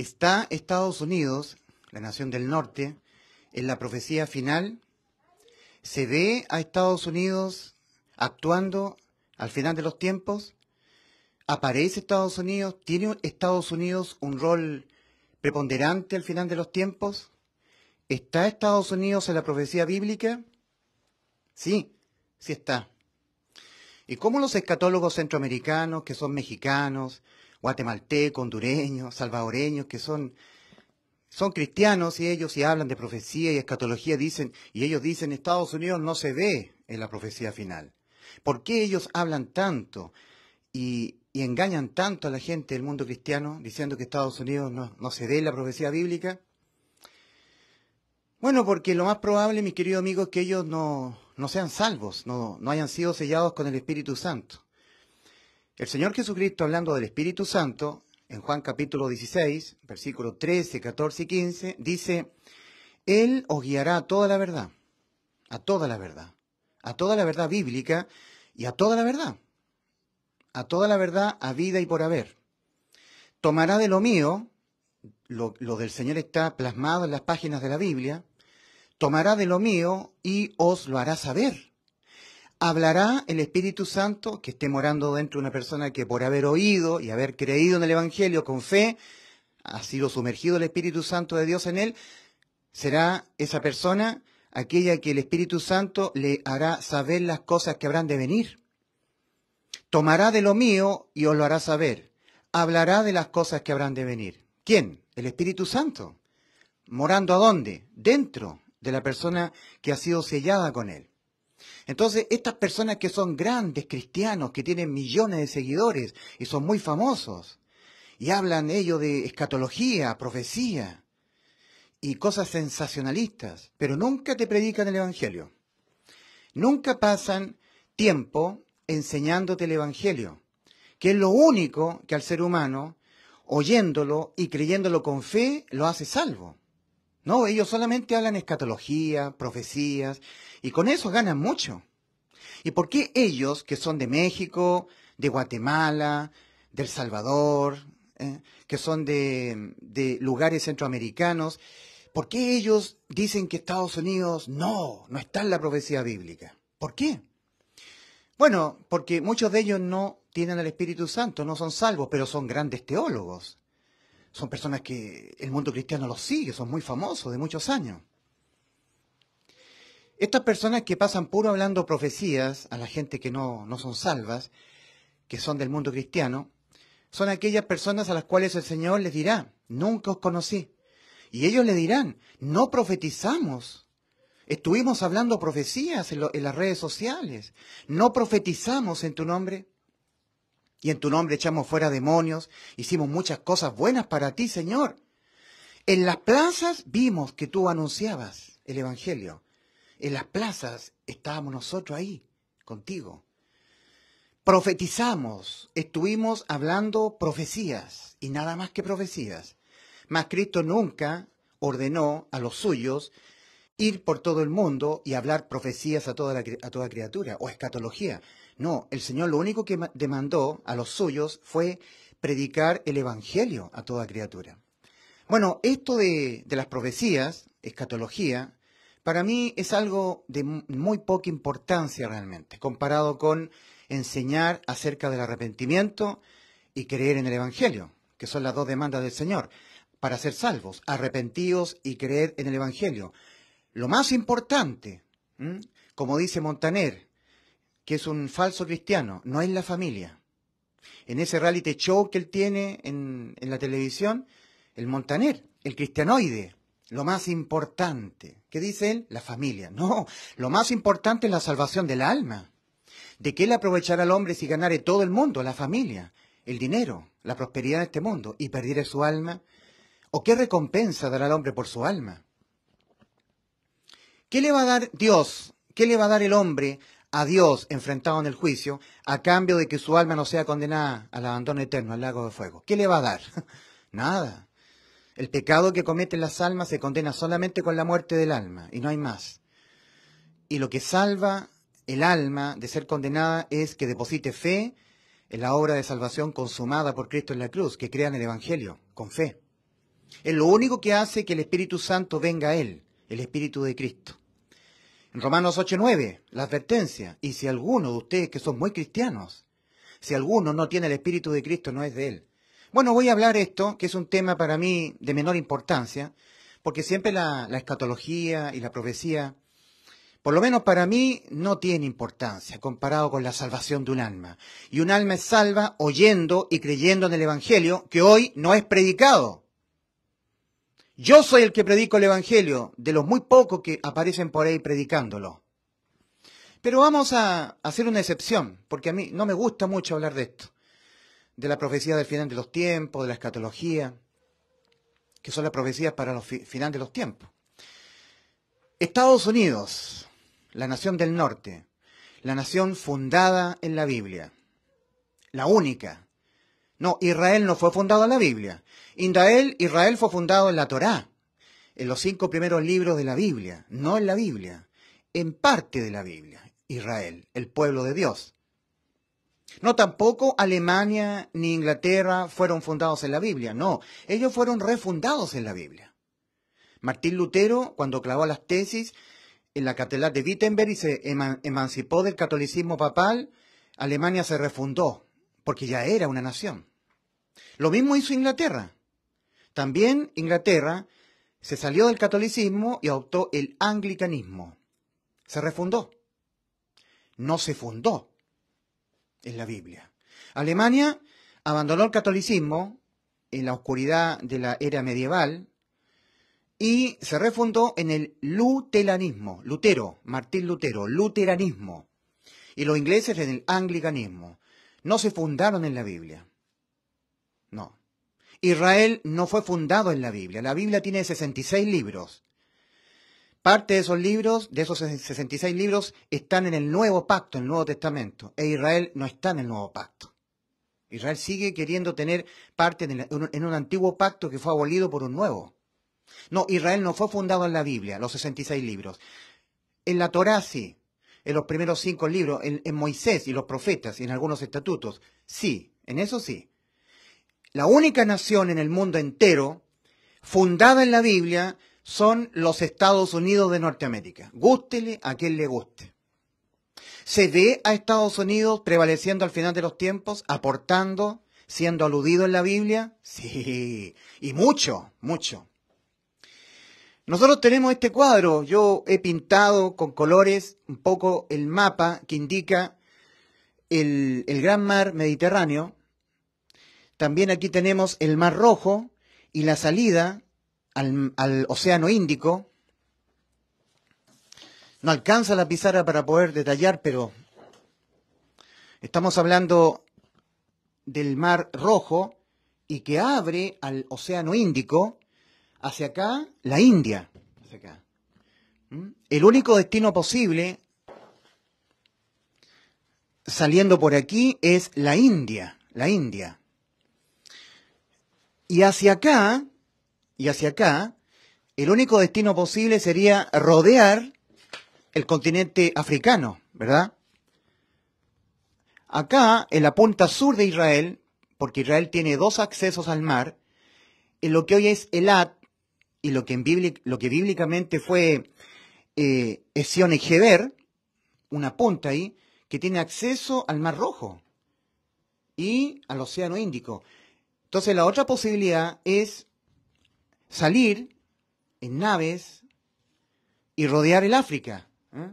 ¿Está Estados Unidos, la nación del norte, en la profecía final? ¿Se ve a Estados Unidos actuando al final de los tiempos? ¿Aparece Estados Unidos? ¿Tiene Estados Unidos un rol preponderante al final de los tiempos? ¿Está Estados Unidos en la profecía bíblica? Sí, sí está. ¿Y cómo los escatólogos centroamericanos, que son mexicanos, guatemaltecos, hondureños, salvadoreños, que son, cristianos y ellos y hablan de profecía y escatología dicen, y ellos dicen Estados Unidos no se ve en la profecía final. ¿Por qué ellos hablan tanto y, engañan tanto a la gente del mundo cristiano diciendo que Estados Unidos no, se ve en la profecía bíblica? Bueno, porque lo más probable, mis queridos amigos, es que ellos no, no sean salvos, no, no hayan sido sellados con el Espíritu Santo. El Señor Jesucristo, hablando del Espíritu Santo, en Juan capítulo 16, versículo 13, 14 y 15, dice, Él os guiará a toda la verdad, a toda la verdad, a toda la verdad bíblica y a toda la verdad, a toda la verdad a vida y por haber. Tomará de lo mío, lo del Señor está plasmado en las páginas de la Biblia, tomará de lo mío y os lo hará saber hablará el Espíritu Santo que esté morando dentro de una persona que por haber oído y haber creído en el Evangelio con fe, ha sido sumergido el Espíritu Santo de Dios en él, será esa persona aquella que el Espíritu Santo le hará saber las cosas que habrán de venir. Tomará de lo mío y os lo hará saber. Hablará de las cosas que habrán de venir. ¿Quién? El Espíritu Santo. ¿Morando a dónde? Dentro de la persona que ha sido sellada con él. Entonces, estas personas que son grandes cristianos, que tienen millones de seguidores y son muy famosos, y hablan ellos de escatología, profecía y cosas sensacionalistas, pero nunca te predican el Evangelio. Nunca pasan tiempo enseñándote el Evangelio, que es lo único que al ser humano, oyéndolo y creyéndolo con fe, lo hace salvo. No, ellos solamente hablan escatología, profecías, y con eso ganan mucho. ¿Y por qué ellos, que son de México, de Guatemala, del Salvador, eh, que son de, de lugares centroamericanos, por qué ellos dicen que Estados Unidos no, no está en la profecía bíblica? ¿Por qué? Bueno, porque muchos de ellos no tienen al Espíritu Santo, no son salvos, pero son grandes teólogos son personas que el mundo cristiano los sigue, son muy famosos, de muchos años. Estas personas que pasan puro hablando profecías a la gente que no, no son salvas, que son del mundo cristiano, son aquellas personas a las cuales el Señor les dirá, nunca os conocí. Y ellos le dirán, no profetizamos. Estuvimos hablando profecías en, en las redes sociales. No profetizamos en tu nombre y en tu nombre echamos fuera demonios, hicimos muchas cosas buenas para ti, Señor. En las plazas vimos que tú anunciabas el Evangelio. En las plazas estábamos nosotros ahí, contigo. Profetizamos, estuvimos hablando profecías y nada más que profecías. Mas Cristo nunca ordenó a los suyos ir por todo el mundo y hablar profecías a toda, a toda criatura o escatología. No, el Señor lo único que demandó a los suyos fue predicar el Evangelio a toda criatura. Bueno, esto de, las profecías, escatología, para mí es algo de muy poca importancia realmente, comparado con enseñar acerca del arrepentimiento y creer en el Evangelio, que son las dos demandas del Señor, para ser salvos, arrepentidos y creer en el Evangelio. Lo más importante, como dice Montaner, que es un falso cristiano, no es la familia. En ese reality show que él tiene en, la televisión, el Montaner, el cristianoide, lo más importante. ¿Qué dice él? La familia. No, lo más importante es la salvación del alma. ¿De qué le aprovechará al hombre si ganare todo el mundo, la familia, el dinero, la prosperidad de este mundo y perdiere su alma? ¿O qué recompensa dará al hombre por su alma? ¿Qué le va a dar Dios? ¿Qué le va a dar el hombre a Dios enfrentado en el juicio a cambio de que su alma no sea condenada al abandono eterno, al lago de fuego. ¿Qué le va a dar? Nada. El pecado que cometen las almas se condena solamente con la muerte del alma y no hay más. Y lo que salva el alma de ser condenada es que deposite fe en la obra de salvación consumada por Cristo en la cruz, que crean el Evangelio con fe. Es lo único que hace que el Espíritu Santo venga a él, el Espíritu de Cristo. En Romanos 8:9, la advertencia, y si alguno de ustedes que son muy cristianos, si alguno no tiene el Espíritu de Cristo, no es de él. Bueno, voy a hablar esto, que es un tema para mí de menor importancia, porque siempre la, la escatología y la profecía, por lo menos para mí, no tiene importancia comparado con la salvación de un alma. Y un alma es salva oyendo y creyendo en el Evangelio que hoy no es predicado. Yo soy el que predico el Evangelio, de los muy pocos que aparecen por ahí predicándolo. Pero vamos a hacer una excepción, porque a mí no me gusta mucho hablar de esto, de la profecía del final de los tiempos, de la escatología, que son las profecías para los final de los tiempos. Estados Unidos, la nación del norte, la nación fundada en la Biblia, la única, no, Israel no fue fundado en la Biblia. Israel, Israel fue fundado en la Torá, en los cinco primeros libros de la Biblia, no en la Biblia, en parte de la Biblia. Israel, el pueblo de Dios. No, tampoco Alemania ni Inglaterra fueron fundados en la Biblia, no, ellos fueron refundados en la Biblia. Martín Lutero, cuando clavó las tesis en la catedral de Wittenberg y se emancipó del catolicismo papal, Alemania se refundó, porque ya era una nación. Lo mismo hizo Inglaterra. También Inglaterra se salió del catolicismo y adoptó el anglicanismo. Se refundó. No se fundó en la Biblia. Alemania abandonó el catolicismo en la oscuridad de la era medieval y se refundó en el luteranismo. Lutero, Martín Lutero, luteranismo, y los ingleses en el anglicanismo. No se fundaron en la Biblia. No. Israel no fue fundado en la Biblia. La Biblia tiene 66 libros. Parte de esos libros, de esos 66 libros, están en el Nuevo Pacto, en el Nuevo Testamento. E Israel no está en el Nuevo Pacto. Israel sigue queriendo tener parte en, un antiguo pacto que fue abolido por un nuevo. No, Israel no fue fundado en la Biblia, los 66 libros. En la Torá sí, en los primeros cinco libros, en Moisés y los profetas y en algunos estatutos, sí, en eso sí la única nación en el mundo entero fundada en la Biblia son los Estados Unidos de Norteamérica. Gústele a quien le guste. Se ve a Estados Unidos prevaleciendo al final de los tiempos, aportando, siendo aludido en la Biblia. Sí, y mucho, mucho. Nosotros tenemos este cuadro. Yo he pintado con colores un poco el mapa que indica el, el gran mar Mediterráneo, también aquí tenemos el Mar Rojo y la salida al, Océano Índico. No alcanza la pizarra para poder detallar, pero estamos hablando del Mar Rojo y que abre al Océano Índico hacia acá, la India. ¿Mm? El único destino posible saliendo por aquí es la India, la India. Y hacia acá, y hacia acá, el único destino posible sería rodear el continente africano, ¿verdad? Acá, en la punta sur de Israel, porque Israel tiene dos accesos al mar, en lo que hoy es Elat, y lo que, lo que bíblicamente fue eh, y Egeber, una punta ahí, que tiene acceso al Mar Rojo y al Océano Índico. Entonces la otra posibilidad es salir en naves y rodear el África. ¿eh?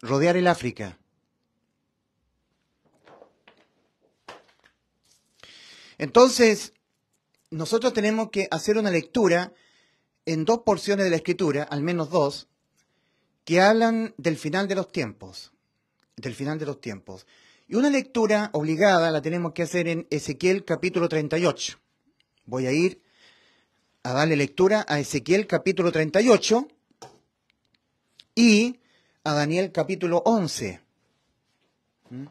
Rodear el África. Entonces, nosotros tenemos que hacer una lectura en dos porciones de la escritura, al menos dos, que hablan del final de los tiempos. Del final de los tiempos. Y una lectura obligada la tenemos que hacer en Ezequiel capítulo 38. Voy a ir a darle lectura a Ezequiel capítulo 38 y a Daniel capítulo 11. ¿Mm?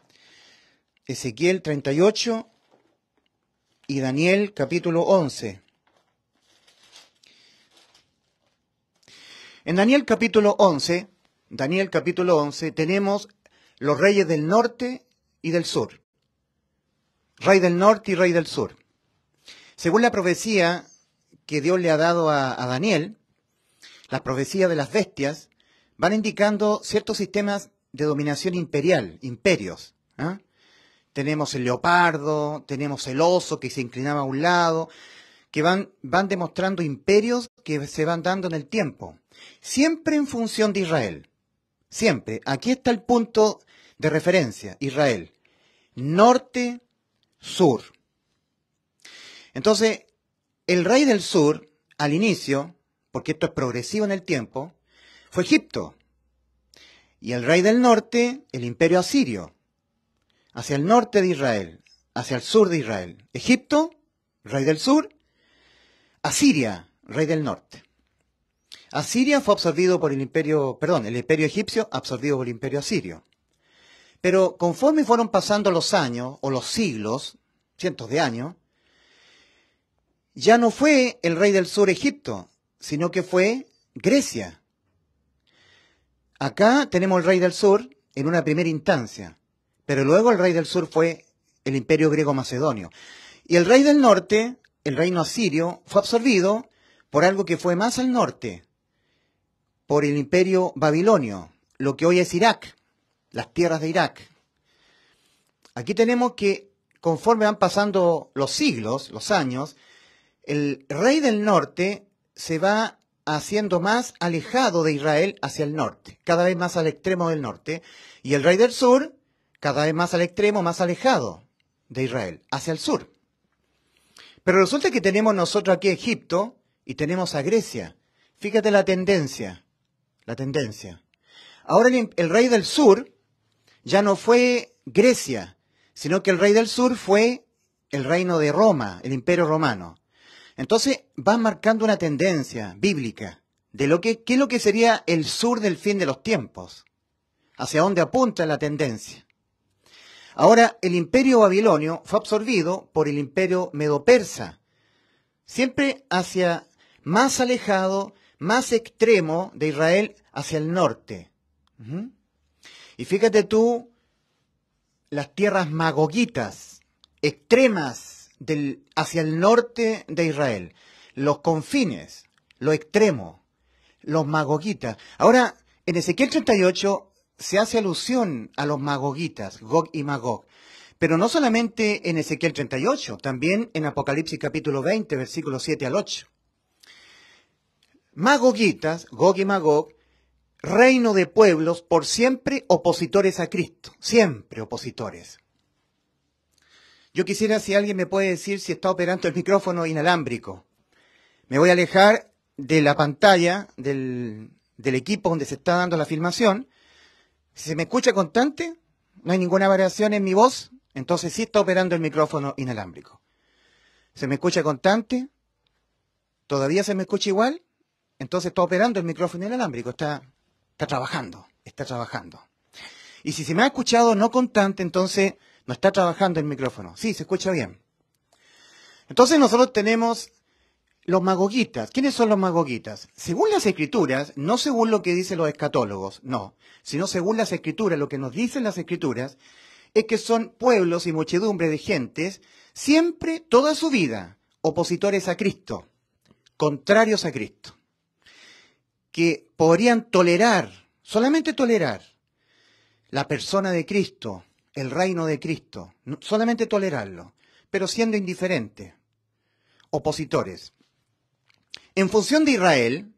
Ezequiel 38 y Daniel capítulo 11. En Daniel capítulo 11, Daniel capítulo 11, tenemos los reyes del norte y del sur. Rey del norte y rey del sur. Según la profecía que Dios le ha dado a, Daniel, las profecías de las bestias van indicando ciertos sistemas de dominación imperial, imperios. ¿ah? Tenemos el leopardo, tenemos el oso que se inclinaba a un lado, que van, van demostrando imperios que se van dando en el tiempo. Siempre en función de Israel. Siempre. Aquí está el punto de referencia, Israel. Norte, sur. Entonces, el rey del sur, al inicio, porque esto es progresivo en el tiempo, fue Egipto. Y el rey del norte, el imperio asirio, hacia el norte de Israel, hacia el sur de Israel. Egipto, rey del sur, Asiria, rey del norte. Asiria fue absorbido por el imperio, perdón, el imperio egipcio absorbido por el imperio asirio. Pero conforme fueron pasando los años o los siglos, cientos de años, ya no fue el rey del sur Egipto, sino que fue Grecia. Acá tenemos el rey del sur en una primera instancia, pero luego el rey del sur fue el imperio griego macedonio. Y el rey del norte, el reino asirio, fue absorbido por algo que fue más al norte, por el imperio babilonio, lo que hoy es Irak las tierras de Irak. Aquí tenemos que, conforme van pasando los siglos, los años, el rey del norte se va haciendo más alejado de Israel hacia el norte, cada vez más al extremo del norte, y el rey del sur cada vez más al extremo, más alejado de Israel, hacia el sur. Pero resulta que tenemos nosotros aquí Egipto y tenemos a Grecia. Fíjate la tendencia, la tendencia. Ahora el, el rey del sur ya no fue Grecia, sino que el rey del sur fue el reino de Roma, el imperio romano. Entonces va marcando una tendencia bíblica de lo que, qué es lo que sería el sur del fin de los tiempos, hacia dónde apunta la tendencia. Ahora, el imperio babilonio fue absorbido por el imperio medo-persa, siempre hacia más alejado, más extremo de Israel, hacia el norte. Y fíjate tú las tierras magogitas, extremas hacia el norte de Israel, los confines, lo extremo, los magogitas. Ahora, en Ezequiel 38 se hace alusión a los magogitas, Gog y Magog. Pero no solamente en Ezequiel 38, también en Apocalipsis capítulo 20, versículos 7 al 8. Magogitas, Gog y Magog, reino de pueblos por siempre opositores a Cristo, siempre opositores. Yo quisiera si alguien me puede decir si está operando el micrófono inalámbrico. Me voy a alejar de la pantalla del, equipo donde se está dando la filmación. Si se me escucha constante, no hay ninguna variación en mi voz, entonces sí está operando el micrófono inalámbrico. ¿Se me escucha constante? ¿Todavía se me escucha igual? Entonces está operando el micrófono inalámbrico, está está trabajando, está trabajando. Y si se me ha escuchado no constante, entonces no está trabajando el micrófono. Sí, se escucha bien. Entonces nosotros tenemos los magoguitas. ¿Quiénes son los magoguitas? Según las escrituras, no según lo que dicen los escatólogos, no, sino según las escrituras, lo que nos dicen las escrituras, es que son pueblos y muchedumbres de gentes, siempre, toda su vida, opositores a Cristo, contrarios a Cristo que podrían tolerar, solamente tolerar, la persona de Cristo, el reino de Cristo, solamente tolerarlo, pero siendo indiferentes, opositores. En función de Israel,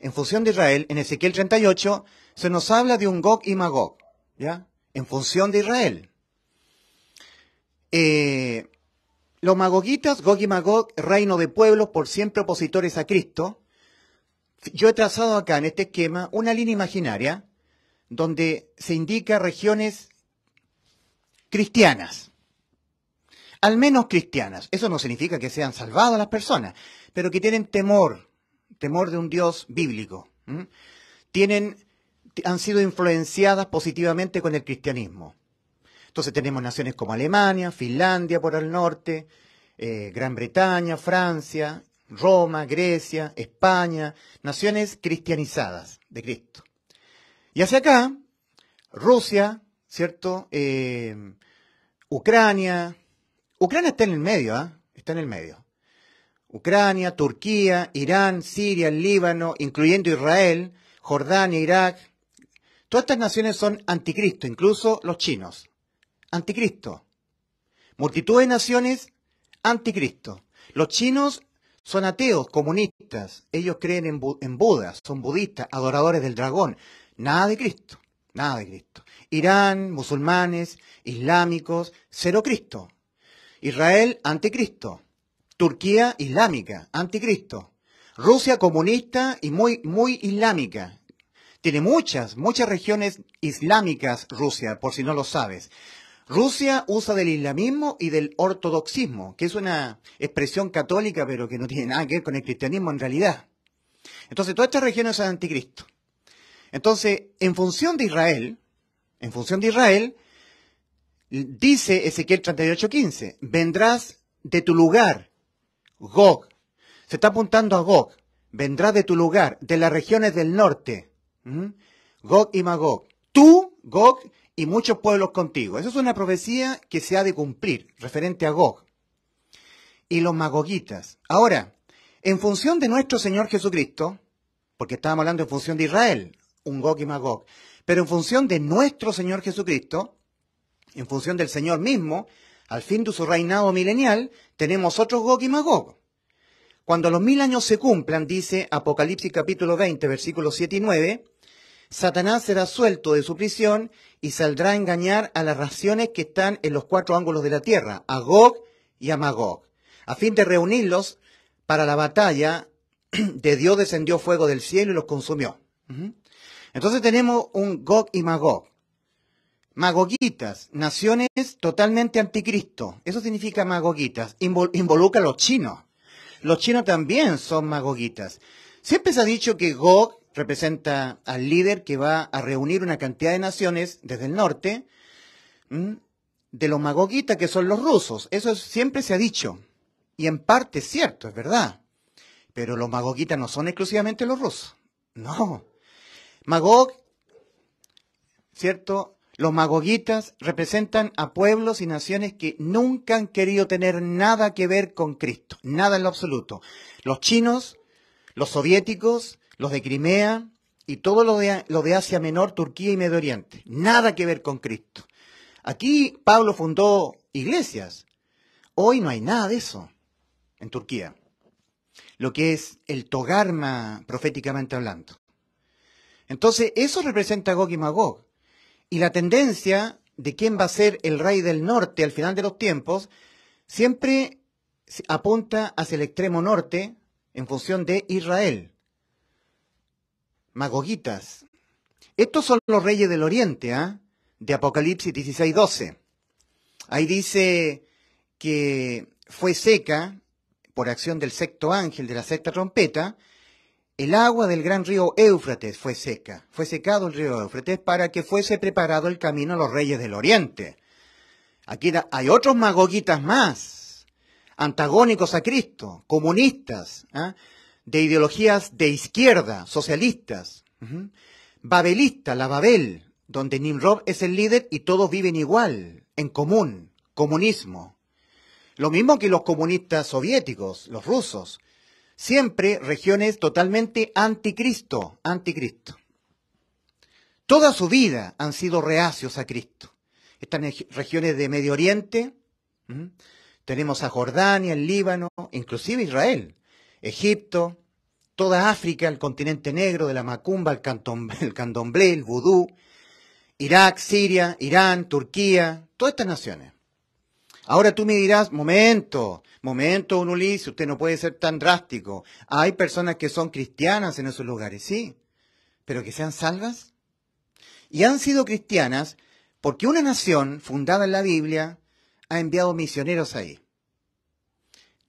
en función de Israel, en Ezequiel 38 se nos habla de un Gog y Magog, ¿ya? En función de Israel. Eh, los magogitas, Gog y Magog, reino de pueblos por siempre opositores a Cristo, yo he trazado acá en este esquema una línea imaginaria donde se indica regiones cristianas. Al menos cristianas. Eso no significa que sean salvadas las personas, pero que tienen temor, temor de un Dios bíblico. Tienen, han sido influenciadas positivamente con el cristianismo. Entonces tenemos naciones como Alemania, Finlandia por el norte, eh, Gran Bretaña, Francia, Roma, Grecia, España, naciones cristianizadas de Cristo. Y hacia acá, Rusia, ¿cierto? Eh, Ucrania. Ucrania está en el medio, ¿ah? Está en el medio. Ucrania, Turquía, Irán, Siria, Líbano, incluyendo Israel, Jordania, Irak. Todas estas naciones son anticristo, incluso los chinos. Anticristo. Multitud de naciones anticristo. Los chinos son ateos, comunistas, ellos creen en, Budas, son budistas, adoradores del dragón, nada de Cristo, nada de Cristo. Irán, musulmanes, islámicos, cero Cristo. Israel, anticristo. Turquía, islámica, anticristo. Rusia, comunista y muy, muy islámica. Tiene muchas, muchas regiones islámicas Rusia, por si no lo sabes. Rusia usa del islamismo y del ortodoxismo, que es una expresión católica, pero que no tiene nada que ver con el cristianismo en realidad. Entonces, todas estas regiones son anticristo. Entonces, en función de Israel, en función de Israel, dice Ezequiel 38:15, vendrás de tu lugar, Gog. Se está apuntando a Gog. Vendrás de tu lugar, de las regiones del norte. Gog y Magog. Tú, Gog, y muchos pueblos contigo. Eso es una profecía que se ha de cumplir, referente a Gog y los magoguitas. Ahora, en función de nuestro Señor Jesucristo, porque estábamos hablando en función de Israel, un Gog y Magog, pero en función de nuestro Señor Jesucristo, en función del Señor mismo, al fin de su reinado milenial, tenemos otros Gog y Magog. Cuando los mil años se cumplan, dice Apocalipsis capítulo 20, versículos 7 y 9, Satanás será suelto de su prisión y saldrá a engañar a las raciones que están en los cuatro ángulos de la tierra, a Gog y a Magog, a fin de reunirlos para la batalla de Dios descendió fuego del cielo y los consumió. Entonces tenemos un Gog y Magog. Magogitas, naciones totalmente anticristo. Eso significa Magoguitas. involucra a los chinos. Los chinos también son Magoguitas. Siempre se ha dicho que Gog representa al líder que va a reunir una cantidad de naciones desde el norte, de los magoguitas que son los rusos. Eso siempre se ha dicho. Y en parte es cierto, es verdad. Pero los magoguitas no son exclusivamente los rusos. No. Magog, ¿cierto? Los magoguitas representan a pueblos y naciones que nunca han querido tener nada que ver con Cristo, nada en lo absoluto. Los chinos, los soviéticos, los de Crimea y todo lo de, Asia Menor, Turquía y Medio Oriente. Nada que ver con Cristo. Aquí Pablo fundó iglesias. Hoy no hay nada de eso en Turquía. Lo que es el togarma proféticamente hablando. Entonces, eso representa Gog y Magog. Y la tendencia de quién va a ser el rey del norte al final de los tiempos siempre apunta hacia el extremo norte en función de Israel magoguitas Estos son los reyes del oriente, ¿ah? De Apocalipsis 16, Ahí dice que fue seca, por acción del sexto ángel, de la sexta trompeta, el agua del gran río Éufrates fue seca, fue secado el río Éufrates para que fuese preparado el camino a los reyes del oriente. Aquí hay otros magoguitas más, antagónicos a Cristo, comunistas. ¿ah? de ideologías de izquierda, socialistas, Babelista, la Babel, donde Nimrod es el líder y todos viven igual, en común, comunismo. Lo mismo que los comunistas soviéticos, los rusos. Siempre regiones totalmente anticristo, anticristo. Toda su vida han sido reacios a Cristo. en regiones de Medio Oriente, tenemos a Jordania, el Líbano, inclusive Israel, Egipto, toda África, el continente negro, de la macumba, el, el candomblé, el vudú, Irak, Siria, Irán, Turquía, todas estas naciones. Ahora tú me dirás, momento, momento, un usted no puede ser tan drástico. Hay personas que son cristianas en esos lugares, sí, pero que sean salvas. Y han sido cristianas porque una nación fundada en la Biblia ha enviado misioneros ahí.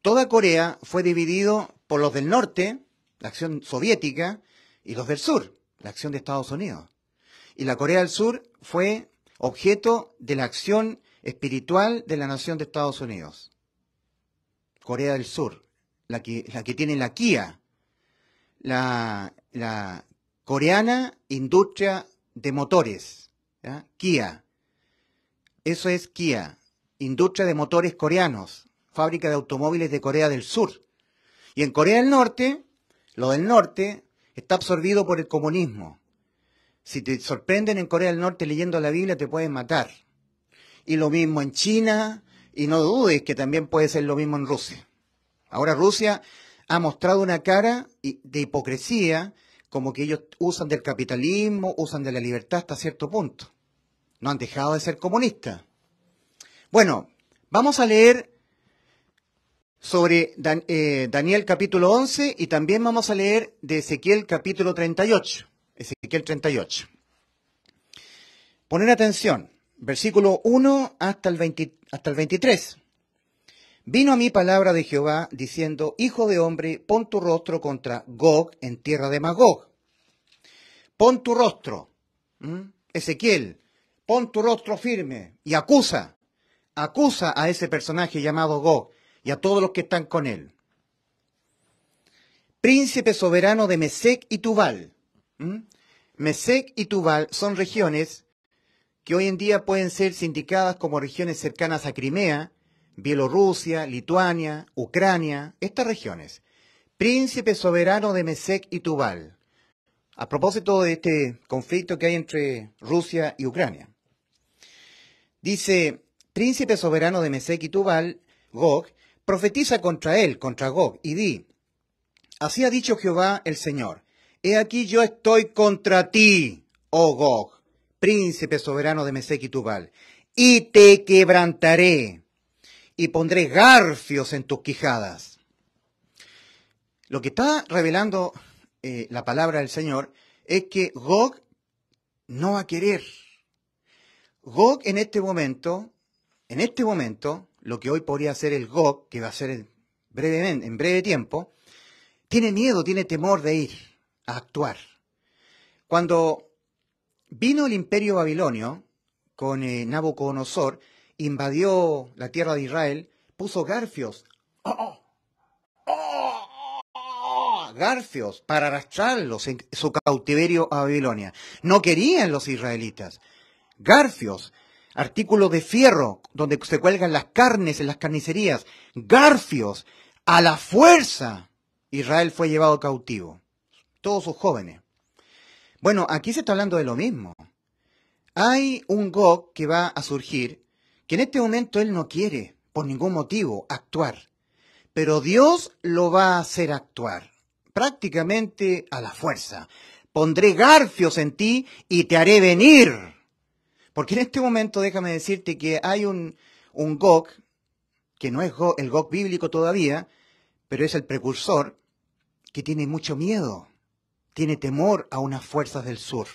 Toda Corea fue dividido por los del norte, la acción soviética, y los del sur, la acción de Estados Unidos. Y la Corea del Sur fue objeto de la acción espiritual de la nación de Estados Unidos. Corea del Sur, la que, la que tiene la KIA, la, coreana industria de motores, KIA. Eso es KIA, industria de motores coreanos, fábrica de automóviles de Corea del Sur. Y en Corea del Norte, lo del norte está absorbido por el comunismo. Si te sorprenden en Corea del Norte leyendo la Biblia, te pueden matar. Y lo mismo en China, y no dudes que también puede ser lo mismo en Rusia. Ahora Rusia ha mostrado una cara de hipocresía, como que ellos usan del capitalismo, usan de la libertad hasta cierto punto. No han dejado de ser comunistas. Bueno, vamos a leer sobre eh, Daniel capítulo 11 y también vamos a leer de Ezequiel capítulo 38. Ezequiel 38. Poner atención, versículo 1 hasta el, 23. Vino a mí palabra de Jehová diciendo, Hijo de hombre, pon tu rostro contra Gog en tierra de Magog. Pon tu rostro, Ezequiel, pon tu rostro firme y acusa, acusa a ese personaje llamado Gog y a todos los que están con él. Príncipe soberano de Mesec y Tubal. ¿Mm? Mesec y Tubal son regiones que hoy en día pueden ser sindicadas como regiones cercanas a Crimea, Bielorrusia, Lituania, Ucrania, estas regiones. Príncipe soberano de Mesec y Tubal. A propósito de este conflicto que hay entre Rusia y Ucrania. Dice, príncipe soberano de Mesec y Tubal, Gog, Profetiza contra él, contra Gog, y di, así ha dicho Jehová el Señor, he aquí yo estoy contra ti, oh Gog, príncipe soberano de Mesec y Tubal, y te quebrantaré, y pondré garfios en tus quijadas. Lo que está revelando eh, la palabra del Señor es que Gog no va a querer. Gog en este momento, en este momento, lo que hoy podría ser el Gog, que va a ser en, en breve tiempo, tiene miedo, tiene temor de ir a actuar. Cuando vino el imperio babilonio con eh, Nabucodonosor, invadió la tierra de Israel, puso garfios, ¡Oh! ¡Oh! ¡Oh! garfios para arrastrarlos en su cautiverio a Babilonia. No querían los israelitas. Garfios artículos de fierro donde se cuelgan las carnes en las carnicerías, garfios, a la fuerza. Israel fue llevado cautivo, todos sus jóvenes. Bueno, aquí se está hablando de lo mismo. Hay un Gog que va a surgir, que en este momento él no quiere, por ningún motivo, actuar. Pero Dios lo va a hacer actuar, prácticamente a la fuerza. Pondré garfios en ti y te haré venir porque en este momento déjame decirte que hay un, un GOG, que no es el GOG bíblico todavía, pero es el precursor, que tiene mucho miedo, tiene temor a unas fuerzas del sur.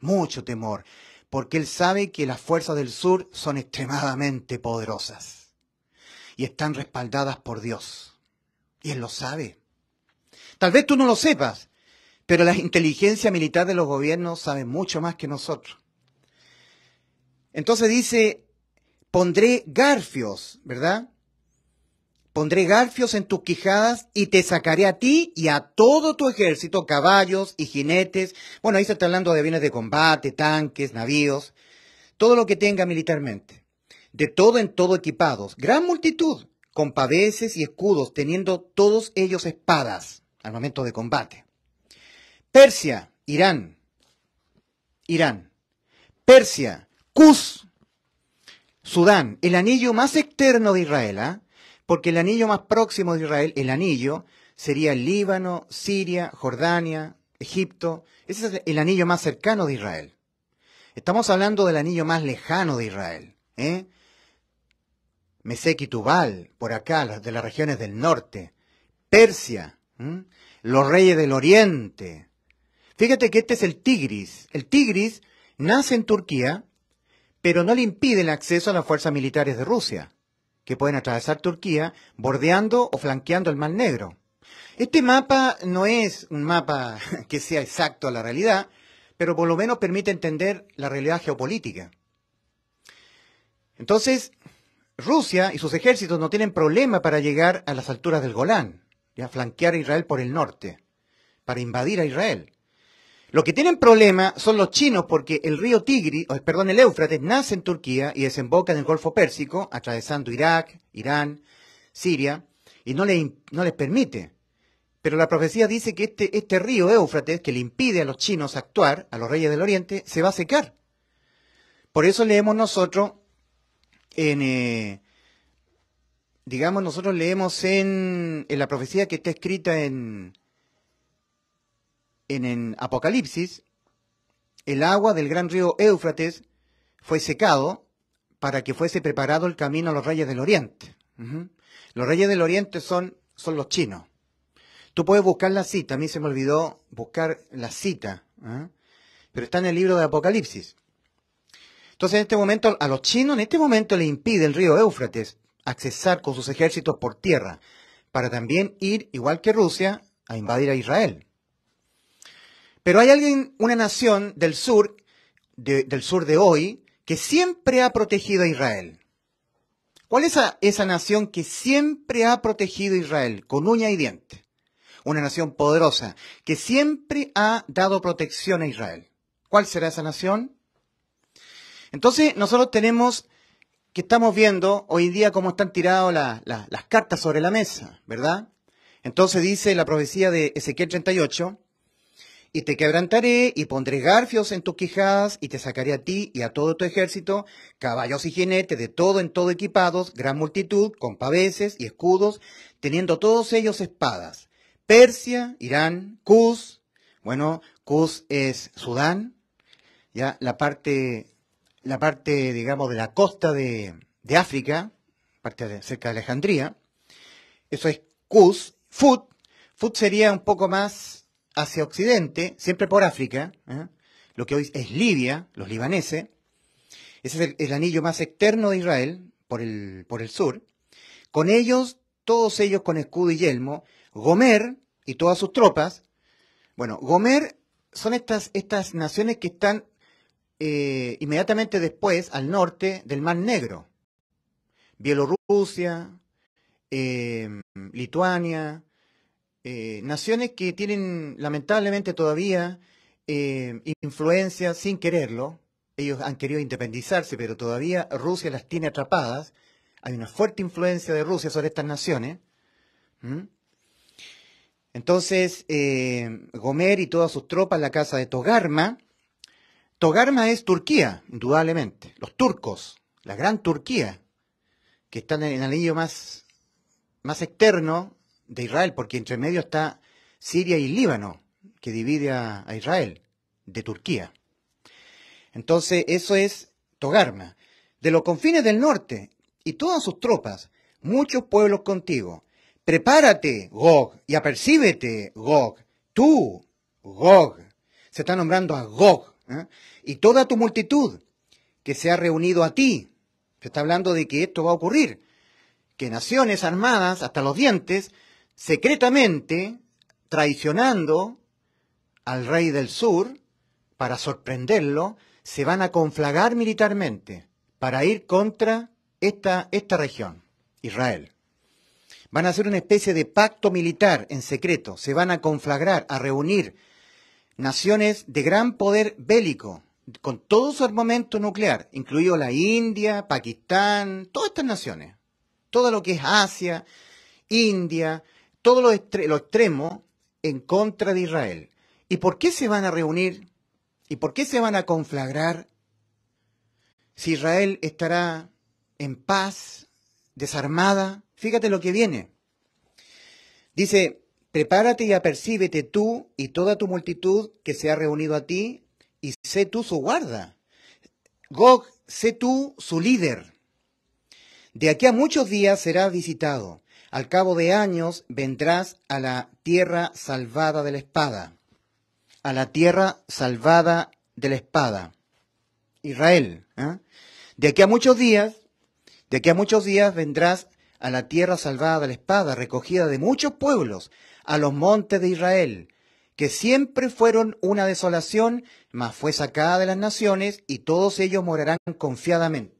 Mucho temor, porque él sabe que las fuerzas del sur son extremadamente poderosas y están respaldadas por Dios. Y él lo sabe. Tal vez tú no lo sepas, pero la inteligencia militar de los gobiernos sabe mucho más que nosotros. Entonces dice, pondré garfios, ¿verdad? Pondré garfios en tus quijadas y te sacaré a ti y a todo tu ejército, caballos y jinetes. Bueno, ahí se está hablando de aviones de combate, tanques, navíos, todo lo que tenga militarmente. De todo en todo equipados, gran multitud, con paveses y escudos, teniendo todos ellos espadas, al momento de combate. Persia, Irán, Irán, Persia, Sudán, el anillo más externo de Israel, ¿ah? porque el anillo más próximo de Israel, el anillo, sería Líbano, Siria, Jordania, Egipto. Ese es el anillo más cercano de Israel. Estamos hablando del anillo más lejano de Israel. ¿eh? Tubal, por acá, de las regiones del norte. Persia, los reyes del oriente. Fíjate que este es el Tigris. El Tigris nace en Turquía, pero no le impide el acceso a las fuerzas militares de Rusia, que pueden atravesar Turquía bordeando o flanqueando el Mar Negro. Este mapa no es un mapa que sea exacto a la realidad, pero por lo menos permite entender la realidad geopolítica. Entonces, Rusia y sus ejércitos no tienen problema para llegar a las alturas del Golán, ya flanquear a Israel por el norte, para invadir a Israel. Lo que tienen problema son los chinos porque el río Tigri, perdón, el Éufrates nace en Turquía y desemboca en el Golfo Pérsico, atravesando Irak, Irán, Siria, y no les, permite. Pero la profecía dice que este, este río Éufrates, que le impide a los chinos actuar, a los reyes del Oriente, se va a secar. Por eso leemos nosotros en... Eh, digamos, nosotros leemos en, en la profecía que está escrita en en, Apocalipsis, el agua del gran río Éufrates fue secado para que fuese preparado el camino a los reyes del Oriente. Los reyes del Oriente son, son los chinos. Tú puedes buscar la cita, a mí se me olvidó buscar la cita, ¿eh? pero está en el libro de Apocalipsis. Entonces, en este momento, a los chinos, en este momento le impide el río Éufrates accesar con sus ejércitos por tierra, para también ir, igual que Rusia, a invadir a Israel. Pero hay alguien, una nación del sur, del sur de hoy, que siempre ha protegido a Israel. ¿Cuál es esa, nación que siempre ha protegido a Israel con uña y diente? Una nación poderosa que siempre ha dado protección a Israel. ¿Cuál será esa nación? Entonces nosotros tenemos que estamos viendo hoy día cómo están tiradas las cartas sobre la mesa, ¿verdad? Entonces dice la profecía de Ezequiel 38, y te quebrantaré y pondré garfios en tus quijadas y te sacaré a ti y a todo tu ejército, caballos y jinetes de todo en todo equipados, gran multitud, con paveses y escudos, teniendo todos ellos espadas. Persia, Irán, Cus, bueno, Cus es Sudán, ya la parte, la parte, digamos, de la costa de, África, parte cerca de Alejandría. Eso es Cus, Fut. Fut sería un poco más hacia Occidente, siempre por África, ¿eh? lo que hoy es Libia, los libaneses, ese es el, anillo más externo de Israel, por el, por el sur, con ellos, todos ellos con escudo y yelmo, Gomer y todas sus tropas, bueno, Gomer son estas, estas naciones que están eh, inmediatamente después al norte del Mar Negro, Bielorrusia, eh, Lituania, eh, naciones que tienen lamentablemente todavía eh, influencia sin quererlo. Ellos han querido independizarse, pero todavía Rusia las tiene atrapadas. Hay una fuerte influencia de Rusia sobre estas naciones. Entonces, eh, Gomer y todas sus tropas la casa de Togarma. Togarma es Turquía, indudablemente. Los turcos, la gran Turquía, que están en el anillo más, más externo de Israel, porque entre medio está Siria y Líbano, que divide a, Israel de Turquía. Entonces, eso es Togarma. De los confines del norte y todas sus tropas, muchos pueblos contigo. Prepárate, Gog, y apercíbete, Gog, tú, Gog. Se está nombrando a Gog, ¿eh? y toda tu multitud que se ha reunido a ti. Se está hablando de que esto va a ocurrir, que naciones armadas hasta los dientes secretamente traicionando al rey del sur para sorprenderlo, se van a conflagrar militarmente para ir contra esta, esta región, Israel. Van a hacer una especie de pacto militar en secreto, se van a conflagrar, a reunir naciones de gran poder bélico, con todo su armamento nuclear, incluido la India, Pakistán, todas estas naciones, todo lo que es Asia, India, todos los, extremos en contra de Israel. ¿Y por qué se van a reunir? ¿Y por qué se van a conflagrar si Israel estará en paz, desarmada? Fíjate lo que viene. Dice, prepárate y apercíbete tú y toda tu multitud que se ha reunido a ti, y sé tú su guarda. Gog, sé tú su líder. De aquí a muchos días será visitado. Al cabo de años vendrás a la tierra salvada de la espada, a la tierra salvada de la espada. Israel. ¿eh? De aquí a muchos días, de aquí a muchos días vendrás a la tierra salvada de la espada, recogida de muchos pueblos, a los montes de Israel, que siempre fueron una desolación, mas fue sacada de las naciones, y todos ellos morarán confiadamente.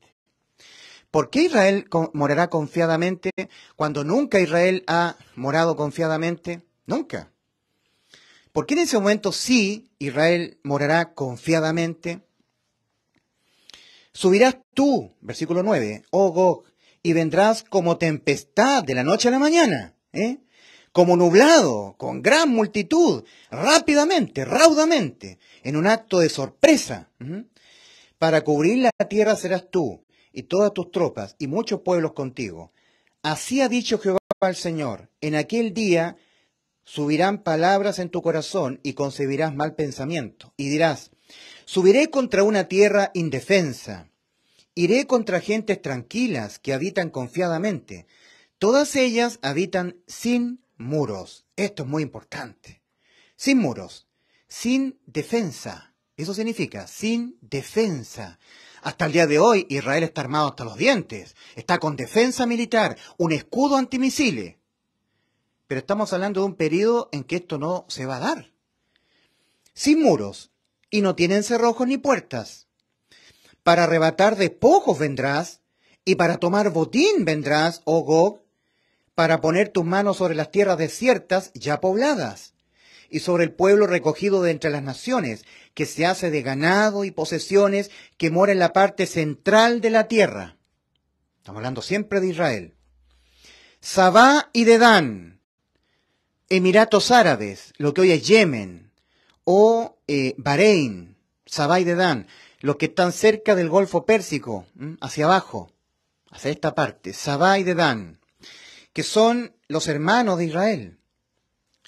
¿Por qué Israel morará confiadamente cuando nunca Israel ha morado confiadamente? Nunca. ¿Por qué en ese momento sí Israel morará confiadamente? Subirás tú, versículo 9, oh Gog, y vendrás como tempestad de la noche a la mañana, ¿eh? como nublado, con gran multitud, rápidamente, raudamente, en un acto de sorpresa. Para cubrir la tierra serás tú, y todas tus tropas y muchos pueblos contigo. Así ha dicho Jehová al Señor, en aquel día subirán palabras en tu corazón y concebirás mal pensamiento, y dirás, subiré contra una tierra indefensa, iré contra gentes tranquilas que habitan confiadamente, todas ellas habitan sin muros, esto es muy importante, sin muros, sin defensa, eso significa sin defensa, hasta el día de hoy Israel está armado hasta los dientes, está con defensa militar, un escudo antimisiles. Pero estamos hablando de un periodo en que esto no se va a dar. Sin muros, y no tienen cerrojos ni puertas. Para arrebatar despojos vendrás, y para tomar botín vendrás, oh Gog, para poner tus manos sobre las tierras desiertas ya pobladas y sobre el pueblo recogido de entre las naciones, que se hace de ganado y posesiones, que mora en la parte central de la tierra. Estamos hablando siempre de Israel. Sabá y Dedán, Emiratos Árabes, lo que hoy es Yemen, o eh, Bahrein, Sabá y Dedán, los que están cerca del Golfo Pérsico, hacia abajo, hacia esta parte, Sabá y Dedán, que son los hermanos de Israel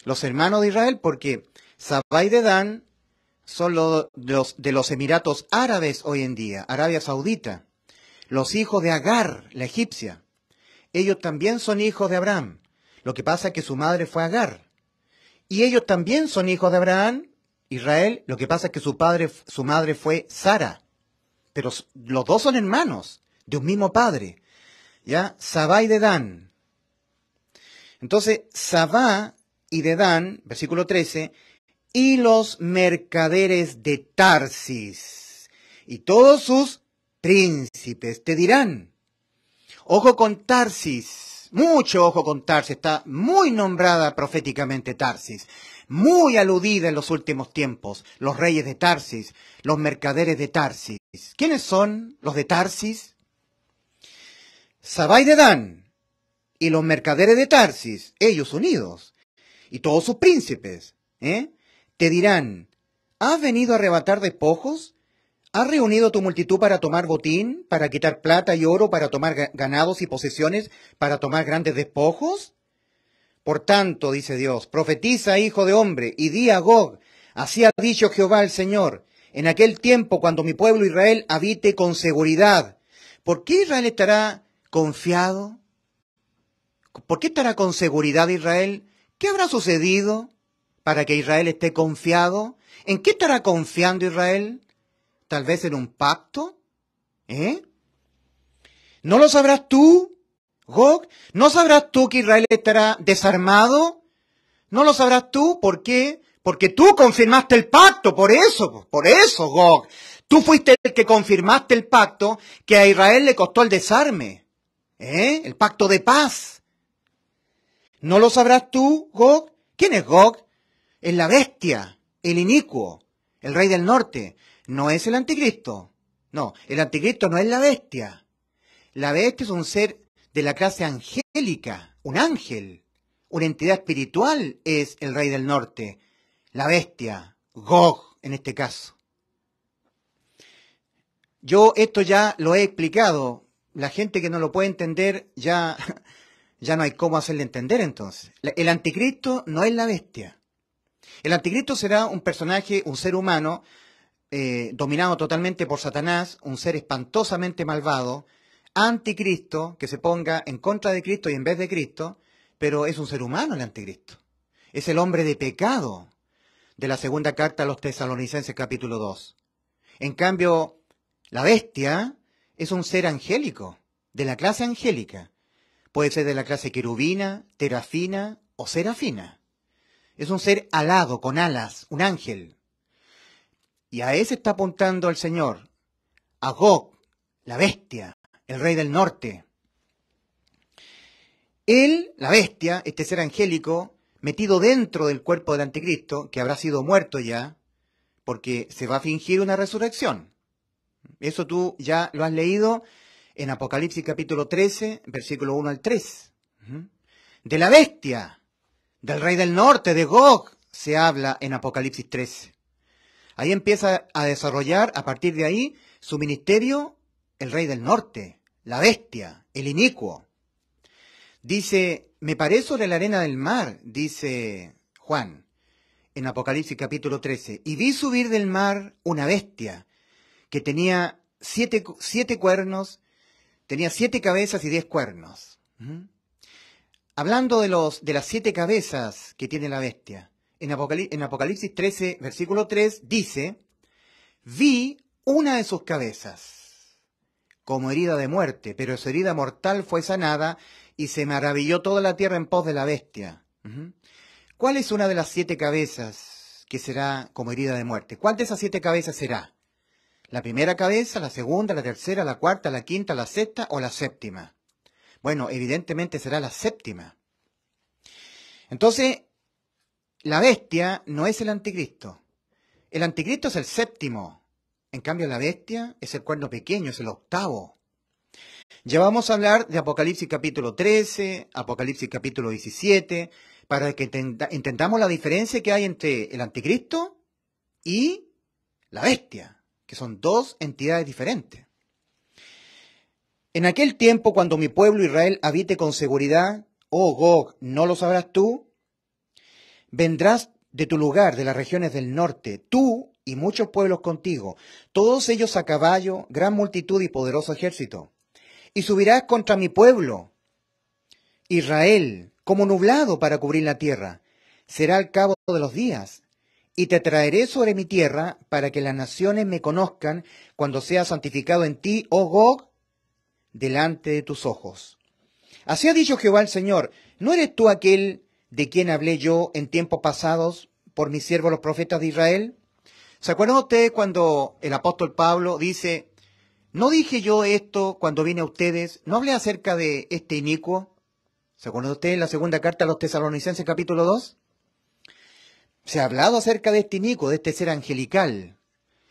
los hermanos de Israel, porque Sabai y Dan son los, de los Emiratos Árabes hoy en día, Arabia Saudita, los hijos de Agar, la egipcia. Ellos también son hijos de Abraham. Lo que pasa es que su madre fue Agar. Y ellos también son hijos de Abraham, Israel. Lo que pasa es que su, padre, su madre fue Sara. Pero los dos son hermanos de un mismo padre. ¿Ya? Sabá y Dan. Entonces, Sabá y de Dan, versículo 13, y los mercaderes de Tarsis, y todos sus príncipes te dirán, ojo con Tarsis, mucho ojo con Tarsis, está muy nombrada proféticamente Tarsis, muy aludida en los últimos tiempos, los reyes de Tarsis, los mercaderes de Tarsis. ¿Quiénes son los de Tarsis? Sabai de Dan y los mercaderes de Tarsis, ellos unidos, y todos sus príncipes, ¿eh? te dirán, ¿has venido a arrebatar despojos? ¿Has reunido tu multitud para tomar botín, para quitar plata y oro, para tomar ganados y posesiones, para tomar grandes despojos? Por tanto, dice Dios, profetiza, hijo de hombre, y di a Gog, así ha dicho Jehová el Señor, en aquel tiempo cuando mi pueblo Israel habite con seguridad. ¿Por qué Israel estará confiado? ¿Por qué estará con seguridad Israel? ¿Qué habrá sucedido para que Israel esté confiado? ¿En qué estará confiando Israel? ¿Tal vez en un pacto? ¿Eh? ¿No lo sabrás tú, Gog? ¿No sabrás tú que Israel estará desarmado? ¿No lo sabrás tú? ¿Por qué? Porque tú confirmaste el pacto, por eso, por eso, Gog. Tú fuiste el que confirmaste el pacto que a Israel le costó el desarme. ¿Eh? El pacto de paz. ¿No lo sabrás tú, Gog? ¿Quién es Gog? Es la bestia, el inicuo, el rey del norte. No es el anticristo. No, el anticristo no es la bestia. La bestia es un ser de la clase angélica, un ángel, una entidad espiritual es el rey del norte, la bestia, Gog en este caso. Yo esto ya lo he explicado, la gente que no lo puede entender ya ya no hay cómo hacerle entender entonces. El anticristo no es la bestia. El anticristo será un personaje, un ser humano, eh, dominado totalmente por Satanás, un ser espantosamente malvado, anticristo, que se ponga en contra de Cristo y en vez de Cristo, pero es un ser humano el anticristo. Es el hombre de pecado de la segunda carta a los tesalonicenses capítulo 2. En cambio, la bestia es un ser angélico, de la clase angélica, Puede ser de la clase querubina, terafina o serafina. Es un ser alado, con alas, un ángel. Y a ese está apuntando el Señor, a Gog, la bestia, el rey del norte. Él, la bestia, este ser angélico, metido dentro del cuerpo del anticristo, que habrá sido muerto ya, porque se va a fingir una resurrección. Eso tú ya lo has leído en Apocalipsis capítulo 13, versículo 1 al 3. De la bestia, del rey del norte, de Gog, se habla en Apocalipsis 13. Ahí empieza a desarrollar, a partir de ahí, su ministerio, el rey del norte, la bestia, el inicuo. Dice, me paré sobre la arena del mar, dice Juan, en Apocalipsis capítulo 13, y vi subir del mar una bestia que tenía siete, siete cuernos Tenía siete cabezas y diez cuernos. ¿Mm? Hablando de, de las siete cabezas que tiene la bestia, en, en Apocalipsis 13, versículo 3, dice, vi una de sus cabezas como herida de muerte, pero su herida mortal fue sanada y se maravilló toda la tierra en pos de la bestia. ¿Mm? ¿Cuál es una de las siete cabezas que será como herida de muerte? ¿Cuál de esas siete cabezas será? La primera cabeza, la segunda, la tercera, la cuarta, la quinta, la sexta o la séptima. Bueno, evidentemente será la séptima. Entonces, la bestia no es el anticristo. El anticristo es el séptimo. En cambio, la bestia es el cuerno pequeño, es el octavo. Ya vamos a hablar de Apocalipsis capítulo 13, Apocalipsis capítulo 17, para que entendamos la diferencia que hay entre el anticristo y la bestia que son dos entidades diferentes. En aquel tiempo, cuando mi pueblo Israel habite con seguridad, oh Gog, no lo sabrás tú, vendrás de tu lugar, de las regiones del norte, tú y muchos pueblos contigo, todos ellos a caballo, gran multitud y poderoso ejército. Y subirás contra mi pueblo, Israel, como nublado para cubrir la tierra. Será al cabo de los días y te traeré sobre mi tierra para que las naciones me conozcan cuando sea santificado en ti, oh Gog, delante de tus ojos. Así ha dicho Jehová el Señor, ¿no eres tú aquel de quien hablé yo en tiempos pasados por mis siervos los profetas de Israel? ¿Se acuerdan ustedes cuando el apóstol Pablo dice, ¿no dije yo esto cuando vine a ustedes? ¿No hablé acerca de este inicuo? ¿Se acuerdan ustedes la segunda carta a los tesalonicenses capítulo 2? Se ha hablado acerca de este Nico, de este ser angelical,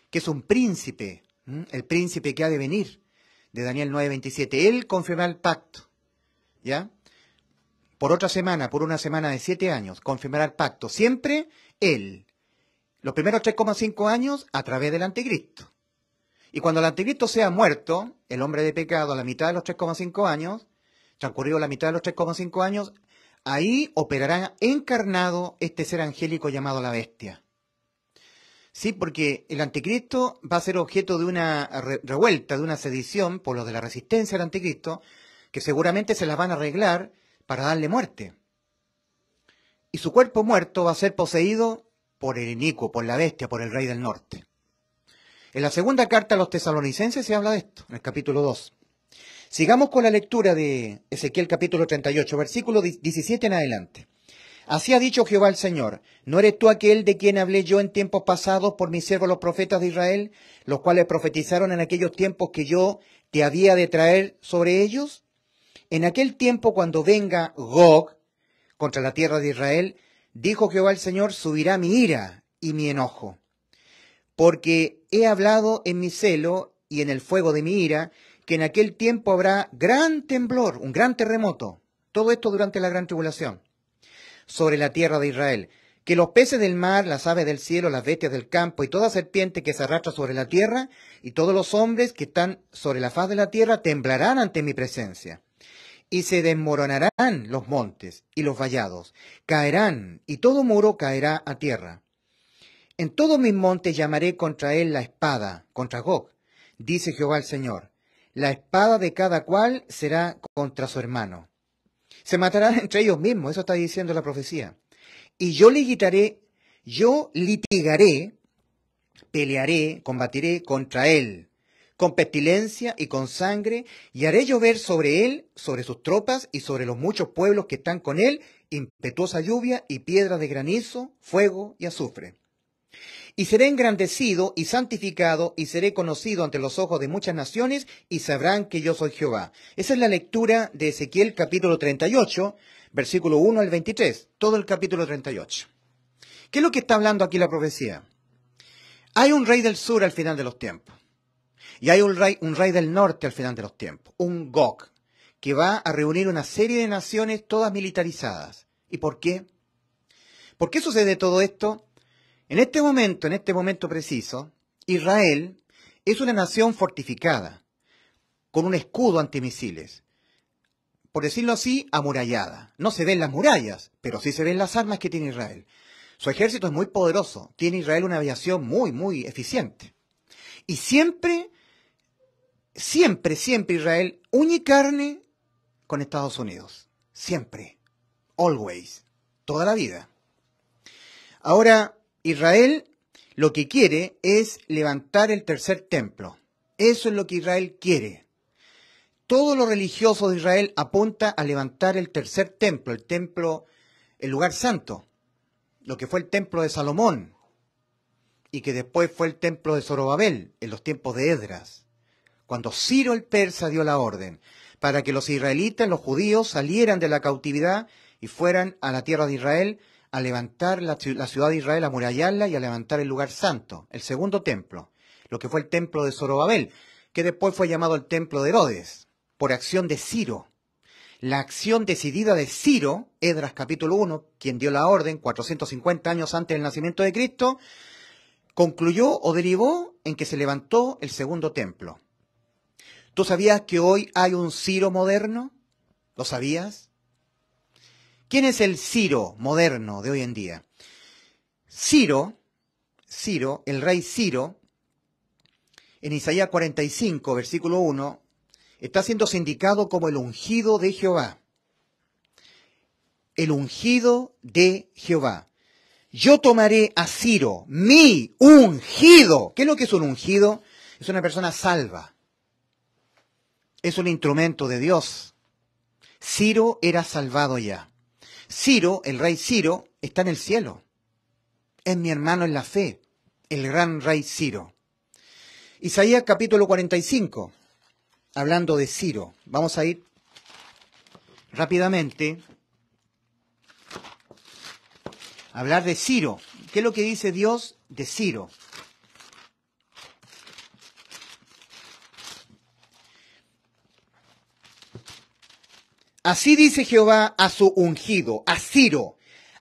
que es un príncipe, el príncipe que ha de venir, de Daniel 9:27. Él confirmará el pacto, ¿ya? Por otra semana, por una semana de siete años, confirmará el pacto. Siempre él. Los primeros 3,5 años a través del anticristo. Y cuando el anticristo sea muerto, el hombre de pecado a la mitad de los 3,5 años, transcurrido la mitad de los 3,5 años, Ahí operará encarnado este ser angélico llamado la bestia. Sí, porque el anticristo va a ser objeto de una revuelta, de una sedición por los de la resistencia al anticristo, que seguramente se las van a arreglar para darle muerte. Y su cuerpo muerto va a ser poseído por el inicuo, por la bestia, por el rey del norte. En la segunda carta a los tesalonicenses se habla de esto, en el capítulo 2. Sigamos con la lectura de Ezequiel capítulo 38, versículo 17 en adelante. Así ha dicho Jehová el Señor, ¿no eres tú aquel de quien hablé yo en tiempos pasados por mis siervos los profetas de Israel, los cuales profetizaron en aquellos tiempos que yo te había de traer sobre ellos? En aquel tiempo cuando venga Gog contra la tierra de Israel, dijo Jehová el Señor, subirá mi ira y mi enojo, porque he hablado en mi celo y en el fuego de mi ira, que en aquel tiempo habrá gran temblor, un gran terremoto, todo esto durante la gran tribulación, sobre la tierra de Israel, que los peces del mar, las aves del cielo, las bestias del campo y toda serpiente que se arrastra sobre la tierra, y todos los hombres que están sobre la faz de la tierra temblarán ante mi presencia. Y se desmoronarán los montes y los vallados, caerán, y todo muro caerá a tierra. En todos mis montes llamaré contra él la espada, contra Gog, dice Jehová el Señor la espada de cada cual será contra su hermano. Se matarán entre ellos mismos, eso está diciendo la profecía. Y yo litigaré, yo litigaré, pelearé, combatiré contra él, con pestilencia y con sangre, y haré llover sobre él, sobre sus tropas y sobre los muchos pueblos que están con él, impetuosa lluvia y piedras de granizo, fuego y azufre. Y seré engrandecido y santificado y seré conocido ante los ojos de muchas naciones y sabrán que yo soy Jehová. Esa es la lectura de Ezequiel capítulo 38, versículo 1 al 23, todo el capítulo 38. ¿Qué es lo que está hablando aquí la profecía? Hay un rey del sur al final de los tiempos. Y hay un rey, un rey del norte al final de los tiempos, un Gog, que va a reunir una serie de naciones todas militarizadas. ¿Y por qué? ¿Por qué sucede todo esto? En este momento, en este momento preciso, Israel es una nación fortificada, con un escudo antimisiles, por decirlo así, amurallada. No se ven las murallas, pero sí se ven las armas que tiene Israel. Su ejército es muy poderoso, tiene Israel una aviación muy, muy eficiente. Y siempre, siempre, siempre Israel une carne con Estados Unidos. Siempre. Always. Toda la vida. Ahora, Israel lo que quiere es levantar el tercer templo. Eso es lo que Israel quiere. Todo lo religioso de Israel apunta a levantar el tercer templo, el templo, el lugar santo, lo que fue el templo de Salomón y que después fue el templo de Zorobabel en los tiempos de Edras, cuando Ciro el persa dio la orden para que los israelitas, los judíos, salieran de la cautividad y fueran a la tierra de Israel a levantar la, ciudad de Israel, a murallarla y a levantar el lugar santo, el segundo templo, lo que fue el templo de Zorobabel, que después fue llamado el templo de Herodes, por acción de Ciro. La acción decidida de Ciro, Edras capítulo 1, quien dio la orden 450 años antes del nacimiento de Cristo, concluyó o derivó en que se levantó el segundo templo. ¿Tú sabías que hoy hay un Ciro moderno? ¿Lo sabías? ¿Quién es el Ciro moderno de hoy en día? Ciro, Ciro, el rey Ciro, en Isaías 45, versículo 1, está siendo sindicado como el ungido de Jehová. El ungido de Jehová. Yo tomaré a Ciro, mi ungido. ¿Qué es lo que es un ungido? Es una persona salva. Es un instrumento de Dios. Ciro era salvado ya. Ciro, el rey Ciro, está en el cielo. Es mi hermano en la fe, el gran rey Ciro. Isaías capítulo 45, hablando de Ciro. Vamos a ir rápidamente a hablar de Ciro. ¿Qué es lo que dice Dios de Ciro? Así dice Jehová a su ungido, a Ciro,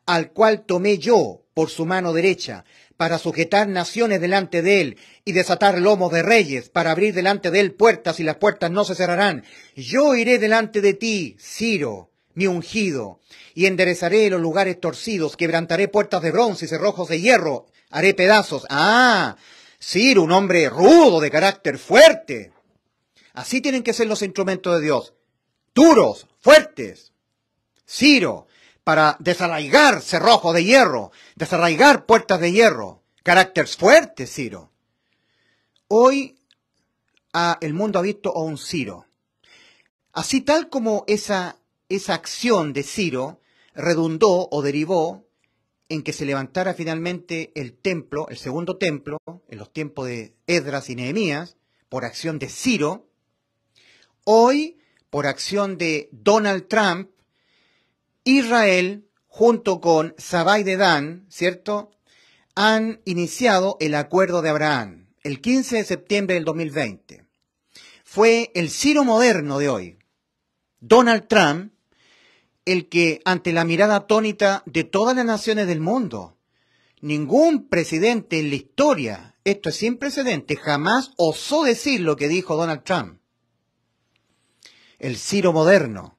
al cual tomé yo por su mano derecha, para sujetar naciones delante de él y desatar lomos de reyes, para abrir delante de él puertas y las puertas no se cerrarán. Yo iré delante de ti, Ciro, mi ungido, y enderezaré los lugares torcidos, quebrantaré puertas de bronce y cerrojos de hierro, haré pedazos. Ah, Ciro, un hombre rudo, de carácter fuerte. Así tienen que ser los instrumentos de Dios duros, fuertes. Ciro, para desarraigar cerrojos de hierro, desarraigar puertas de hierro. Caracteres fuertes, Ciro. Hoy ah, el mundo ha visto a un Ciro. Así tal como esa, esa acción de Ciro redundó o derivó en que se levantara finalmente el templo, el segundo templo, en los tiempos de Edras y Nehemías, por acción de Ciro, hoy por acción de Donald Trump, Israel, junto con Zabai de Dan, ¿cierto?, han iniciado el acuerdo de Abraham el 15 de septiembre del 2020. Fue el Ciro moderno de hoy, Donald Trump, el que, ante la mirada atónita de todas las naciones del mundo, ningún presidente en la historia, esto es sin precedente, jamás osó decir lo que dijo Donald Trump el Ciro moderno.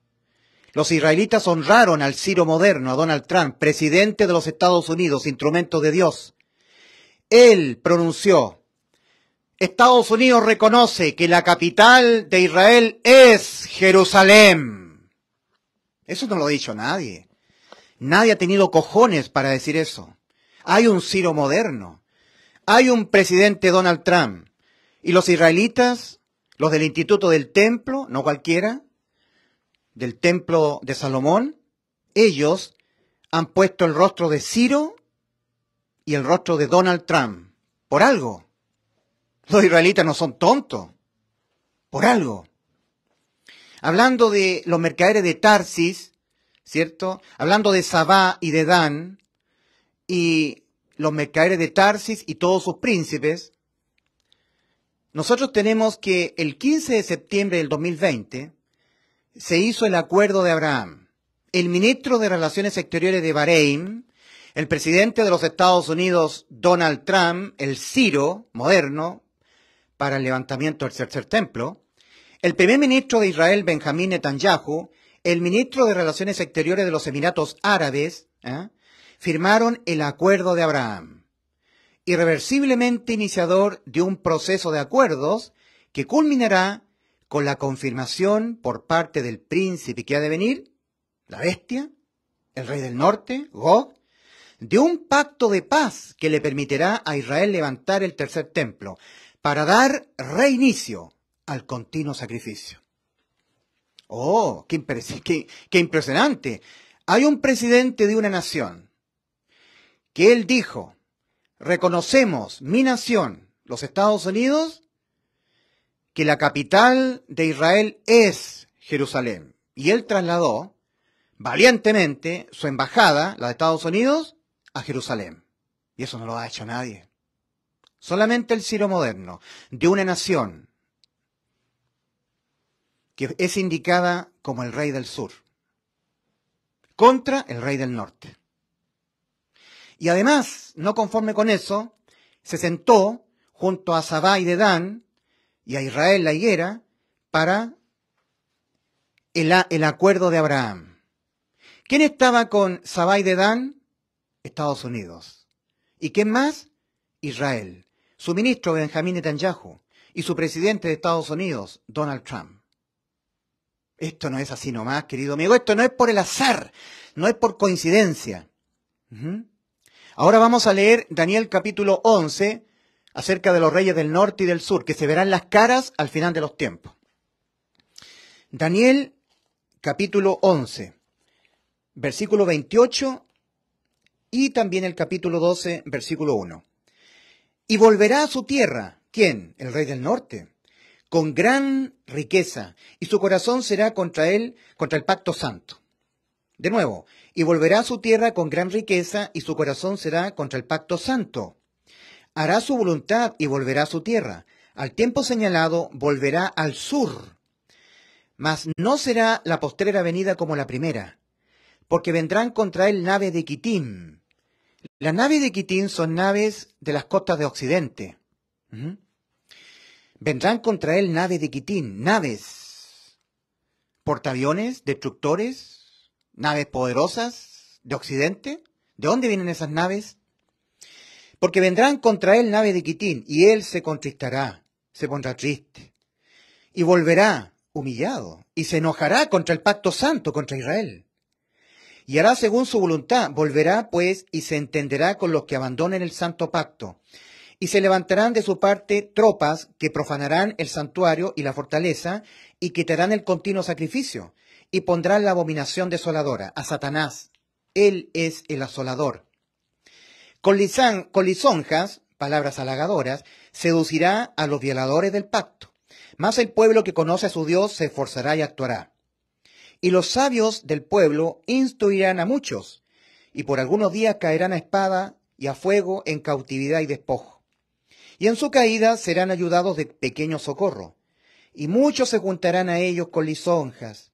Los israelitas honraron al Ciro moderno, a Donald Trump, presidente de los Estados Unidos, instrumento de Dios. Él pronunció, Estados Unidos reconoce que la capital de Israel es Jerusalén. Eso no lo ha dicho nadie. Nadie ha tenido cojones para decir eso. Hay un Ciro moderno. Hay un presidente Donald Trump. Y los israelitas los del Instituto del Templo, no cualquiera, del Templo de Salomón, ellos han puesto el rostro de Ciro y el rostro de Donald Trump. Por algo. Los israelitas no son tontos. Por algo. Hablando de los mercaderes de Tarsis, ¿cierto? Hablando de Sabá y de Dan, y los mercaderes de Tarsis y todos sus príncipes, nosotros tenemos que el 15 de septiembre del 2020 se hizo el acuerdo de Abraham. El ministro de Relaciones Exteriores de Bahrein, el presidente de los Estados Unidos, Donald Trump, el Ciro moderno para el levantamiento del tercer templo, el primer ministro de Israel, Benjamín Netanyahu, el ministro de Relaciones Exteriores de los Emiratos Árabes, ¿eh? firmaron el acuerdo de Abraham irreversiblemente iniciador de un proceso de acuerdos que culminará con la confirmación por parte del príncipe que ha de venir, la bestia, el rey del norte, Gog, de un pacto de paz que le permitirá a Israel levantar el tercer templo para dar reinicio al continuo sacrificio. Oh, qué, qué impresionante. Hay un presidente de una nación que él dijo, reconocemos mi nación, los Estados Unidos, que la capital de Israel es Jerusalén. Y él trasladó valientemente su embajada, la de Estados Unidos, a Jerusalén. Y eso no lo ha hecho nadie. Solamente el Ciro moderno, de una nación que es indicada como el rey del sur, contra el rey del norte. Y además, no conforme con eso, se sentó junto a Sabá y Dan y a Israel la higuera para el, acuerdo de Abraham. ¿Quién estaba con Sabá y Dan? Estados Unidos. ¿Y quién más? Israel. Su ministro Benjamín Netanyahu y su presidente de Estados Unidos, Donald Trump. Esto no es así nomás, querido amigo. Esto no es por el azar, no es por coincidencia. Ahora vamos a leer Daniel capítulo 11 acerca de los reyes del norte y del sur, que se verán las caras al final de los tiempos. Daniel capítulo 11, versículo 28 y también el capítulo 12, versículo 1. Y volverá a su tierra, ¿quién? El rey del norte, con gran riqueza, y su corazón será contra él, contra el pacto santo. De nuevo, y volverá a su tierra con gran riqueza, y su corazón será contra el pacto santo. Hará su voluntad y volverá a su tierra. Al tiempo señalado volverá al sur. Mas no será la postrera venida como la primera, porque vendrán contra él naves de Quitín. Las naves de Quitín son naves de las costas de Occidente. Vendrán contra él naves de Quitín, naves, portaaviones, destructores, naves poderosas de Occidente. ¿De dónde vienen esas naves? Porque vendrán contra él naves de Quitín, y él se contristará, se pondrá triste, y volverá humillado, y se enojará contra el pacto santo, contra Israel. Y hará según su voluntad, volverá pues, y se entenderá con los que abandonen el santo pacto. Y se levantarán de su parte tropas que profanarán el santuario y la fortaleza, y quitarán el continuo sacrificio y pondrán la abominación desoladora, a Satanás. Él es el asolador. Con, lisonjas, palabras halagadoras, seducirá a los violadores del pacto. Mas el pueblo que conoce a su Dios se esforzará y actuará. Y los sabios del pueblo instruirán a muchos, y por algunos días caerán a espada y a fuego en cautividad y despojo. Y en su caída serán ayudados de pequeño socorro, y muchos se juntarán a ellos con lisonjas,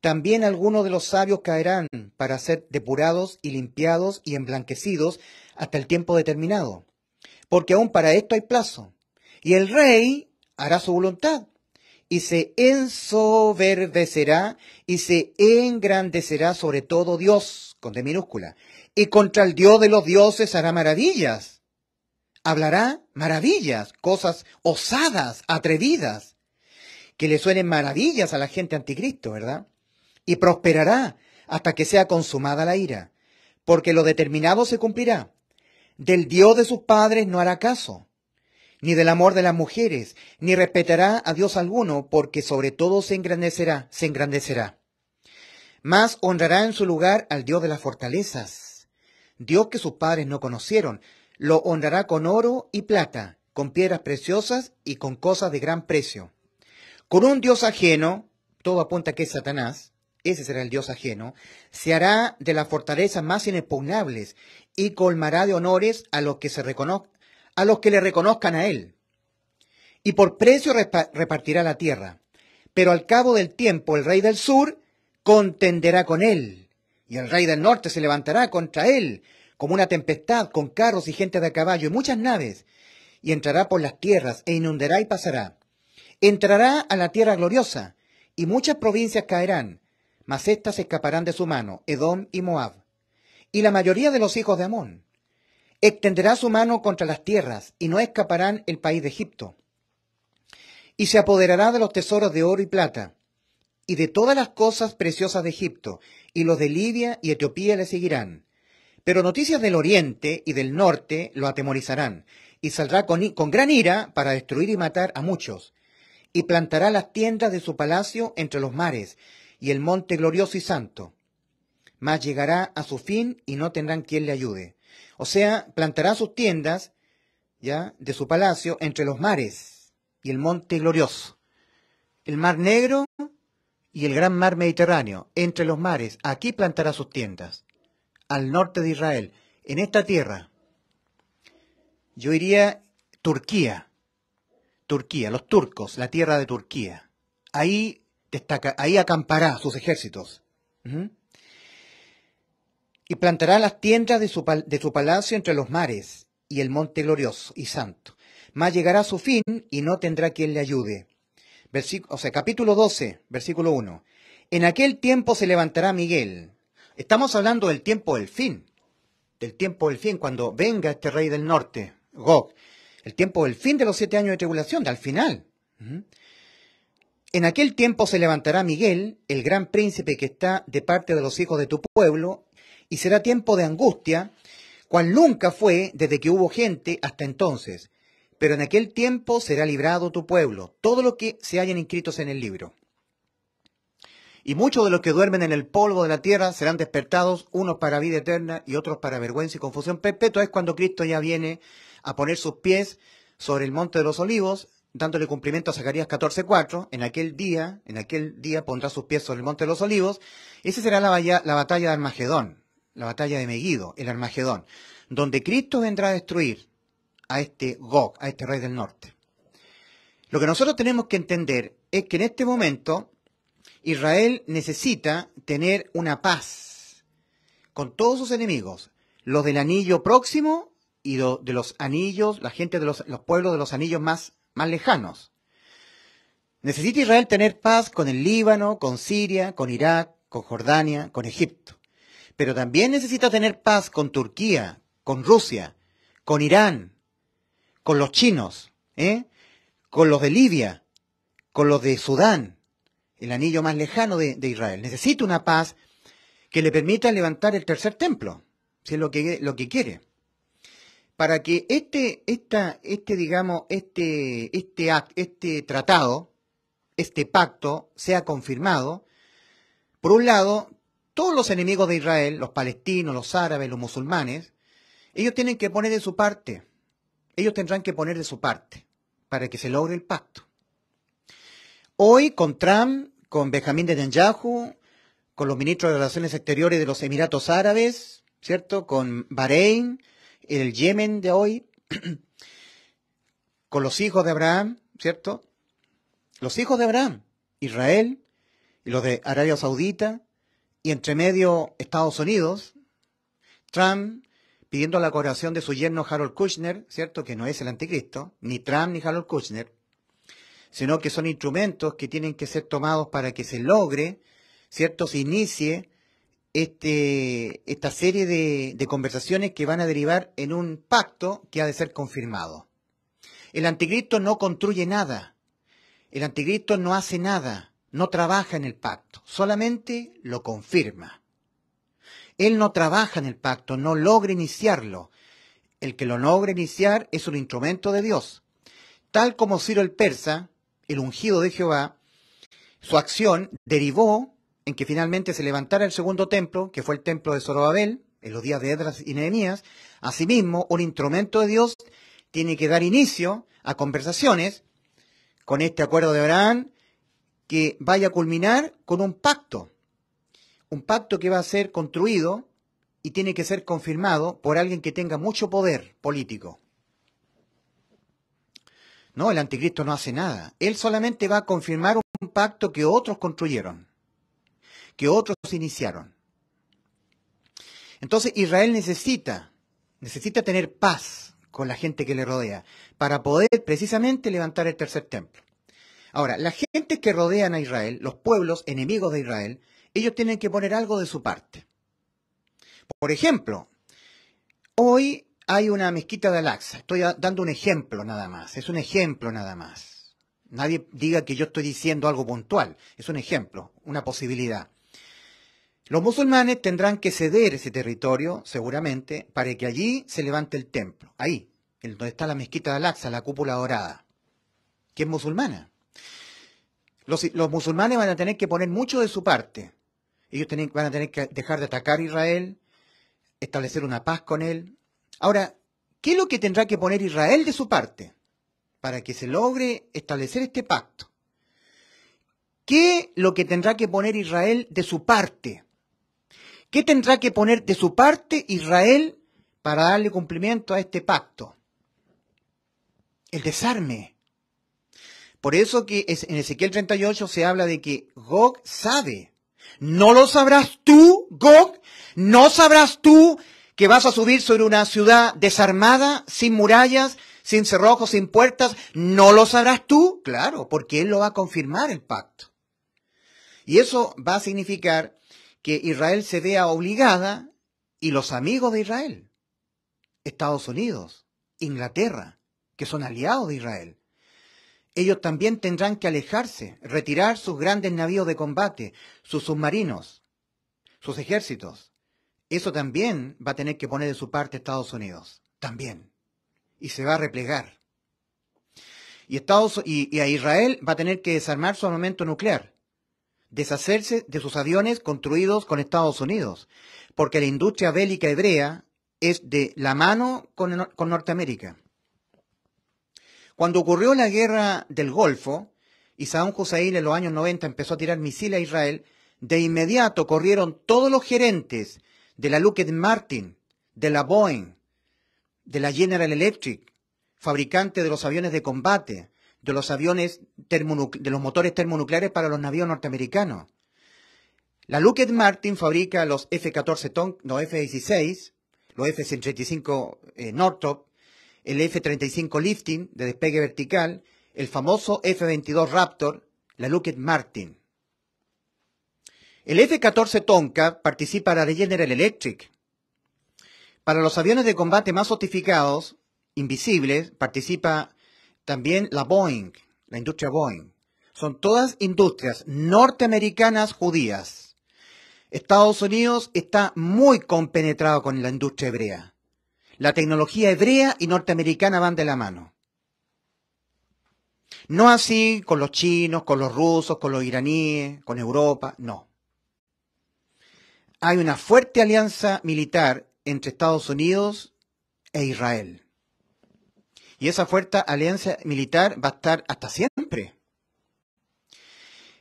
también algunos de los sabios caerán para ser depurados y limpiados y emblanquecidos hasta el tiempo determinado, porque aún para esto hay plazo. Y el rey hará su voluntad, y se ensoberbecerá y se engrandecerá sobre todo Dios, con de minúscula, y contra el Dios de los dioses hará maravillas. Hablará maravillas, cosas osadas, atrevidas, que le suenen maravillas a la gente anticristo, ¿verdad? y prosperará hasta que sea consumada la ira, porque lo determinado se cumplirá. Del Dios de sus padres no hará caso, ni del amor de las mujeres, ni respetará a Dios alguno, porque sobre todo se engrandecerá, se engrandecerá. Mas honrará en su lugar al Dios de las fortalezas, Dios que sus padres no conocieron, lo honrará con oro y plata, con piedras preciosas y con cosas de gran precio. Con un Dios ajeno, todo apunta que es Satanás, ese será el Dios ajeno, se hará de las fortalezas más inexpugnables y colmará de honores a los que, se a los que le reconozcan a él. Y por precio repartirá la tierra. Pero al cabo del tiempo el rey del sur contenderá con él, y el rey del norte se levantará contra él, como una tempestad, con carros y gente de caballo y muchas naves, y entrará por las tierras, e inundará y pasará. Entrará a la tierra gloriosa, y muchas provincias caerán, mas éstas escaparán de su mano, Edom y Moab, y la mayoría de los hijos de Amón. Extenderá su mano contra las tierras, y no escaparán el país de Egipto. Y se apoderará de los tesoros de oro y plata, y de todas las cosas preciosas de Egipto, y los de Libia y Etiopía le seguirán. Pero noticias del oriente y del norte lo atemorizarán, y saldrá con, con gran ira para destruir y matar a muchos, y plantará las tiendas de su palacio entre los mares, y el monte glorioso y santo. Mas llegará a su fin y no tendrán quien le ayude. O sea, plantará sus tiendas, ya, de su palacio entre los mares y el monte glorioso. El mar negro y el gran mar Mediterráneo, entre los mares, aquí plantará sus tiendas, al norte de Israel, en esta tierra. Yo iría Turquía, Turquía, los turcos, la tierra de Turquía. Ahí destaca, ahí acampará sus ejércitos. Y plantará las tiendas de su, palacio entre los mares y el monte glorioso y santo. Mas llegará su fin y no tendrá quien le ayude. o sea, capítulo 12, versículo 1. En aquel tiempo se levantará Miguel. Estamos hablando del tiempo del fin. Del tiempo del fin, cuando venga este rey del norte, Gog. El tiempo del fin de los siete años de tribulación, al final. En aquel tiempo se levantará Miguel, el gran príncipe que está de parte de los hijos de tu pueblo, y será tiempo de angustia, cual nunca fue desde que hubo gente hasta entonces. Pero en aquel tiempo será librado tu pueblo, todo lo que se hayan inscritos en el libro. Y muchos de los que duermen en el polvo de la tierra serán despertados, unos para vida eterna y otros para vergüenza y confusión perpetua. Es cuando Cristo ya viene a poner sus pies sobre el monte de los olivos, dándole cumplimiento a Zacarías 14:4, en aquel día, en aquel día pondrá sus pies sobre el monte de los olivos, esa será la, batalla de Armagedón, la batalla de Megiddo, el Armagedón, donde Cristo vendrá a destruir a este Gog, a este rey del norte. Lo que nosotros tenemos que entender es que en este momento Israel necesita tener una paz con todos sus enemigos, los del anillo próximo y de los anillos, la gente de los, los pueblos de los anillos más más lejanos. Necesita Israel tener paz con el Líbano, con Siria, con Irak, con Jordania, con Egipto. Pero también necesita tener paz con Turquía, con Rusia, con Irán, con los chinos, ¿eh? con los de Libia, con los de Sudán, el anillo más lejano de, de Israel. Necesita una paz que le permita levantar el tercer templo, si es lo que, lo que quiere para que este, este, digamos, este, este, este tratado, este pacto sea confirmado, por un lado, todos los enemigos de Israel, los palestinos, los árabes, los musulmanes, ellos tienen que poner de su parte, ellos tendrán que poner de su parte para que se logre el pacto. Hoy con Trump, con Benjamín Netanyahu, con los ministros de Relaciones Exteriores de los Emiratos Árabes, ¿cierto? Con Bahrein, en el Yemen de hoy, con los hijos de Abraham, ¿cierto? Los hijos de Abraham, Israel y los de Arabia Saudita, y entre medio Estados Unidos, Trump pidiendo la coronación de su yerno Harold Kushner, ¿cierto? Que no es el anticristo, ni Trump ni Harold Kushner, sino que son instrumentos que tienen que ser tomados para que se logre, ¿cierto? Se inicie este, esta serie de, de conversaciones que van a derivar en un pacto que ha de ser confirmado. El anticristo no construye nada, el anticristo no hace nada, no trabaja en el pacto, solamente lo confirma. Él no trabaja en el pacto, no logra iniciarlo. El que lo logra iniciar es un instrumento de Dios. Tal como Ciro el Persa, el ungido de Jehová, su acción derivó en que finalmente se levantara el segundo templo, que fue el templo de Zorobabel, en los días de Edras y Nehemías. Asimismo, un instrumento de Dios tiene que dar inicio a conversaciones con este acuerdo de Abraham que vaya a culminar con un pacto, un pacto que va a ser construido y tiene que ser confirmado por alguien que tenga mucho poder político. No, el anticristo no hace nada, él solamente va a confirmar un pacto que otros construyeron que otros iniciaron. Entonces Israel necesita, necesita tener paz con la gente que le rodea para poder precisamente levantar el tercer templo. Ahora, la gente que rodean a Israel, los pueblos enemigos de Israel, ellos tienen que poner algo de su parte. Por ejemplo, hoy hay una mezquita de al Estoy dando un ejemplo nada más. Es un ejemplo nada más. Nadie diga que yo estoy diciendo algo puntual. Es un ejemplo, una posibilidad. Los musulmanes tendrán que ceder ese territorio, seguramente, para que allí se levante el templo, ahí, donde está la mezquita de Al-Aqsa, la cúpula dorada, que es musulmana. Los, musulmanes van a tener que poner mucho de su parte. Ellos van a tener que dejar de atacar a Israel, establecer una paz con él. Ahora, ¿qué es lo que tendrá que poner Israel de su parte para que se logre establecer este pacto? ¿Qué es lo que tendrá que poner Israel de su parte ¿Qué tendrá que poner de su parte Israel para darle cumplimiento a este pacto? El desarme. Por eso que en Ezequiel 38 se habla de que Gog sabe. No lo sabrás tú, Gog. No sabrás tú que vas a subir sobre una ciudad desarmada, sin murallas, sin cerrojos, sin puertas. No lo sabrás tú, claro, porque Él lo va a confirmar el pacto. Y eso va a significar que Israel se vea obligada y los amigos de Israel, Estados Unidos, Inglaterra, que son aliados de Israel, ellos también tendrán que alejarse, retirar sus grandes navíos de combate, sus submarinos, sus ejércitos. Eso también va a tener que poner de su parte Estados Unidos, también. Y se va a replegar. Y, Estados, y, y a Israel va a tener que desarmar su armamento nuclear deshacerse de sus aviones construidos con Estados Unidos, porque la industria bélica hebrea es de la mano con, Norteamérica. Cuando ocurrió la guerra del Golfo, y Saddam Hussein en los años 90 empezó a tirar misiles a Israel, de inmediato corrieron todos los gerentes de la Lockheed Martin, de la Boeing, de la General Electric, fabricante de los aviones de combate, de los aviones de los motores termonucleares para los navíos norteamericanos. La Lockheed Martin fabrica los F-14 Tonk, los F-16, los F-35 Northrop, el F-35 Lifting de despegue vertical, el famoso F-22 Raptor, la Lockheed Martin. El F-14 Tonka participa para General Electric. Para los aviones de combate más sofisticados, invisibles, participa también la Boeing, la industria Boeing. Son todas industrias norteamericanas judías. Estados Unidos está muy compenetrado con la industria hebrea. La tecnología hebrea y norteamericana van de la mano. No así con los chinos, con los rusos, con los iraníes, con Europa, no. Hay una fuerte alianza militar entre Estados Unidos e Israel. Y esa fuerte alianza militar va a estar hasta siempre.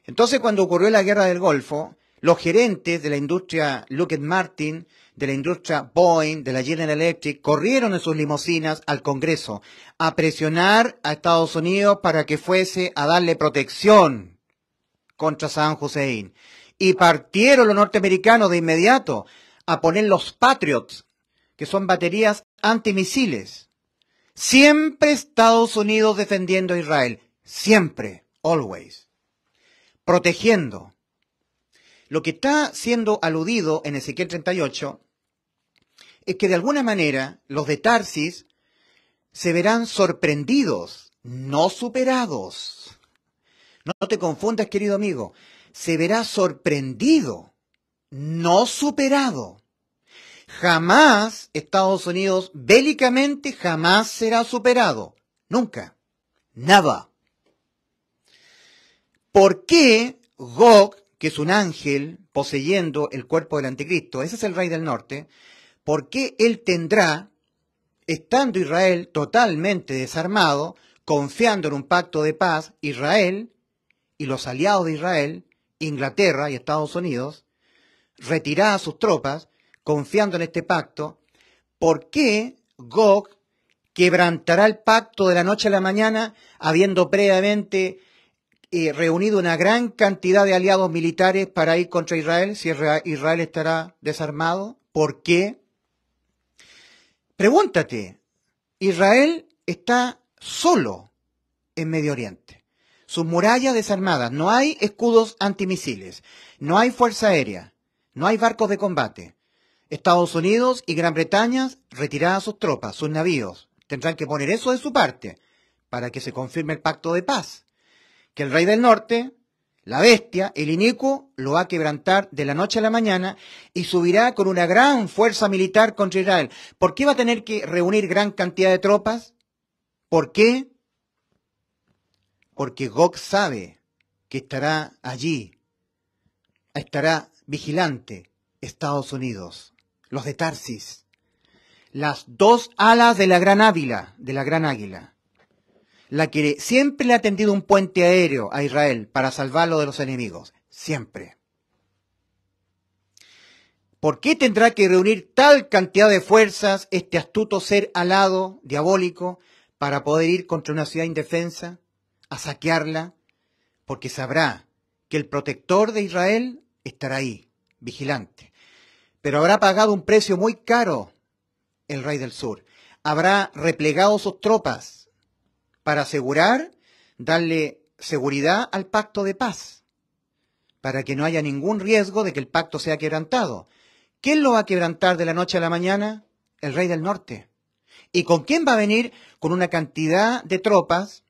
Entonces, cuando ocurrió la guerra del Golfo, los gerentes de la industria Lockheed Martin, de la industria Boeing, de la General Electric, corrieron en sus limusinas al Congreso a presionar a Estados Unidos para que fuese a darle protección contra San Hussein. Y partieron los norteamericanos de inmediato a poner los Patriots, que son baterías antimisiles. Siempre Estados Unidos defendiendo a Israel. Siempre, always. Protegiendo. Lo que está siendo aludido en Ezequiel 38 es que de alguna manera los de Tarsis se verán sorprendidos, no superados. No te confundas, querido amigo. Se verá sorprendido, no superado Jamás Estados Unidos bélicamente jamás será superado. Nunca. Nada. ¿Por qué Gog, que es un ángel poseyendo el cuerpo del anticristo, ese es el rey del norte, por qué él tendrá, estando Israel totalmente desarmado, confiando en un pacto de paz, Israel y los aliados de Israel, Inglaterra y Estados Unidos, a sus tropas, confiando en este pacto, ¿por qué Gog quebrantará el pacto de la noche a la mañana habiendo previamente eh, reunido una gran cantidad de aliados militares para ir contra Israel si Israel estará desarmado? ¿Por qué? Pregúntate, Israel está solo en Medio Oriente. Sus murallas desarmadas, no hay escudos antimisiles, no hay fuerza aérea, no hay barcos de combate, Estados Unidos y Gran Bretaña retirarán sus tropas, sus navíos. Tendrán que poner eso de su parte para que se confirme el pacto de paz. Que el rey del norte, la bestia, el inicuo, lo va a quebrantar de la noche a la mañana y subirá con una gran fuerza militar contra Israel. ¿Por qué va a tener que reunir gran cantidad de tropas? ¿Por qué? Porque Gok sabe que estará allí, estará vigilante Estados Unidos los de Tarsis, las dos alas de la gran ávila, de la gran águila, la que siempre le ha tendido un puente aéreo a Israel para salvarlo de los enemigos, siempre. ¿Por qué tendrá que reunir tal cantidad de fuerzas este astuto ser alado, diabólico, para poder ir contra una ciudad indefensa, a saquearla? Porque sabrá que el protector de Israel estará ahí, vigilante pero habrá pagado un precio muy caro el rey del sur. Habrá replegado sus tropas para asegurar, darle seguridad al pacto de paz, para que no haya ningún riesgo de que el pacto sea quebrantado. ¿Quién lo va a quebrantar de la noche a la mañana? El rey del norte. ¿Y con quién va a venir? Con una cantidad de tropas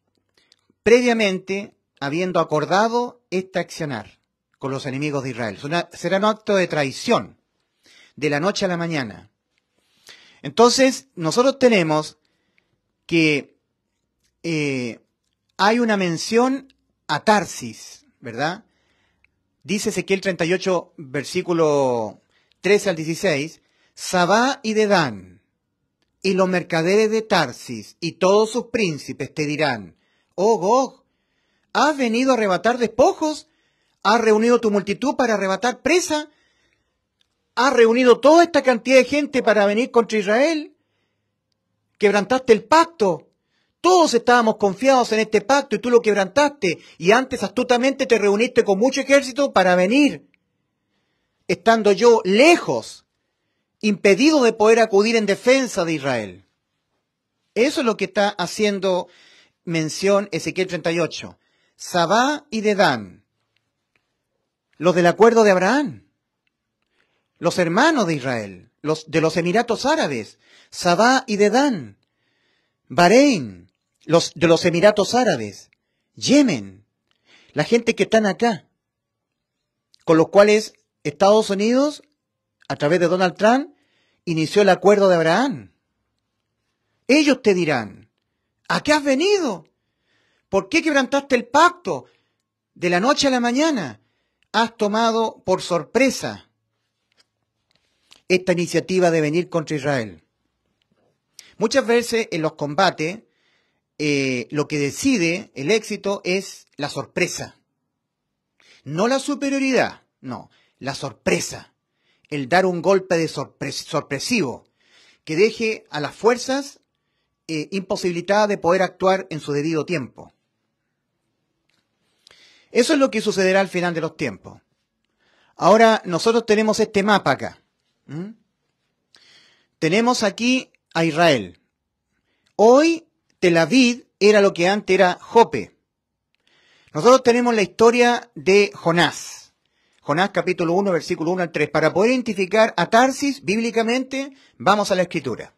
previamente habiendo acordado este accionar con los enemigos de Israel. será un acto de traición de la noche a la mañana. Entonces, nosotros tenemos que eh, hay una mención a Tarsis, ¿verdad? Dice Ezequiel 38, versículo 13 al 16, Sabá y Dedán, y los mercaderes de Tarsis, y todos sus príncipes te dirán, Oh Gog, ¿has venido a arrebatar despojos? ¿Has reunido tu multitud para arrebatar presa? Ha reunido toda esta cantidad de gente para venir contra Israel. Quebrantaste el pacto. Todos estábamos confiados en este pacto y tú lo quebrantaste. Y antes astutamente te reuniste con mucho ejército para venir. Estando yo lejos, impedido de poder acudir en defensa de Israel. Eso es lo que está haciendo mención Ezequiel 38. Sabá y Dedán. Los del acuerdo de Abraham los hermanos de Israel, los de los Emiratos Árabes, Sabá y Dedán, Bahrein, los de los Emiratos Árabes, Yemen, la gente que están acá, con los cuales Estados Unidos, a través de Donald Trump, inició el acuerdo de Abraham. Ellos te dirán, ¿a qué has venido? ¿Por qué quebrantaste el pacto? De la noche a la mañana has tomado por sorpresa esta iniciativa de venir contra Israel. Muchas veces en los combates eh, lo que decide el éxito es la sorpresa. No la superioridad, no, la sorpresa. El dar un golpe de sorpresivo que deje a las fuerzas eh, imposibilitadas de poder actuar en su debido tiempo. Eso es lo que sucederá al final de los tiempos. Ahora nosotros tenemos este mapa acá. ¿Mm? Tenemos aquí a Israel. Hoy Tel Aviv era lo que antes era Jope. Nosotros tenemos la historia de Jonás. Jonás capítulo 1, versículo 1 al 3. Para poder identificar a Tarsis bíblicamente, vamos a la escritura.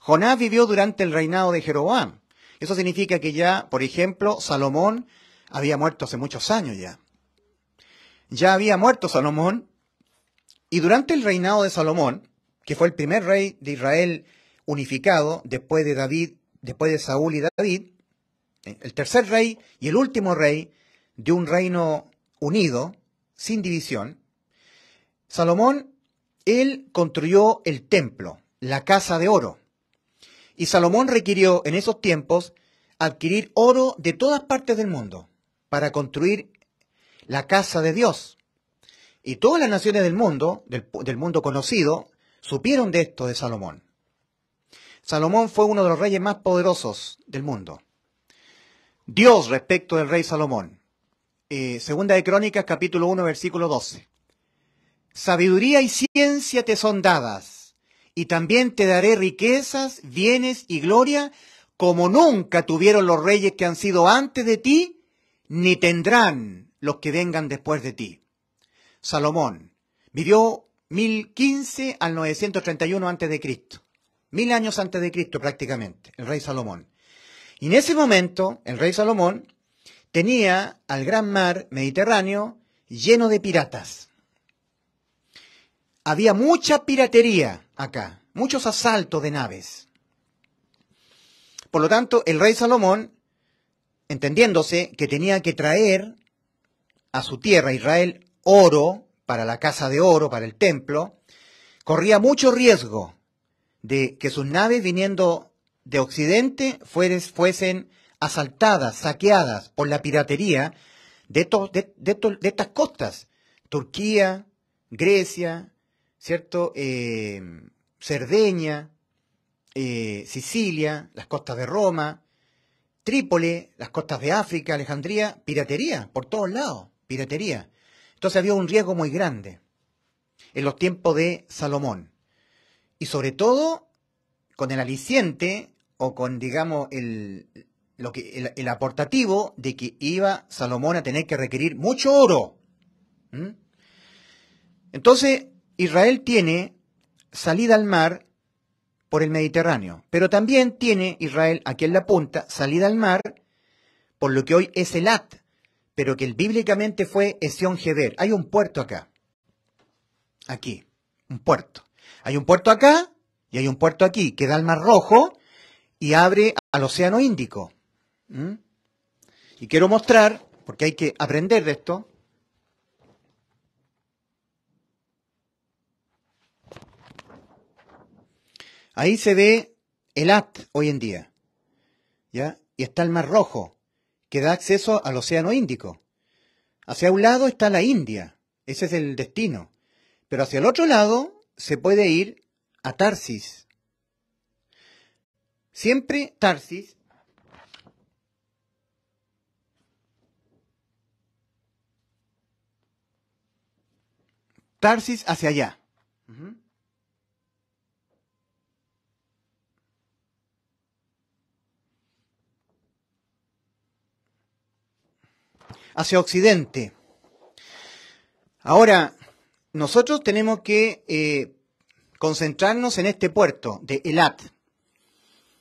Jonás vivió durante el reinado de Jeroboam. Eso significa que ya, por ejemplo, Salomón había muerto hace muchos años ya. Ya había muerto Salomón y durante el reinado de Salomón, que fue el primer rey de Israel unificado después de David, después de Saúl y David, eh, el tercer rey y el último rey de un reino unido, sin división, Salomón, él construyó el templo, la casa de oro. Y Salomón requirió en esos tiempos adquirir oro de todas partes del mundo para construir la casa de Dios. Y todas las naciones del mundo, del, mundo conocido, supieron de esto de Salomón. Salomón fue uno de los reyes más poderosos del mundo. Dios respecto del rey Salomón. Eh, segunda de Crónicas, capítulo 1, versículo 12. Sabiduría y ciencia te son dadas, y también te daré riquezas, bienes y gloria, como nunca tuvieron los reyes que han sido antes de ti, ni tendrán los que vengan después de ti. Salomón. Vivió 1015 al 931 antes de Cristo. Mil años antes de Cristo prácticamente, el rey Salomón. Y en ese momento, el rey Salomón tenía al gran mar Mediterráneo lleno de piratas. Había mucha piratería acá, muchos asaltos de naves. Por lo tanto, el rey Salomón, entendiéndose que tenía que traer a su tierra, Israel, oro, para la casa de oro, para el templo, corría mucho riesgo de que sus naves viniendo de Occidente fuesen asaltadas, saqueadas por la piratería de, de, de estas costas, Turquía, Grecia, ¿cierto? Eh, Cerdeña, eh, Sicilia, las costas de Roma, Trípoli, las costas de África, Alejandría, piratería, por todos lados, piratería. Entonces había un riesgo muy grande en los tiempos de Salomón. Y sobre todo con el aliciente o con, digamos, el, lo que, el, aportativo de que iba Salomón a tener que requerir mucho oro. ¿Mm? Entonces, Israel tiene salida al mar por el Mediterráneo, pero también tiene Israel aquí en la punta salida al mar por lo que hoy es el At, pero que bíblicamente fue Esión Geder. Hay un puerto acá. Aquí, un puerto. Hay un puerto acá y hay un puerto aquí que da al Mar Rojo y abre al Océano Índico. ¿Mm? Y quiero mostrar, porque hay que aprender de esto, Ahí se ve el At hoy en día. ¿Ya? Y está el Mar Rojo que da acceso al Océano Índico. Hacia un lado está la India, ese es el destino, pero hacia el otro lado se puede ir a Tarsis. Siempre Tarsis Tarsis hacia allá. hacia Occidente. Ahora, nosotros tenemos que eh, concentrarnos en este puerto de Elat.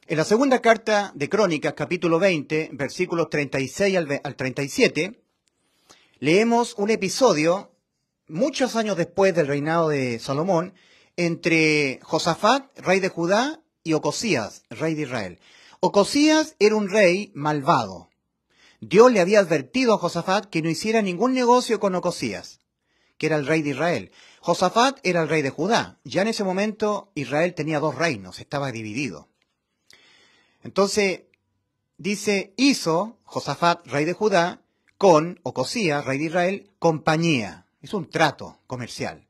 En la segunda carta de Crónicas, capítulo 20, versículos 36 al 37, leemos un episodio muchos años después del reinado de Salomón entre Josafat, rey de Judá, y Ocosías, rey de Israel. Ocosías era un rey malvado, Dios le había advertido a Josafat que no hiciera ningún negocio con Ocosías, que era el rey de Israel. Josafat era el rey de Judá. Ya en ese momento Israel tenía dos reinos, estaba dividido. Entonces, dice, hizo Josafat, rey de Judá, con Ocosías, rey de Israel, compañía. Es un trato comercial.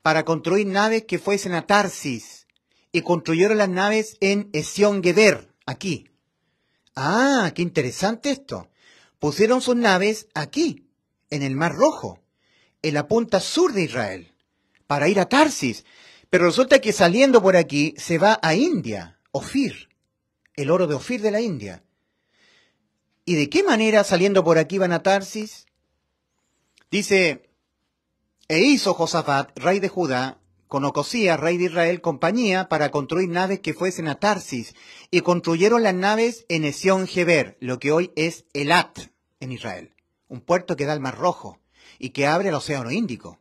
Para construir naves que fuesen a Tarsis. Y construyeron las naves en Esión Geber, aquí. Ah, qué interesante esto pusieron sus naves aquí, en el Mar Rojo, en la punta sur de Israel, para ir a Tarsis. Pero resulta que saliendo por aquí se va a India, Ofir, el oro de Ofir de la India. ¿Y de qué manera saliendo por aquí van a Tarsis? Dice, e hizo Josafat, rey de Judá, con Ocosías, rey de Israel, compañía para construir naves que fuesen a Tarsis, y construyeron las naves en Esión Geber, lo que hoy es Elat en Israel, un puerto que da al Mar Rojo y que abre al Océano Índico.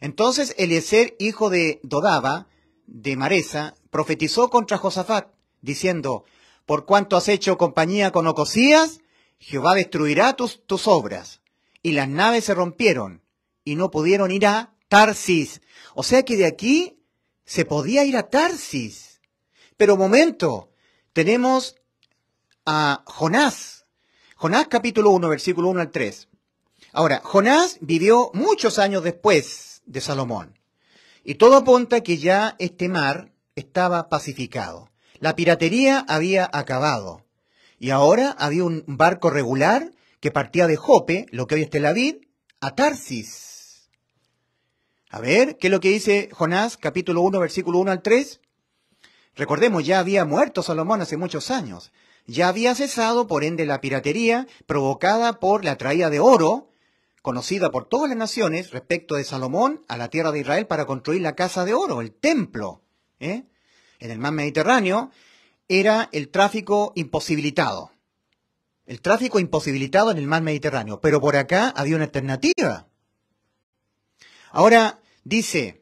Entonces Eliezer, hijo de Dodaba, de Mareza, profetizó contra Josafat, diciendo, por cuanto has hecho compañía con Ocosías, Jehová destruirá tus, tus obras. Y las naves se rompieron, y no pudieron ir a Tarsis. O sea que de aquí se podía ir a Tarsis. Pero momento, tenemos a Jonás. Jonás capítulo 1, versículo 1 al 3. Ahora, Jonás vivió muchos años después de Salomón. Y todo apunta que ya este mar estaba pacificado. La piratería había acabado. Y ahora había un barco regular que partía de Jope, lo que hoy es Tel Aviv, a Tarsis. A ver, ¿qué es lo que dice Jonás capítulo 1, versículo 1 al 3? Recordemos, ya había muerto Salomón hace muchos años. Ya había cesado, por ende, la piratería provocada por la traída de oro, conocida por todas las naciones, respecto de Salomón a la tierra de Israel para construir la casa de oro, el templo. ¿eh? En el mar Mediterráneo era el tráfico imposibilitado. El tráfico imposibilitado en el mar Mediterráneo. Pero por acá había una alternativa. Ahora dice,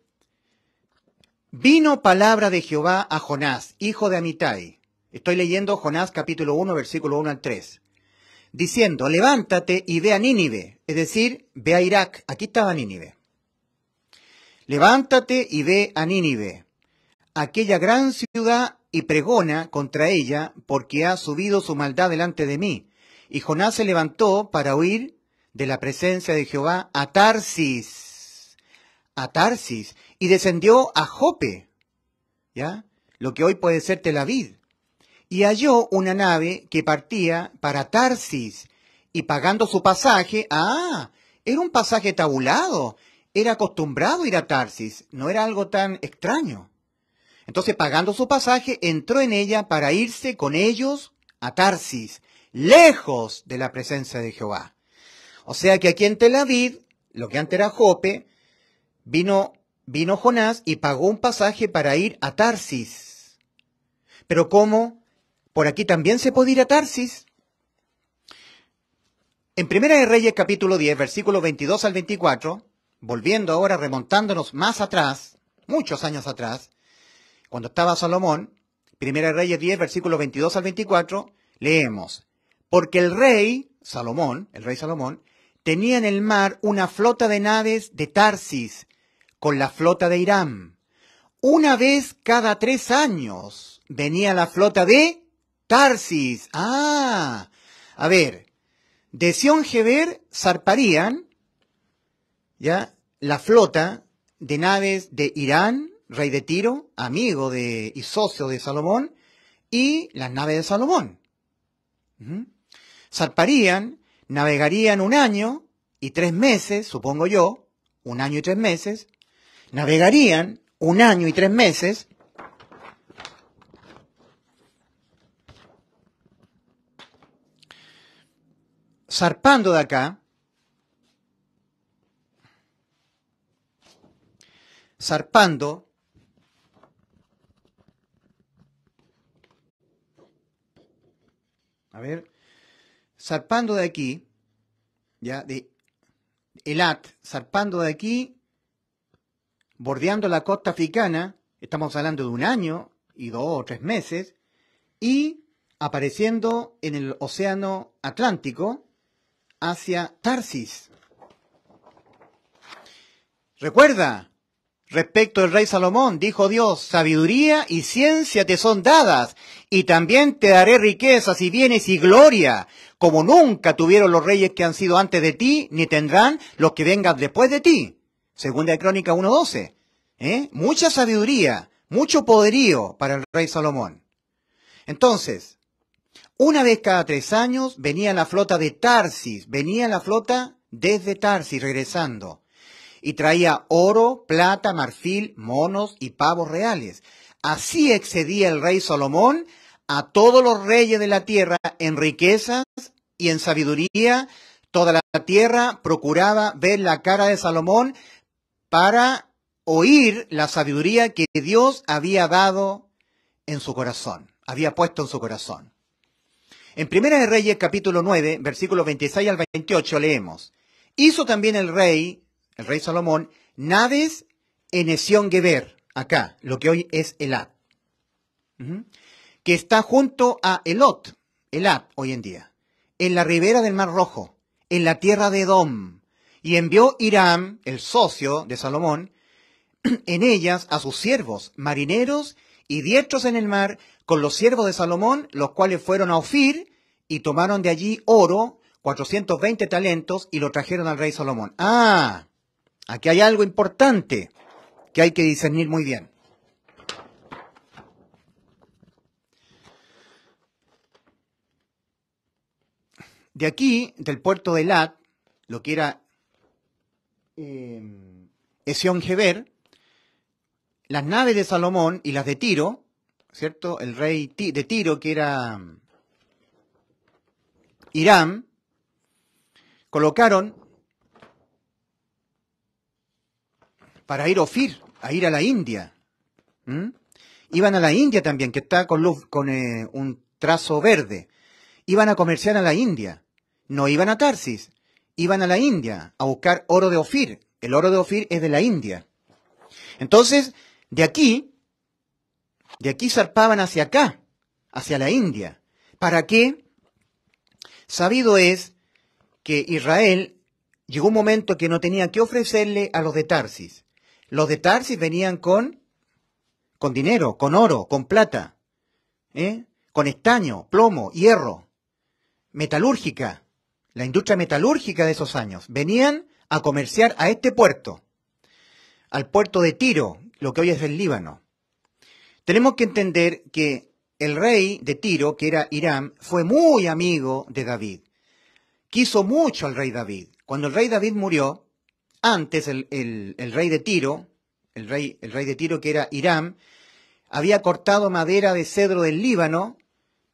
vino palabra de Jehová a Jonás, hijo de Amitai. Estoy leyendo Jonás capítulo 1, versículo 1 al 3. Diciendo, levántate y ve a Nínive, es decir, ve a Irak. Aquí estaba Nínive. Levántate y ve a Nínive, aquella gran ciudad, y pregona contra ella, porque ha subido su maldad delante de mí. Y Jonás se levantó para huir de la presencia de Jehová a Tarsis a Tarsis y descendió a Jope, ¿ya? Lo que hoy puede ser Tel Aviv. Y halló una nave que partía para Tarsis y pagando su pasaje, ah, era un pasaje tabulado, era acostumbrado a ir a Tarsis, no era algo tan extraño. Entonces, pagando su pasaje, entró en ella para irse con ellos a Tarsis, lejos de la presencia de Jehová. O sea que aquí en Tel Aviv, lo que antes era Jope, Vino, vino Jonás y pagó un pasaje para ir a Tarsis. Pero ¿cómo? Por aquí también se puede ir a Tarsis. En Primera de Reyes capítulo 10, versículo 22 al 24, volviendo ahora, remontándonos más atrás, muchos años atrás, cuando estaba Salomón, Primera de Reyes 10, versículo 22 al 24, leemos, porque el rey Salomón, el rey Salomón, tenía en el mar una flota de naves de Tarsis con la flota de Irán. Una vez cada tres años venía la flota de Tarsis. Ah, a ver, de Sion Geber zarparían ya la flota de naves de Irán, rey de Tiro, amigo de, y socio de Salomón, y las naves de Salomón. Zarparían, navegarían un año y tres meses, supongo yo, un año y tres meses, navegarían un año y tres meses zarpando de acá, zarpando a ver, zarpando de aquí, ya, de Elat, zarpando de aquí bordeando la costa africana, estamos hablando de un año y dos o tres meses, y apareciendo en el Océano Atlántico hacia Tarsis. Recuerda, respecto al rey Salomón, dijo Dios, sabiduría y ciencia te son dadas, y también te daré riquezas y bienes y gloria, como nunca tuvieron los reyes que han sido antes de ti, ni tendrán los que vengan después de ti. Segunda Crónica 1.12. ¿eh? Mucha sabiduría, mucho poderío para el rey Salomón. Entonces, una vez cada tres años venía la flota de Tarsis, venía la flota desde Tarsis regresando y traía oro, plata, marfil, monos y pavos reales. Así excedía el rey Salomón a todos los reyes de la tierra en riquezas y en sabiduría. Toda la tierra procuraba ver la cara de Salomón para oír la sabiduría que Dios había dado en su corazón, había puesto en su corazón. En Primera de Reyes capítulo 9, versículos 26 al 28 leemos, hizo también el rey, el rey Salomón, Nades en Esión Geber, acá, lo que hoy es Elat, que está junto a Elot, Elat hoy en día, en la ribera del Mar Rojo, en la tierra de Edom, y envió Hiram, el socio de Salomón, en ellas a sus siervos, marineros y diestros en el mar, con los siervos de Salomón, los cuales fueron a Ofir y tomaron de allí oro, 420 talentos, y lo trajeron al rey Salomón. Ah, aquí hay algo importante que hay que discernir muy bien. De aquí, del puerto de Lat, lo que era eh, Esión Geber, las naves de Salomón y las de Tiro, ¿cierto? El rey de Tiro, que era mm, Irán, colocaron para ir a Ophir, a ir a la India. Iban a la India también, que está con, luz, con eh, un trazo verde. Iban a comerciar a la India. No iban a Tarsis iban a la India a buscar oro de Ofir. El oro de Ofir es de la India. Entonces, de aquí, de aquí zarpaban hacia acá, hacia la India. ¿Para qué? Sabido es que Israel llegó un momento que no tenía que ofrecerle a los de Tarsis. Los de Tarsis venían con, con dinero, con oro, con plata, ¿eh? con estaño, plomo, hierro, metalúrgica la industria metalúrgica de esos años, venían a comerciar a este puerto, al puerto de Tiro, lo que hoy es el Líbano. Tenemos que entender que el rey de Tiro, que era Irán, fue muy amigo de David. Quiso mucho al rey David. Cuando el rey David murió, antes el, rey de Tiro, el rey, el rey de Tiro que era Irán, había cortado madera de cedro del Líbano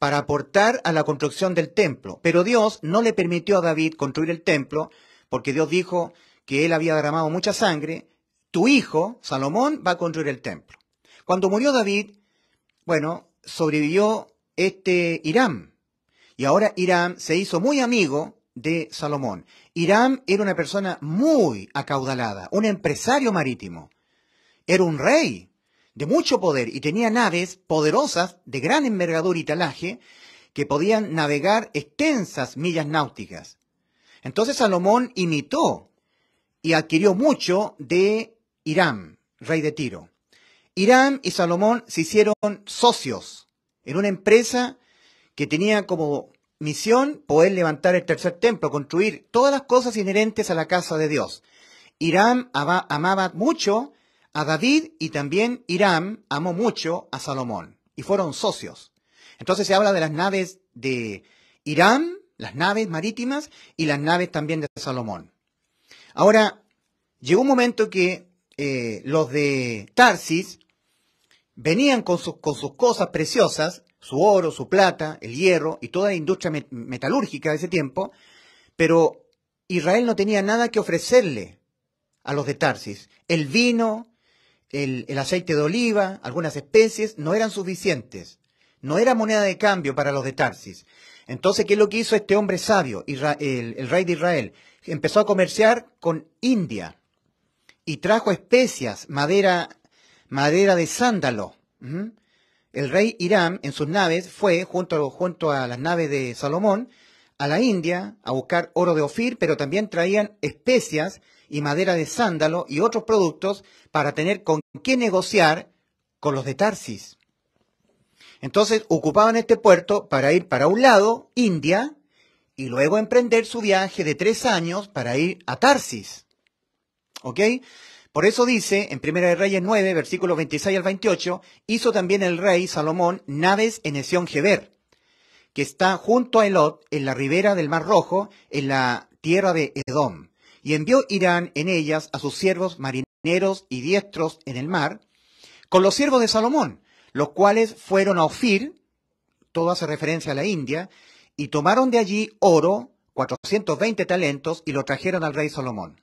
para aportar a la construcción del templo. Pero Dios no le permitió a David construir el templo porque Dios dijo que él había derramado mucha sangre. Tu hijo, Salomón, va a construir el templo. Cuando murió David, bueno, sobrevivió este Irán Y ahora Irán se hizo muy amigo de Salomón. Irán era una persona muy acaudalada, un empresario marítimo. Era un rey de mucho poder y tenía naves poderosas de gran envergadura y talaje que podían navegar extensas millas náuticas. Entonces Salomón imitó y adquirió mucho de Irán, rey de Tiro. Irán y Salomón se hicieron socios en una empresa que tenía como misión poder levantar el tercer templo, construir todas las cosas inherentes a la casa de Dios. Irán amaba mucho a David y también Irán amó mucho a Salomón y fueron socios. Entonces se habla de las naves de Irán, las naves marítimas y las naves también de Salomón. Ahora, llegó un momento que eh, los de Tarsis venían con, con sus cosas preciosas, su oro, su plata, el hierro y toda la industria metalúrgica de ese tiempo, pero Israel no tenía nada que ofrecerle a los de Tarsis. El vino, el, aceite de oliva, algunas especies, no eran suficientes. No era moneda de cambio para los de Tarsis. Entonces, ¿qué es lo que hizo este hombre sabio, el, rey de Israel? Empezó a comerciar con India y trajo especias, madera, madera de sándalo. El rey Irán, en sus naves fue, junto, junto a las naves de Salomón, a la India a buscar oro de Ofir, pero también traían especias y madera de sándalo y otros productos para tener con qué negociar con los de Tarsis. Entonces ocupaban este puerto para ir para un lado, India, y luego emprender su viaje de tres años para ir a Tarsis. ¿Ok? Por eso dice en Primera de Reyes 9, versículos 26 al 28, hizo también el rey Salomón naves en Esión Geber que está junto a Elot, en la ribera del Mar Rojo, en la tierra de Edom. Y envió Irán en ellas a sus siervos marineros y diestros en el mar, con los siervos de Salomón, los cuales fueron a Ofir, todo hace referencia a la India, y tomaron de allí oro, 420 talentos, y lo trajeron al rey Salomón.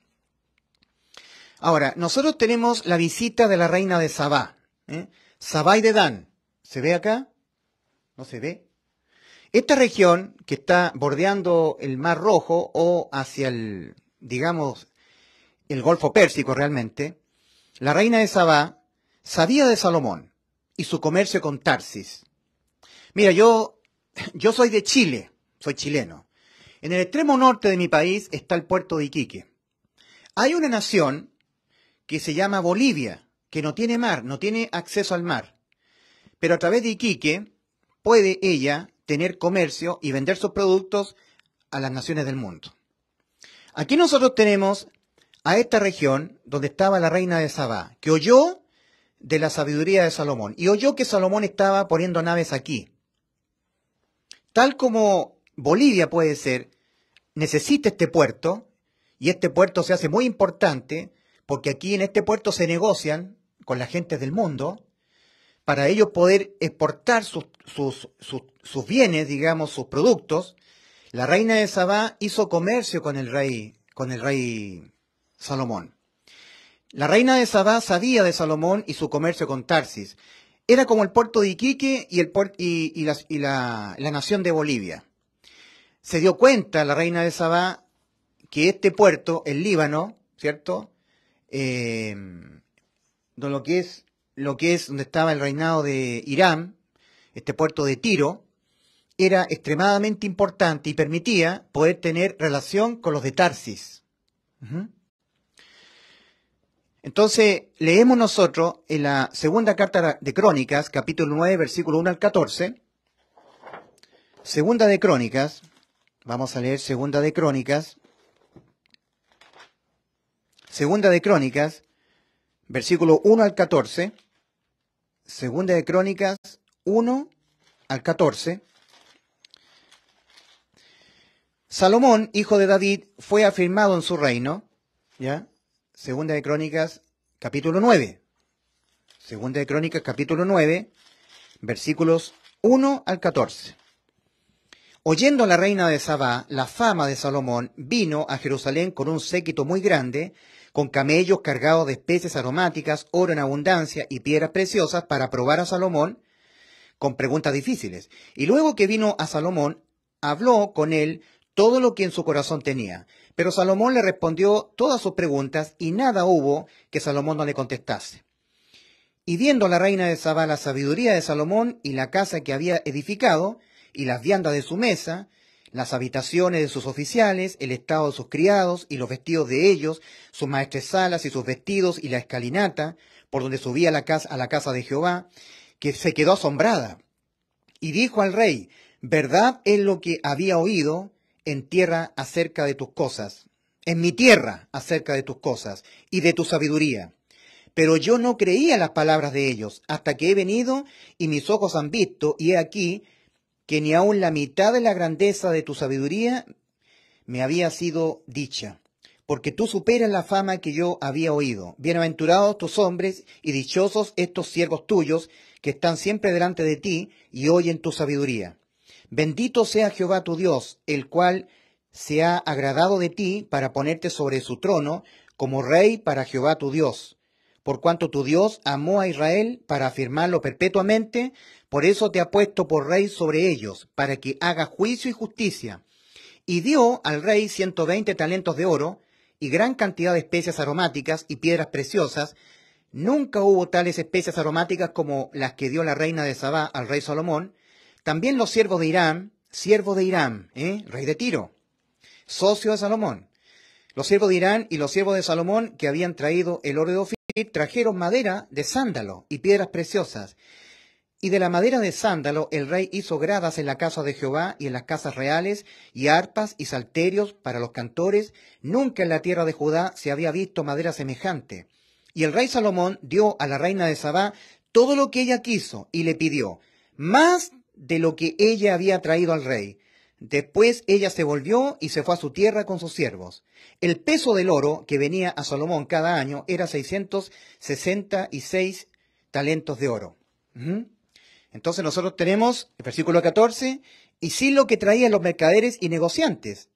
Ahora, nosotros tenemos la visita de la reina de Sabá. ¿eh? Sabá y de Dan. ¿Se ve acá? ¿No se ve? Esta región que está bordeando el Mar Rojo o hacia el, digamos, el Golfo Pérsico realmente, la reina de Sabá sabía de Salomón y su comercio con Tarsis. Mira, yo, yo soy de Chile, soy chileno. En el extremo norte de mi país está el puerto de Iquique. Hay una nación que se llama Bolivia, que no tiene mar, no tiene acceso al mar. Pero a través de Iquique puede ella tener comercio y vender sus productos a las naciones del mundo. Aquí nosotros tenemos a esta región donde estaba la reina de Sabá, que oyó de la sabiduría de Salomón y oyó que Salomón estaba poniendo naves aquí. Tal como Bolivia puede ser, necesita este puerto y este puerto se hace muy importante porque aquí en este puerto se negocian con la gente del mundo para ellos poder exportar sus, sus, sus, bienes, digamos, sus productos, la reina de Sabá hizo comercio con el rey, con el rey Salomón. La reina de Sabá sabía de Salomón y su comercio con Tarsis. Era como el puerto de Iquique y, el y, la, nación de Bolivia. Se dio cuenta la reina de Sabá que este puerto, el Líbano, ¿cierto? Eh, de lo que es lo que es donde estaba el reinado de Irán, este puerto de Tiro, era extremadamente importante y permitía poder tener relación con los de Tarsis. Entonces, leemos nosotros en la segunda carta de Crónicas, capítulo 9, versículo 1 al 14. Segunda de Crónicas, vamos a leer Segunda de Crónicas. Segunda de Crónicas, versículo 1 al 14, segunda de Crónicas 1 al 14. Salomón, hijo de David, fue afirmado en su reino, ¿ya? Segunda de Crónicas capítulo 9. Segunda de Crónicas capítulo 9, versículos 1 al 14. Oyendo la reina de Sabá la fama de Salomón, vino a Jerusalén con un séquito muy grande con camellos cargados de especies aromáticas, oro en abundancia y piedras preciosas para probar a Salomón con preguntas difíciles. Y luego que vino a Salomón, habló con él todo lo que en su corazón tenía. Pero Salomón le respondió todas sus preguntas y nada hubo que Salomón no le contestase. Y viendo la reina de Sabá la sabiduría de Salomón y la casa que había edificado, y las viandas de su mesa, las habitaciones de sus oficiales, el estado de sus criados y los vestidos de ellos, sus maestresalas y sus vestidos y la escalinata por donde subía la casa, a la casa de Jehová, que se quedó asombrada. Y dijo al rey, verdad es lo que había oído en tierra acerca de tus cosas, en mi tierra acerca de tus cosas y de tu sabiduría. Pero yo no creía las palabras de ellos, hasta que he venido y mis ojos han visto, y he aquí que ni aun la mitad de la grandeza de tu sabiduría me había sido dicha, porque tú superas la fama que yo había oído. Bienaventurados tus hombres y dichosos estos siervos tuyos que están siempre delante de ti y oyen tu sabiduría. Bendito sea Jehová tu Dios, el cual se ha agradado de ti para ponerte sobre su trono como rey para Jehová tu Dios por cuanto tu Dios amó a Israel para afirmarlo perpetuamente, por eso te ha puesto por rey sobre ellos, para que haga juicio y justicia. Y dio al rey ciento veinte talentos de oro, y gran cantidad de especias aromáticas y piedras preciosas. Nunca hubo tales especias aromáticas como las que dio la reina de Sabá al rey Salomón. También los siervos de Irán, siervos de Irán, ¿eh? rey de Tiro, socio de Salomón. Los siervos de Irán y los siervos de Salomón que habían traído el oro de trajeron madera de sándalo y piedras preciosas. Y de la madera de sándalo el rey hizo gradas en la casa de Jehová y en las casas reales, y arpas y salterios para los cantores. Nunca en la tierra de Judá se había visto madera semejante. Y el rey Salomón dio a la reina de Sabá todo lo que ella quiso y le pidió, más de lo que ella había traído al rey. Después ella se volvió y se fue a su tierra con sus siervos. El peso del oro que venía a Salomón cada año era 666 talentos de oro. Entonces nosotros tenemos el versículo 14, y sí lo que traían los mercaderes y negociantes.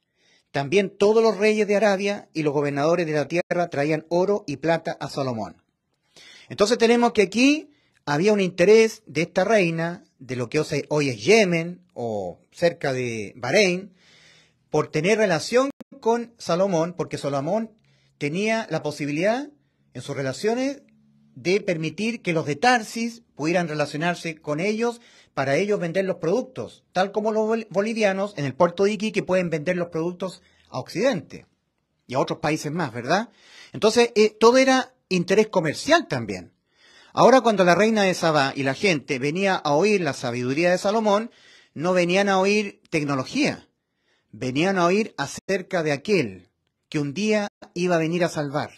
También todos los reyes de Arabia y los gobernadores de la tierra traían oro y plata a Salomón. Entonces tenemos que aquí había un interés de esta reina de lo que hoy es Yemen o cerca de Bahrein, por tener relación con Salomón, porque Salomón tenía la posibilidad en sus relaciones de permitir que los de Tarsis pudieran relacionarse con ellos para ellos vender los productos, tal como los bolivianos en el puerto de Iquique pueden vender los productos a Occidente y a otros países más, ¿verdad? Entonces, eh, todo era interés comercial también. Ahora cuando la reina de Sabá y la gente venía a oír la sabiduría de Salomón, no venían a oír tecnología, venían a oír acerca de aquel que un día iba a venir a salvar.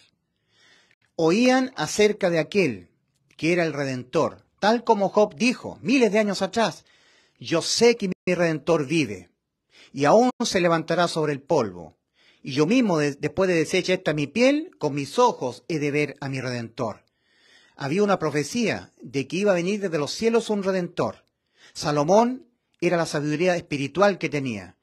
Oían acerca de aquel que era el redentor, tal como Job dijo miles de años atrás, yo sé que mi redentor vive y aún se levantará sobre el polvo. Y yo mismo, después de deshecha esta mi piel, con mis ojos he de ver a mi redentor había una profecía de que iba a venir desde los cielos un redentor. Salomón era la sabiduría espiritual que tenía.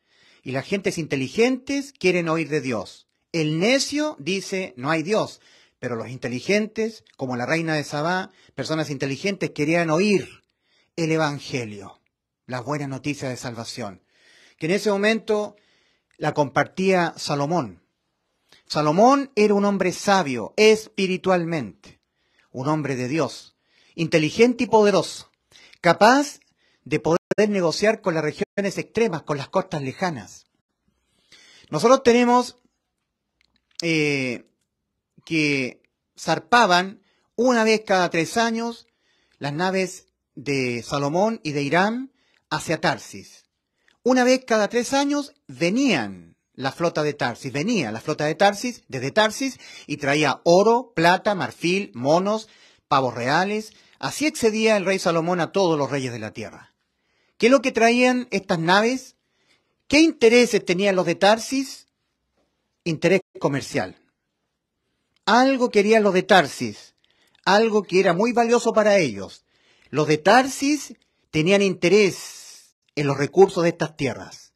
Y las gentes inteligentes quieren oír de Dios. El necio dice, no hay Dios. Pero los inteligentes, como la reina de Sabá, personas inteligentes querían oír el Evangelio, Las buena noticia de salvación, que en ese momento la compartía Salomón. Salomón era un hombre sabio espiritualmente un hombre de Dios, inteligente y poderoso, capaz de poder negociar con las regiones extremas, con las costas lejanas. Nosotros tenemos eh, que zarpaban una vez cada tres años las naves de Salomón y de Irán hacia Tarsis. Una vez cada tres años venían la flota de Tarsis. Venía la flota de Tarsis, desde Tarsis, y traía oro, plata, marfil, monos, pavos reales. Así excedía el rey Salomón a todos los reyes de la tierra. ¿Qué es lo que traían estas naves? ¿Qué intereses tenían los de Tarsis? Interés comercial. Algo querían los de Tarsis, algo que era muy valioso para ellos. Los de Tarsis tenían interés en los recursos de estas tierras.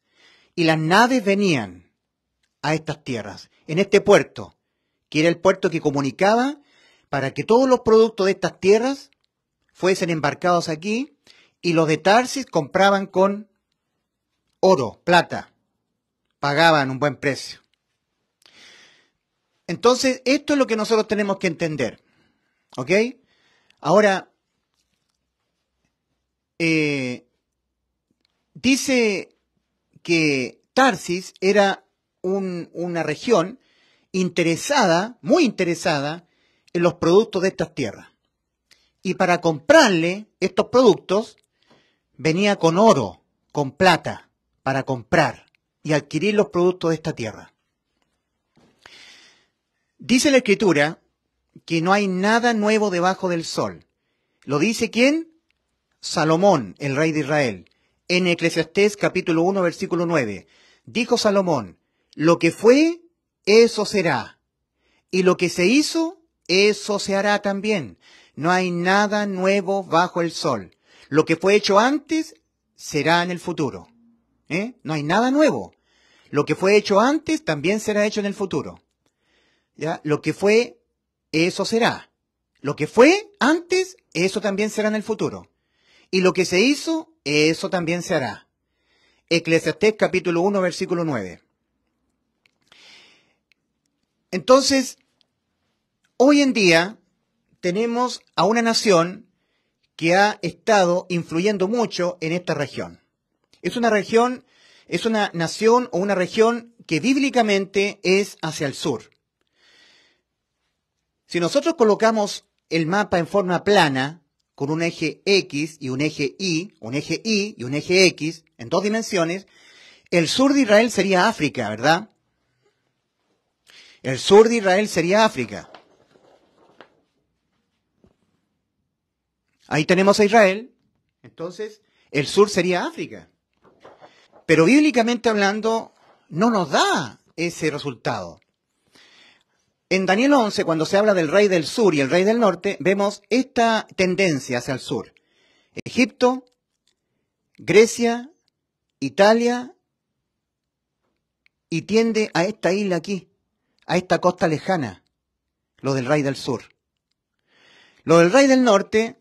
Y las naves venían a estas tierras, en este puerto, que era el puerto que comunicaba para que todos los productos de estas tierras fuesen embarcados aquí y los de Tarsis compraban con oro, plata, pagaban un buen precio. Entonces, esto es lo que nosotros tenemos que entender. ¿Ok? Ahora, eh, dice que Tarsis era una región interesada, muy interesada, en los productos de estas tierras. Y para comprarle estos productos, venía con oro, con plata, para comprar y adquirir los productos de esta tierra. Dice la escritura que no hay nada nuevo debajo del sol. ¿Lo dice quién? Salomón, el rey de Israel. En Eclesiastés capítulo 1, versículo 9. Dijo Salomón, lo que fue, eso será. Y lo que se hizo, eso se hará también. No hay nada nuevo bajo el sol. Lo que fue hecho antes, será en el futuro. ¿Eh? No hay nada nuevo. Lo que fue hecho antes, también será hecho en el futuro. ¿Ya? Lo que fue, eso será. Lo que fue antes, eso también será en el futuro. Y lo que se hizo, eso también se hará. Eclesiastés capítulo 1, versículo 9. Entonces, hoy en día tenemos a una nación que ha estado influyendo mucho en esta región. Es una región, es una nación o una región que bíblicamente es hacia el sur. Si nosotros colocamos el mapa en forma plana, con un eje X y un eje Y, un eje Y y un eje X, en dos dimensiones, el sur de Israel sería África, ¿verdad? El sur de Israel sería África. Ahí tenemos a Israel. Entonces, el sur sería África. Pero bíblicamente hablando, no nos da ese resultado. En Daniel 11, cuando se habla del rey del sur y el rey del norte, vemos esta tendencia hacia el sur. Egipto, Grecia, Italia, y tiende a esta isla aquí, a esta costa lejana, lo del rey del sur. Lo del rey del norte,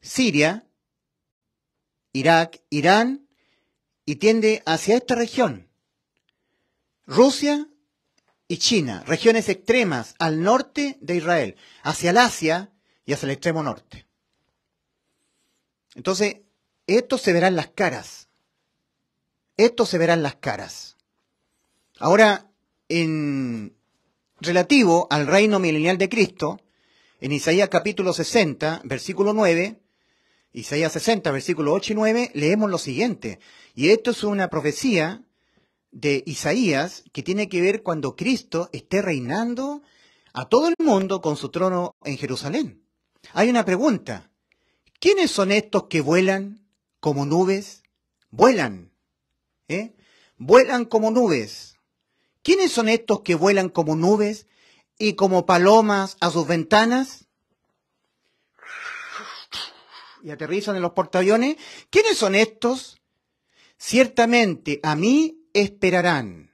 Siria, Irak, Irán, y tiende hacia esta región. Rusia y China, regiones extremas al norte de Israel, hacia el Asia y hacia el extremo norte. Entonces, esto se verán las caras. Esto se verán las caras. Ahora, en, relativo al reino milenial de Cristo, en Isaías capítulo 60, versículo 9, Isaías 60, versículo 8 y 9, leemos lo siguiente. Y esto es una profecía de Isaías que tiene que ver cuando Cristo esté reinando a todo el mundo con su trono en Jerusalén. Hay una pregunta. ¿Quiénes son estos que vuelan como nubes? Vuelan. ¿eh? Vuelan como nubes ¿Quiénes son estos que vuelan como nubes y como palomas a sus ventanas? Y aterrizan en los portaaviones. ¿Quiénes son estos? Ciertamente a mí esperarán.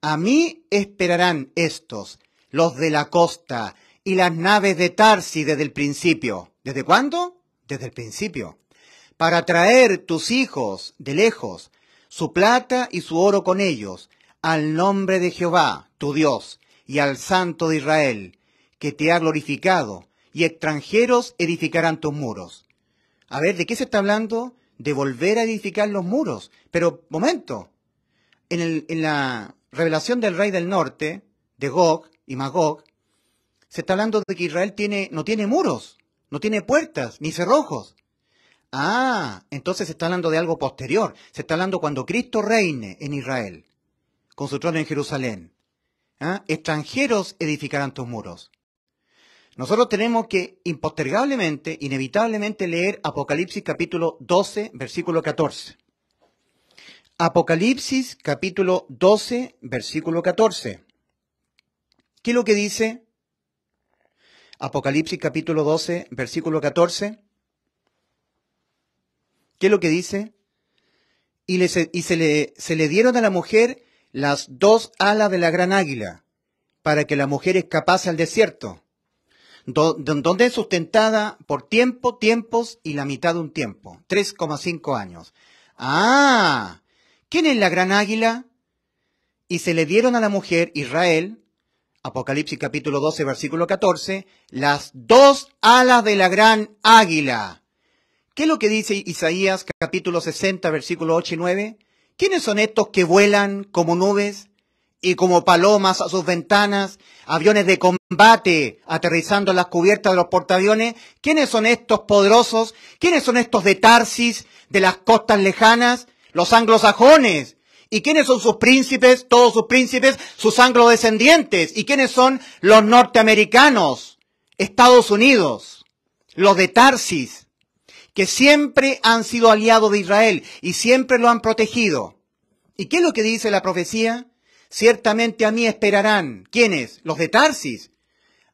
A mí esperarán estos, los de la costa y las naves de Tarsi desde el principio. ¿Desde cuándo? Desde el principio. Para traer tus hijos de lejos, su plata y su oro con ellos, al nombre de Jehová, tu Dios, y al Santo de Israel, que te ha glorificado, y extranjeros edificarán tus muros. A ver, ¿de qué se está hablando? De volver a edificar los muros. Pero, momento, en, la revelación del rey del norte, de Gog y Magog, se está hablando de que Israel no tiene muros, no tiene puertas, ni cerrojos. Ah, entonces se está hablando de algo posterior. Se está hablando cuando Cristo reine en Israel con su trono en Jerusalén. ¿Ah? Extranjeros edificarán tus muros. Nosotros tenemos que impostergablemente, inevitablemente leer Apocalipsis capítulo 12, versículo 14. Apocalipsis capítulo 12, versículo 14. ¿Qué es lo que dice Apocalipsis capítulo 12, versículo 14? ¿Qué es lo que dice? Y, y se, le, se le dieron a la mujer las dos alas de la gran águila, para que la mujer escapase al desierto, donde es sustentada por tiempo, tiempos y la mitad de un tiempo, 3,5 años. Ah, ¿quién es la gran águila? Y se le dieron a la mujer Israel, Apocalipsis capítulo 12, versículo 14, las dos alas de la gran águila. ¿Qué es lo que dice Isaías capítulo 60, versículo 8 y 9? ¿Quiénes son estos que vuelan como nubes y como palomas a sus ventanas, aviones de combate aterrizando en las cubiertas de los portaaviones? ¿Quiénes son estos poderosos? ¿Quiénes son estos de Tarsis, de las costas lejanas? Los anglosajones. ¿Y quiénes son sus príncipes? Todos sus príncipes, sus anglodescendientes. ¿Y quiénes son los norteamericanos? Estados Unidos. Los de Tarsis que siempre han sido aliados de Israel y siempre lo han protegido. ¿Y qué es lo que dice la profecía? Ciertamente a mí esperarán. ¿Quiénes? Los de Tarsis.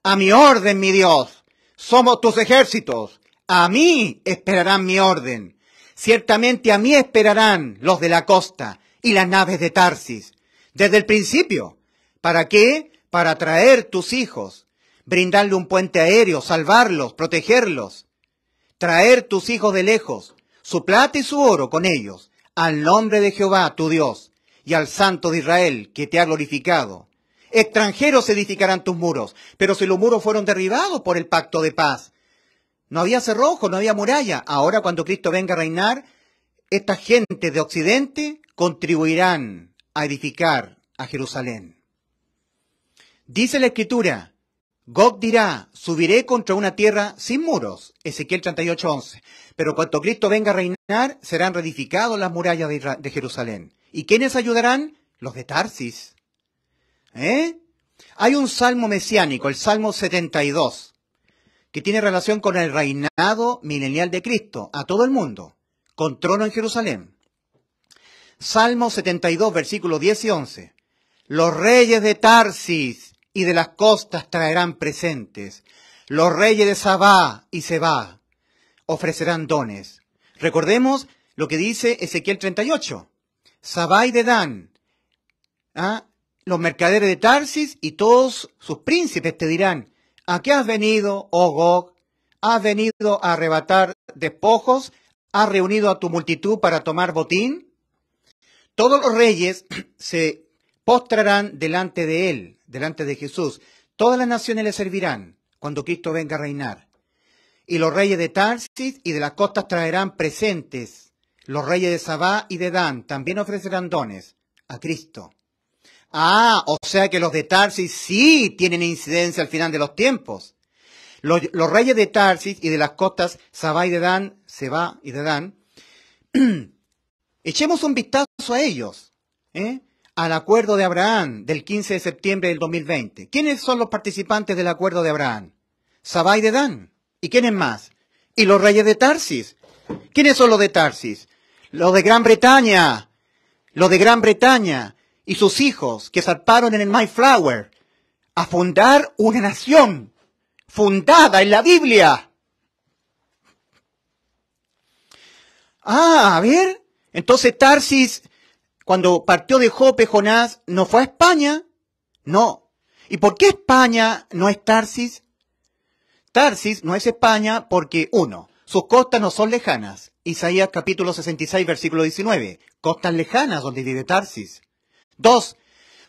A mi orden, mi Dios. Somos tus ejércitos. A mí esperarán mi orden. Ciertamente a mí esperarán los de la costa y las naves de Tarsis. Desde el principio. ¿Para qué? Para traer tus hijos, brindarle un puente aéreo, salvarlos, protegerlos traer tus hijos de lejos, su plata y su oro con ellos, al nombre de Jehová tu Dios, y al Santo de Israel que te ha glorificado. Extranjeros edificarán tus muros, pero si los muros fueron derribados por el pacto de paz, no había cerrojo, no había muralla. Ahora cuando Cristo venga a reinar, esta gente de Occidente contribuirán a edificar a Jerusalén. Dice la Escritura, Gog dirá, subiré contra una tierra sin muros, Ezequiel 38:11. Pero cuando Cristo venga a reinar, serán reedificados las murallas de, de Jerusalén. ¿Y quiénes ayudarán? Los de Tarsis. ¿Eh? Hay un salmo mesiánico, el Salmo 72, que tiene relación con el reinado milenial de Cristo a todo el mundo, con trono en Jerusalén. Salmo 72, versículos 10 y 11. Los reyes de Tarsis y de las costas traerán presentes. Los reyes de Sabá y Seba. ofrecerán dones. Recordemos lo que dice Ezequiel 38. Sabá y Dedán, ¿ah? los mercaderes de Tarsis y todos sus príncipes te dirán, ¿a qué has venido, oh Gog? ¿Has venido a arrebatar despojos? ¿Has reunido a tu multitud para tomar botín? Todos los reyes se postrarán delante de él, delante de Jesús, todas las naciones le servirán cuando Cristo venga a reinar. Y los reyes de Tarsis y de las costas traerán presentes. Los reyes de Sabá y de Dan también ofrecerán dones a Cristo. Ah, o sea que los de Tarsis sí tienen incidencia al final de los tiempos. Los, reyes de Tarsis y de las costas Sabá y de Dan, Seba y de Dan, echemos un vistazo a ellos. ¿eh? al Acuerdo de Abraham del 15 de septiembre del 2020. ¿Quiénes son los participantes del Acuerdo de Abraham? Sabá de Dan. ¿Y quiénes más? Y los reyes de Tarsis. ¿Quiénes son los de Tarsis? Los de Gran Bretaña. Los de Gran Bretaña y sus hijos que zarparon en el Mayflower a fundar una nación fundada en la Biblia. Ah, a ver. Entonces Tarsis cuando partió de Jope Jonás, ¿no fue a España? No. ¿Y por qué España no es Tarsis? Tarsis no es España porque, uno, sus costas no son lejanas. Isaías capítulo 66, versículo 19. Costas lejanas donde vive Tarsis. Dos,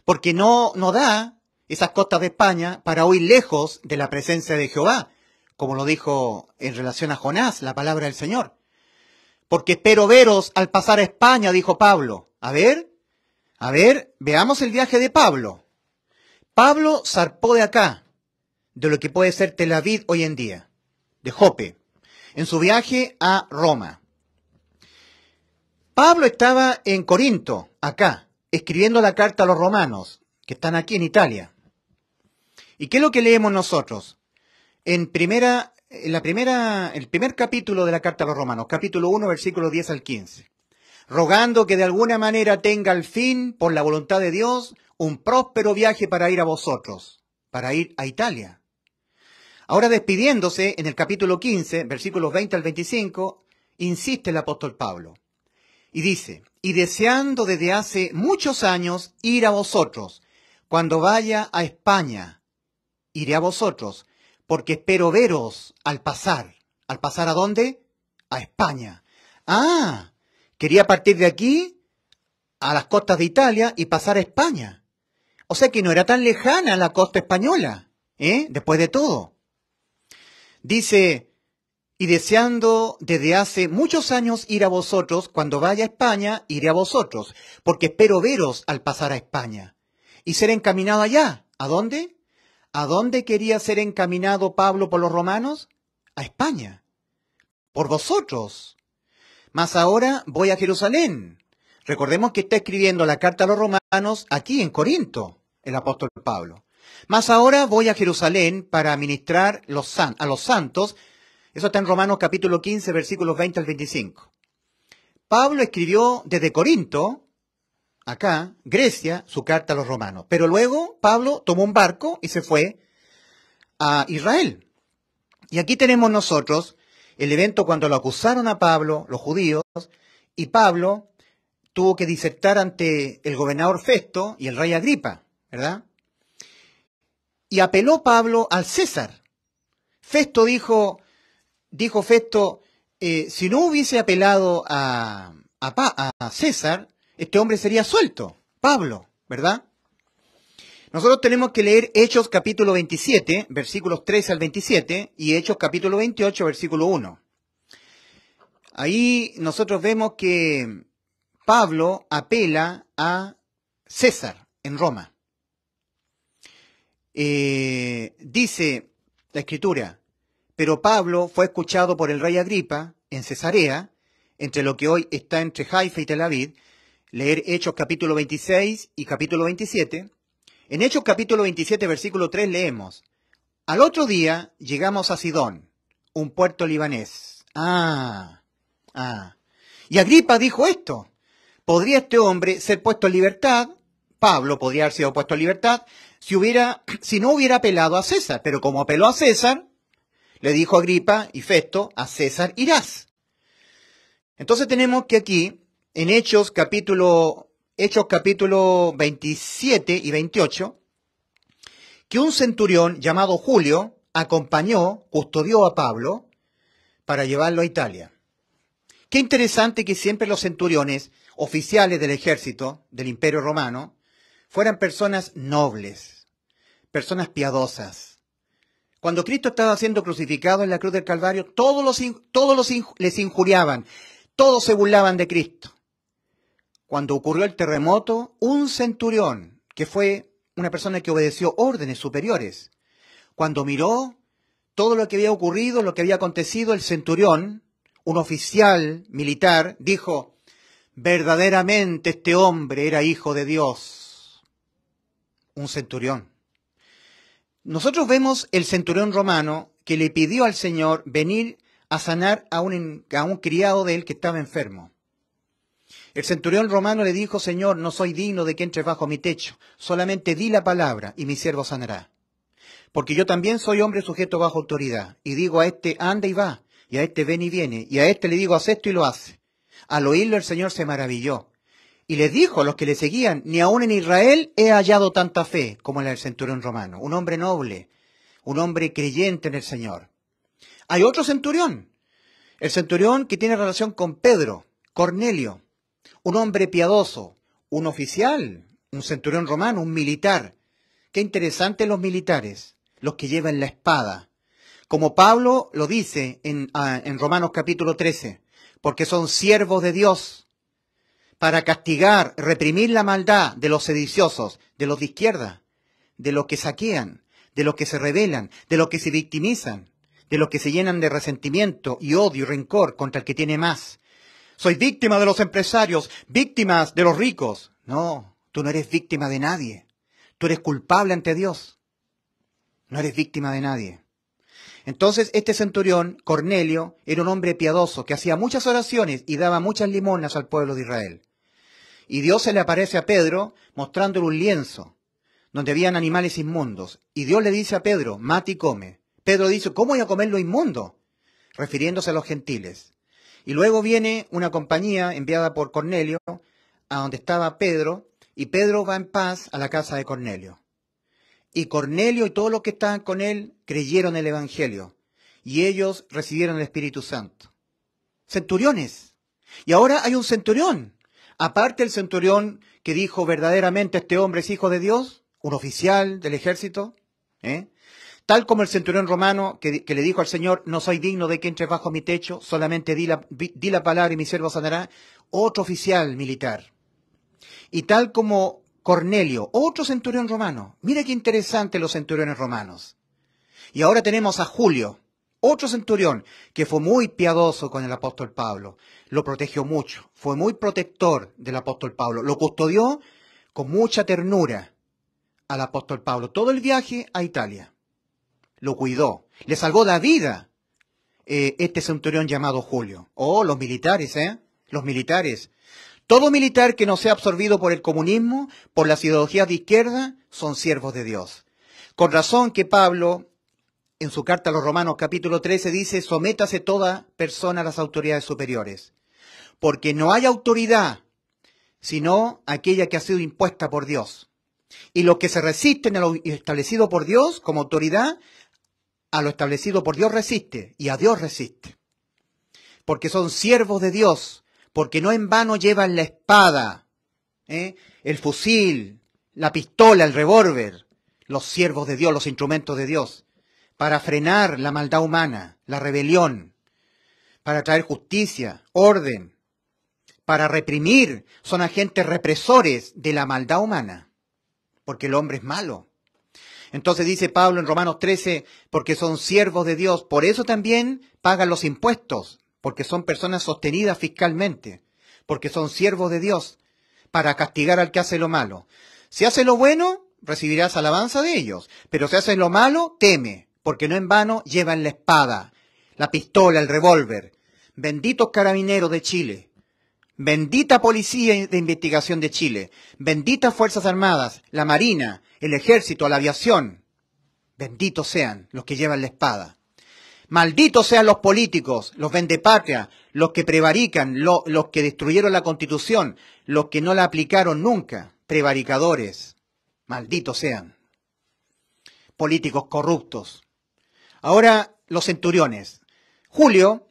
porque no, no da esas costas de España para huir lejos de la presencia de Jehová, como lo dijo en relación a Jonás la palabra del Señor. Porque espero veros al pasar a España, dijo Pablo. A ver, a ver, veamos el viaje de Pablo. Pablo zarpó de acá, de lo que puede ser Tel Aviv hoy en día, de Jope, en su viaje a Roma. Pablo estaba en Corinto, acá, escribiendo la carta a los romanos, que están aquí en Italia. ¿Y qué es lo que leemos nosotros? En primera, en la primera, el primer capítulo de la carta a los romanos, capítulo 1, versículo 10 al 15 rogando que de alguna manera tenga al fin, por la voluntad de Dios, un próspero viaje para ir a vosotros, para ir a Italia. Ahora despidiéndose en el capítulo 15, versículos 20 al 25, insiste el apóstol Pablo. Y dice, y deseando desde hace muchos años ir a vosotros, cuando vaya a España, iré a vosotros, porque espero veros al pasar. ¿Al pasar a dónde? A España. Ah, Quería partir de aquí a las costas de Italia y pasar a España. O sea que no era tan lejana la costa española, ¿eh? después de todo. Dice, y deseando desde hace muchos años ir a vosotros, cuando vaya a España, iré a vosotros, porque espero veros al pasar a España y ser encaminado allá. ¿A dónde? ¿A dónde quería ser encaminado Pablo por los romanos? A España. Por vosotros, mas ahora voy a Jerusalén. Recordemos que está escribiendo la carta a los romanos aquí en Corinto, el apóstol Pablo. Mas ahora voy a Jerusalén para ministrar a los santos. Eso está en Romanos capítulo 15, versículos 20 al 25. Pablo escribió desde Corinto, acá, Grecia, su carta a los romanos. Pero luego Pablo tomó un barco y se fue a Israel. Y aquí tenemos nosotros el evento cuando lo acusaron a Pablo, los judíos, y Pablo tuvo que disertar ante el gobernador Festo y el rey Agripa, ¿verdad? Y apeló Pablo al César. Festo dijo, dijo Festo, eh, si no hubiese apelado a, a César, este hombre sería suelto, Pablo, ¿verdad? Nosotros tenemos que leer Hechos capítulo 27, versículos 3 al 27, y Hechos capítulo 28, versículo 1. Ahí nosotros vemos que Pablo apela a César en Roma. Eh, dice la escritura, pero Pablo fue escuchado por el rey Agripa en Cesarea, entre lo que hoy está entre Haifa y Tel Aviv, leer Hechos capítulo 26 y capítulo 27, en Hechos capítulo 27, versículo 3 leemos, Al otro día llegamos a Sidón, un puerto libanés. Ah, ah. Y Agripa dijo esto, ¿podría este hombre ser puesto en libertad? Pablo podría haber sido puesto en libertad si, hubiera, si no hubiera apelado a César, pero como apeló a César, le dijo Agripa y Festo, a César irás. Entonces tenemos que aquí, en Hechos capítulo Hechos capítulo 27 y 28, que un centurión llamado Julio acompañó, custodió a Pablo para llevarlo a Italia. Qué interesante que siempre los centuriones, oficiales del ejército del imperio romano, fueran personas nobles, personas piadosas. Cuando Cristo estaba siendo crucificado en la cruz del Calvario, todos, los, todos los, les injuriaban, todos se burlaban de Cristo cuando ocurrió el terremoto, un centurión, que fue una persona que obedeció órdenes superiores, cuando miró todo lo que había ocurrido, lo que había acontecido, el centurión, un oficial militar, dijo, verdaderamente este hombre era hijo de Dios. Un centurión. Nosotros vemos el centurión romano que le pidió al Señor venir a sanar a un, criado de él que estaba enfermo. El centurión romano le dijo, Señor, no soy digno de que entres bajo mi techo, solamente di la palabra y mi siervo sanará. Porque yo también soy hombre sujeto bajo autoridad, y digo a este, anda y va, y a este ven y viene, y a este le digo, haz esto y lo hace. Al oírlo el Señor se maravilló, y le dijo a los que le seguían, ni aun en Israel he hallado tanta fe como la del centurión romano, un hombre noble, un hombre creyente en el Señor. Hay otro centurión, el centurión que tiene relación con Pedro, Cornelio, un hombre piadoso, un oficial, un centurión romano, un militar. Qué interesantes los militares, los que llevan la espada. Como Pablo lo dice en, ah, Romanos capítulo 13, porque son siervos de Dios para castigar, reprimir la maldad de los sediciosos, de los de izquierda, de los que saquean, de los que se rebelan, de los que se victimizan, de los que se llenan de resentimiento y odio y rencor contra el que tiene más, soy víctima de los empresarios, víctimas de los ricos. No, tú no eres víctima de nadie. Tú eres culpable ante Dios. No eres víctima de nadie. Entonces este centurión, Cornelio, era un hombre piadoso que hacía muchas oraciones y daba muchas limonas al pueblo de Israel. Y Dios se le aparece a Pedro mostrándole un lienzo donde habían animales inmundos. Y Dios le dice a Pedro, mate y come. Pedro dice, ¿cómo voy a comer lo inmundo? Refiriéndose a los gentiles. Y luego viene una compañía enviada por Cornelio a donde estaba Pedro, y Pedro va en paz a la casa de Cornelio. Y Cornelio y todos los que estaban con él creyeron el Evangelio, y ellos recibieron el Espíritu Santo. Centuriones. Y ahora hay un centurión. Aparte el centurión que dijo verdaderamente este hombre es hijo de Dios, un oficial del ejército, ¿eh? Tal como el centurión romano que, le dijo al Señor, no soy digno de que entres bajo mi techo, solamente di la, di la palabra y mi siervo sanará, otro oficial militar. Y tal como Cornelio, otro centurión romano. Mira qué interesante los centuriones romanos. Y ahora tenemos a Julio, otro centurión que fue muy piadoso con el apóstol Pablo, lo protegió mucho, fue muy protector del apóstol Pablo, lo custodió con mucha ternura al apóstol Pablo todo el viaje a Italia lo cuidó, le salvó la vida eh, este centurión llamado Julio. Oh, los militares, ¿eh? Los militares. Todo militar que no sea absorbido por el comunismo, por las ideologías de izquierda, son siervos de Dios. Con razón que Pablo, en su carta a los Romanos capítulo 13, dice, sométase toda persona a las autoridades superiores, porque no hay autoridad sino aquella que ha sido impuesta por Dios. Y los que se resisten a lo establecido por Dios como autoridad a lo establecido por Dios resiste y a Dios resiste. Porque son siervos de Dios, porque no en vano llevan la espada, ¿eh? el fusil, la pistola, el revólver, los siervos de Dios, los instrumentos de Dios, para frenar la maldad humana, la rebelión, para traer justicia, orden, para reprimir, son agentes represores de la maldad humana, porque el hombre es malo. Entonces dice Pablo en Romanos 13, porque son siervos de Dios, por eso también pagan los impuestos, porque son personas sostenidas fiscalmente, porque son siervos de Dios, para castigar al que hace lo malo. Si hace lo bueno, recibirás alabanza de ellos, pero si hace lo malo, teme, porque no en vano llevan la espada, la pistola, el revólver. Benditos carabineros de Chile. Bendita Policía de Investigación de Chile, benditas Fuerzas Armadas, la Marina, el ejército, la aviación. Benditos sean los que llevan la espada. Malditos sean los políticos, los vendepatria, los que prevarican, los que destruyeron la constitución, los que no la aplicaron nunca, prevaricadores. Malditos sean. Políticos corruptos. Ahora los centuriones. Julio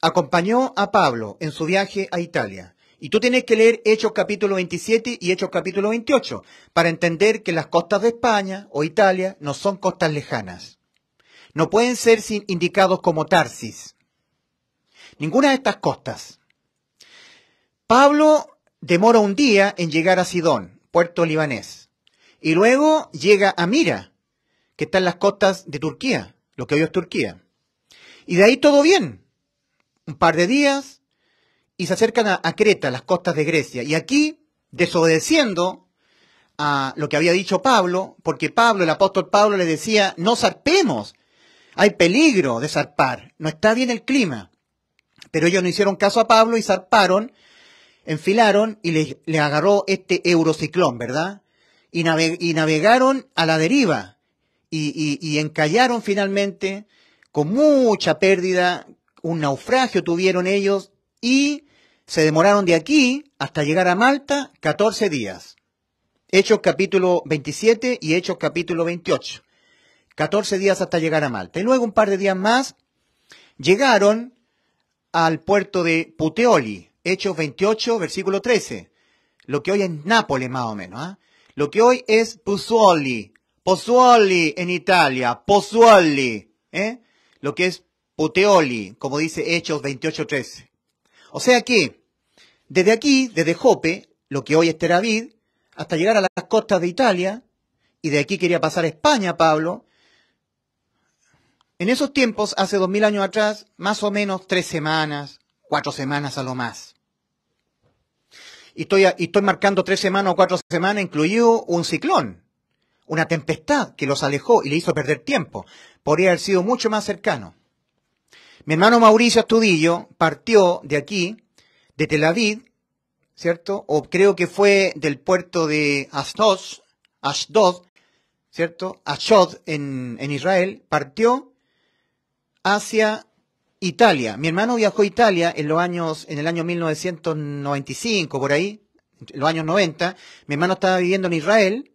acompañó a Pablo en su viaje a Italia y tú tienes que leer Hechos capítulo 27 y Hechos capítulo 28 para entender que las costas de España o Italia no son costas lejanas. No pueden ser indicados como Tarsis. Ninguna de estas costas. Pablo demora un día en llegar a Sidón, puerto libanés, y luego llega a Mira, que está en las costas de Turquía, lo que hoy es Turquía. Y de ahí todo bien. Un par de días, y se acercan a, Creta, las costas de Grecia. Y aquí, desobedeciendo a lo que había dicho Pablo, porque Pablo, el apóstol Pablo, le decía, no zarpemos, hay peligro de zarpar, no está bien el clima. Pero ellos no hicieron caso a Pablo y zarparon, enfilaron y les, agarró este eurociclón, ¿verdad? Y, y navegaron a la deriva y, y, encallaron finalmente con mucha pérdida, un naufragio tuvieron ellos y se demoraron de aquí hasta llegar a Malta 14 días. Hechos capítulo 27 y Hechos capítulo 28. 14 días hasta llegar a Malta. Y luego un par de días más llegaron al puerto de Puteoli, Hechos 28, versículo 13. Lo que hoy es Nápoles más o menos. ¿ah? Lo que hoy es Puzuoli. Pozzuoli en Italia, Pozzuoli. ¿eh? Lo que es Puteoli, como dice Hechos 28, 13. O sea que desde aquí, desde Jope, lo que hoy es Tel hasta llegar a las costas de Italia, y de aquí quería pasar a España, Pablo. En esos tiempos, hace dos mil años atrás, más o menos tres semanas, cuatro semanas a lo más. Y estoy, estoy marcando tres semanas o cuatro semanas, incluido un ciclón, una tempestad que los alejó y le hizo perder tiempo. Podría haber sido mucho más cercano. Mi hermano Mauricio Astudillo partió de aquí de Tel Aviv, ¿cierto? O creo que fue del puerto de Ashdod, ¿cierto? Ashdod en, en Israel, partió hacia Italia. Mi hermano viajó a Italia en los años, en el año 1995, por ahí, en los años 90. Mi hermano estaba viviendo en Israel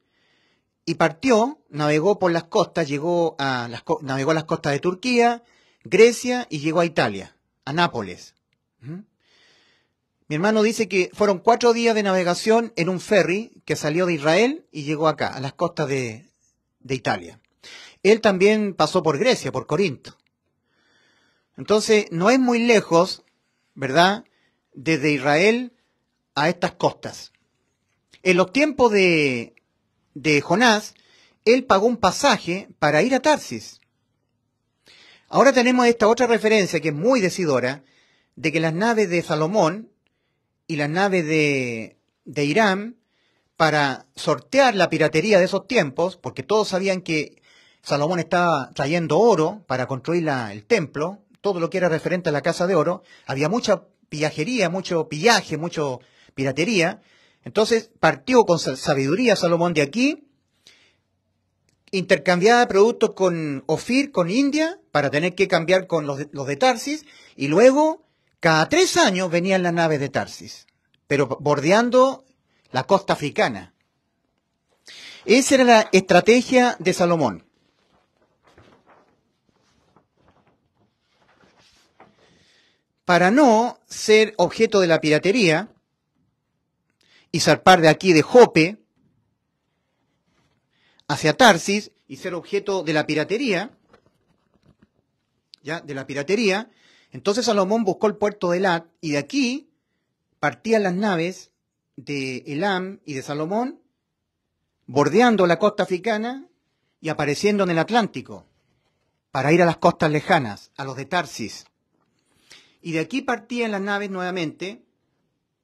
y partió, navegó por las costas, llegó a las, navegó las costas de Turquía, Grecia y llegó a Italia, a Nápoles. ¿Mm? Mi hermano dice que fueron cuatro días de navegación en un ferry que salió de Israel y llegó acá, a las costas de, Italia. Él también pasó por Grecia, por Corinto. Entonces, no es muy lejos, ¿verdad?, desde Israel a estas costas. En los tiempos de, de Jonás, él pagó un pasaje para ir a Tarsis. Ahora tenemos esta otra referencia que es muy decidora, de que las naves de Salomón y la nave de, Irán para sortear la piratería de esos tiempos, porque todos sabían que Salomón estaba trayendo oro para construir el templo, todo lo que era referente a la casa de oro, había mucha pillajería, mucho pillaje, mucho piratería. Entonces partió con sabiduría Salomón de aquí, intercambiaba productos con Ofir, con India, para tener que cambiar con los los de Tarsis, y luego cada tres años venían las naves de Tarsis, pero bordeando la costa africana. Esa era la estrategia de Salomón. Para no ser objeto de la piratería y zarpar de aquí de Jope hacia Tarsis y ser objeto de la piratería, ya, de la piratería, entonces Salomón buscó el puerto de Elat y de aquí partían las naves de Elam y de Salomón, bordeando la costa africana y apareciendo en el Atlántico para ir a las costas lejanas, a los de Tarsis. Y de aquí partían las naves nuevamente,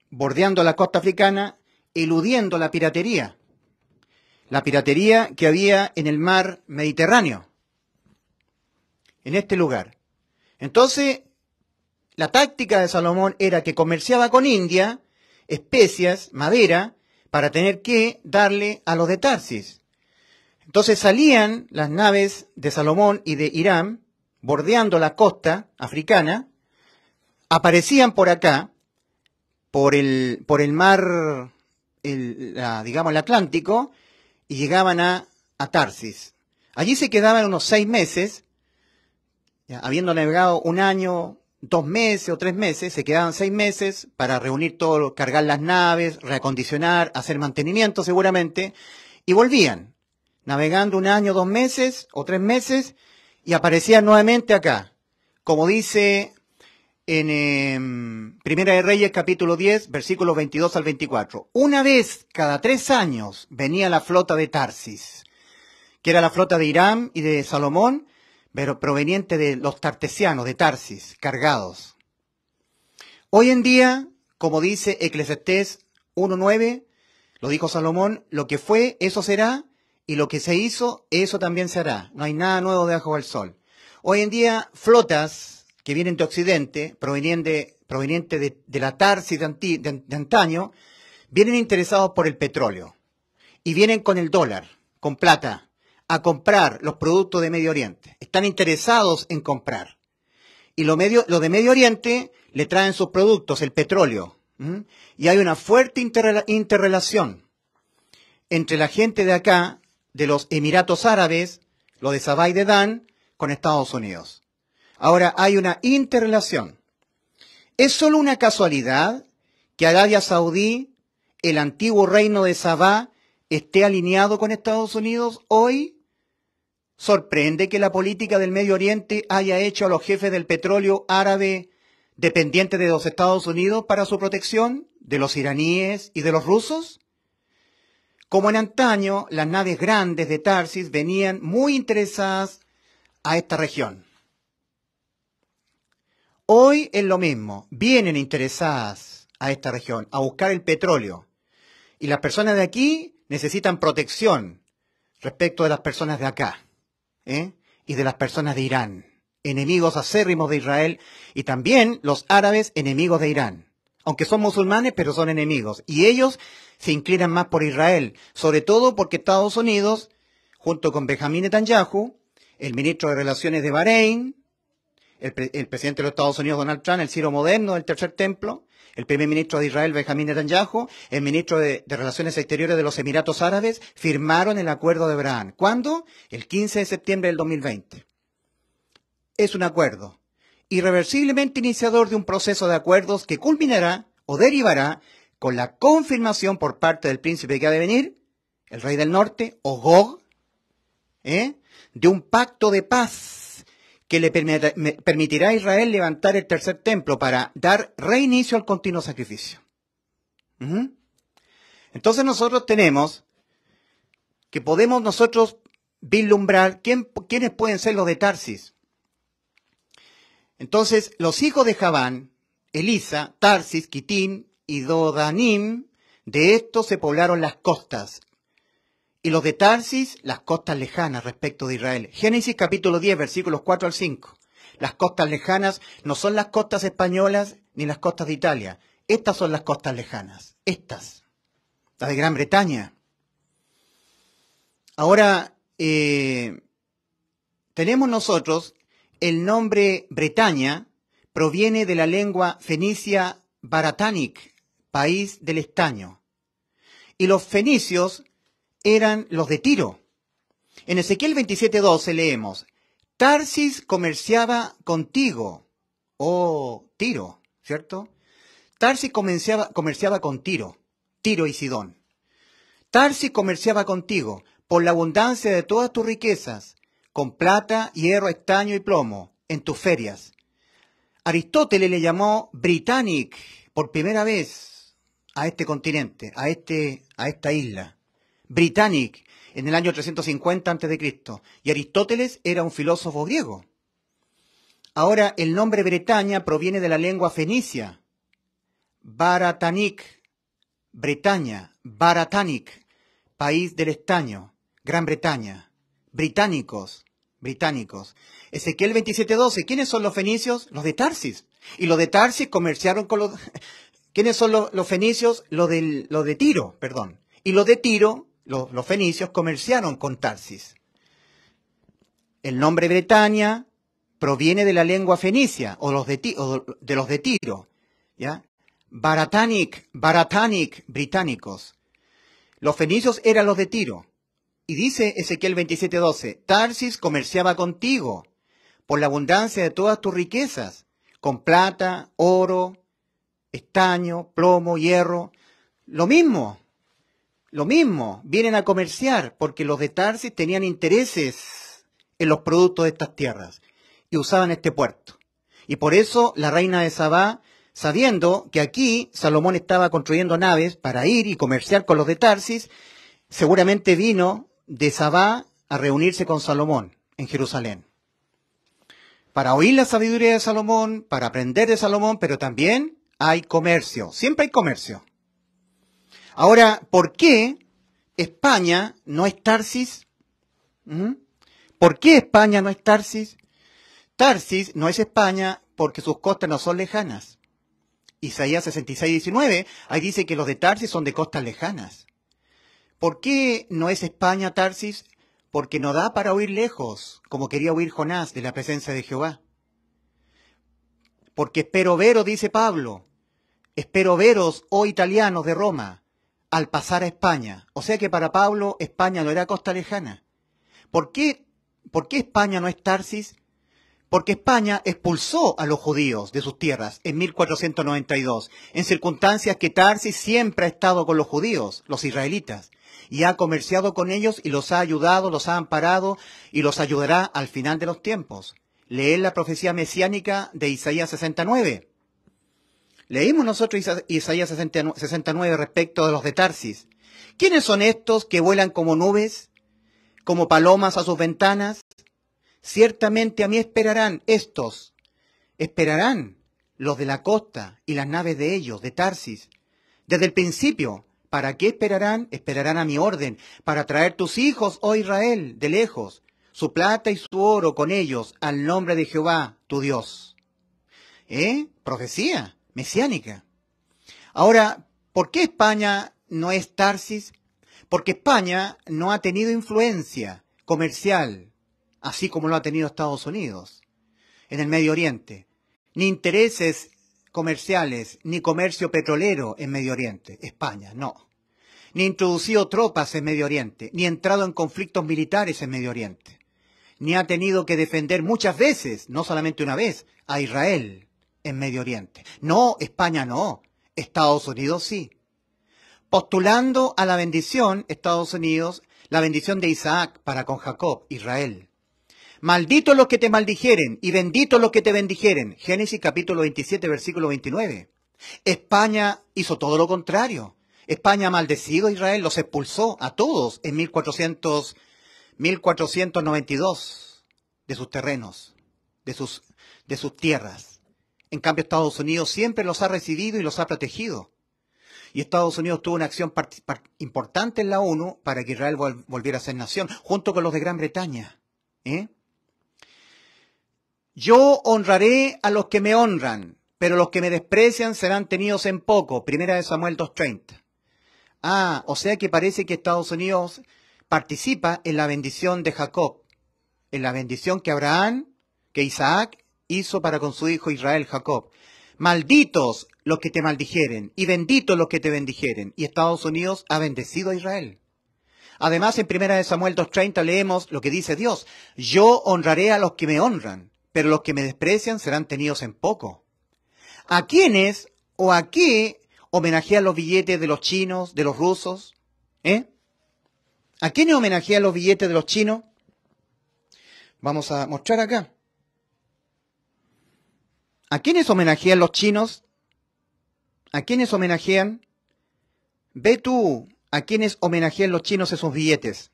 bordeando la costa africana, eludiendo la piratería, la piratería que había en el mar Mediterráneo, en este lugar. Entonces, la táctica de Salomón era que comerciaba con India especias, madera, para tener que darle a los de Tarsis. Entonces salían las naves de Salomón y de Irán, bordeando la costa africana, aparecían por acá, por el, por el mar, digamos, el Atlántico, y llegaban a, Tarsis. Allí se quedaban unos seis meses, habiendo navegado un año, dos meses o tres meses, se quedaban seis meses para reunir todo, cargar las naves, reacondicionar, hacer mantenimiento seguramente, y volvían, navegando un año, dos meses o tres meses, y aparecían nuevamente acá. Como dice en em, Primera de Reyes capítulo 10, versículos 22 al 24. Una vez cada tres años venía la flota de Tarsis, que era la flota de Irán y de Salomón, pero proveniente de los tartesianos de Tarsis, cargados. Hoy en día, como dice Eclesiastés 1.9, lo dijo Salomón, lo que fue, eso será, y lo que se hizo, eso también será. No hay nada nuevo debajo del sol. Hoy en día, flotas que vienen de Occidente, provenientes proveniente de, la Tarsis de antaño, vienen interesados por el petróleo y vienen con el dólar, con plata, a comprar los productos de Medio Oriente. Están interesados en comprar. Y los lo de Medio Oriente le traen sus productos, el petróleo. Y hay una fuerte interrelación entre la gente de acá, de los Emiratos Árabes, lo de Sabah y de Dan, con Estados Unidos. Ahora hay una interrelación. ¿Es solo una casualidad que Arabia Saudí, el antiguo reino de Sabah, esté alineado con Estados Unidos hoy? ¿Sorprende que la política del Medio Oriente haya hecho a los jefes del petróleo árabe dependientes de los Estados Unidos para su protección, de los iraníes y de los rusos? Como en antaño, las naves grandes de Tarsis venían muy interesadas a esta región. Hoy es lo mismo, vienen interesadas a esta región a buscar el petróleo. Y las personas de aquí necesitan protección respecto de las personas de acá. ¿eh? y de las personas de Irán, enemigos acérrimos de Israel, y también los árabes enemigos de Irán, aunque son musulmanes, pero son enemigos, y ellos se inclinan más por Israel, sobre todo porque Estados Unidos, junto con Benjamin Netanyahu, el ministro de Relaciones de Bahrein, el, el presidente de los Estados Unidos Donald Trump, el Ciro Moderno del Tercer Templo, el primer ministro de Israel, Benjamín Netanyahu, el ministro de, Relaciones Exteriores de los Emiratos Árabes, firmaron el acuerdo de Abraham. ¿Cuándo? El 15 de septiembre del 2020. Es un acuerdo irreversiblemente iniciador de un proceso de acuerdos que culminará o derivará con la confirmación por parte del príncipe que ha de venir, el rey del norte, o Gog, ¿eh? de un pacto de paz que le permitirá a Israel levantar el tercer templo para dar reinicio al continuo sacrificio. Entonces nosotros tenemos que podemos nosotros vislumbrar quiénes pueden ser los de Tarsis. Entonces, los hijos de Javán, Elisa, Tarsis, Quitín y Dodanim, de estos se poblaron las costas, y los de Tarsis, las costas lejanas respecto de Israel. Génesis capítulo 10, versículos 4 al 5. Las costas lejanas no son las costas españolas ni las costas de Italia. Estas son las costas lejanas. Estas. Las de Gran Bretaña. Ahora, eh, tenemos nosotros el nombre Bretaña, proviene de la lengua fenicia baratanic, país del estaño. Y los fenicios eran los de Tiro. En Ezequiel 27.12 leemos, Tarsis comerciaba contigo, oh Tiro, ¿cierto? Tarsis comerciaba, con Tiro, Tiro y Sidón. Tarsis comerciaba contigo por la abundancia de todas tus riquezas, con plata, hierro, estaño y plomo, en tus ferias. Aristóteles le llamó Britannic por primera vez a este continente, a, este, a esta isla. Britannic en el año 350 a.C. y Aristóteles era un filósofo griego. Ahora, el nombre Bretaña proviene de la lengua fenicia. Baratanic Bretaña, Baratanic país del estaño, Gran Bretaña, británicos, británicos. Ezequiel 27:12, ¿quiénes son los fenicios? Los de Tarsis. Y los de Tarsis comerciaron con los... ¿Quiénes son los, fenicios? Los, los de Tiro, perdón. Y los de Tiro los, fenicios comerciaron con Tarsis. El nombre Bretaña proviene de la lengua fenicia o, de, los de Tiro, ¿ya? Baratanic, Baratanic, británicos. Los fenicios eran los de Tiro. Y dice Ezequiel 27:12, Tarsis comerciaba contigo por la abundancia de todas tus riquezas, con plata, oro, estaño, plomo, hierro. Lo mismo, lo mismo, vienen a comerciar porque los de Tarsis tenían intereses en los productos de estas tierras y usaban este puerto. Y por eso la reina de Sabá, sabiendo que aquí Salomón estaba construyendo naves para ir y comerciar con los de Tarsis, seguramente vino de Sabá a reunirse con Salomón en Jerusalén. Para oír la sabiduría de Salomón, para aprender de Salomón, pero también hay comercio, siempre hay comercio. Ahora, ¿por qué España no es Tarsis? ¿Mm? ¿Por qué España no es Tarsis? Tarsis no es España porque sus costas no son lejanas. Isaías 66, 19, ahí dice que los de Tarsis son de costas lejanas. ¿Por qué no es España Tarsis? Porque no da para huir lejos, como quería huir Jonás de la presencia de Jehová. Porque espero veros, dice Pablo, espero veros, oh italianos de Roma, al pasar a España. O sea que para Pablo España no era costa lejana. ¿Por qué, por qué España no es Tarsis? Porque España expulsó a los judíos de sus tierras en 1492, en circunstancias que Tarsis siempre ha estado con los judíos, los israelitas, y ha comerciado con ellos y los ha ayudado, los ha amparado y los ayudará al final de los tiempos. Leer la profecía mesiánica de Isaías 69 Leímos nosotros Isaías 69 respecto de los de Tarsis. ¿Quiénes son estos que vuelan como nubes, como palomas a sus ventanas? Ciertamente a mí esperarán estos, esperarán los de la costa y las naves de ellos, de Tarsis. Desde el principio, ¿para qué esperarán? Esperarán a mi orden, para traer tus hijos, oh Israel, de lejos, su plata y su oro con ellos, al nombre de Jehová, tu Dios. ¿Eh? Profecía mesiánica. Ahora, ¿por qué España no es Tarsis? Porque España no ha tenido influencia comercial, así como lo ha tenido Estados Unidos en el Medio Oriente, ni intereses comerciales, ni comercio petrolero en Medio Oriente, España, no. Ni introducido tropas en Medio Oriente, ni entrado en conflictos militares en Medio Oriente, ni ha tenido que defender muchas veces, no solamente una vez, a Israel en Medio Oriente. No, España no, Estados Unidos sí. Postulando a la bendición, Estados Unidos, la bendición de Isaac para con Jacob, Israel. Maldito los que te maldijeren y bendito los que te bendijeren. Génesis capítulo 27, versículo 29. España hizo todo lo contrario. España maldecido a Israel, los expulsó a todos en 1492 de sus terrenos, de sus, de sus tierras. En cambio, Estados Unidos siempre los ha recibido y los ha protegido. Y Estados Unidos tuvo una acción importante en la ONU para que Israel volviera a ser nación, junto con los de Gran Bretaña. ¿eh? Yo honraré a los que me honran, pero los que me desprecian serán tenidos en poco. Primera de Samuel 2.30. Ah, o sea que parece que Estados Unidos participa en la bendición de Jacob, en la bendición que Abraham, que Isaac hizo para con su hijo Israel Jacob. Malditos los que te maldijeren y benditos los que te bendijeren. Y Estados Unidos ha bendecido a Israel. Además, en 1 Samuel 2.30 leemos lo que dice Dios. Yo honraré a los que me honran, pero los que me desprecian serán tenidos en poco. ¿A quiénes o a qué homenajean los billetes de los chinos, de los rusos? ¿Eh? ¿A quiénes homenajean los billetes de los chinos? Vamos a mostrar acá. ¿A quiénes homenajean los chinos? ¿A quiénes homenajean? Ve tú a quiénes homenajean los chinos en sus billetes.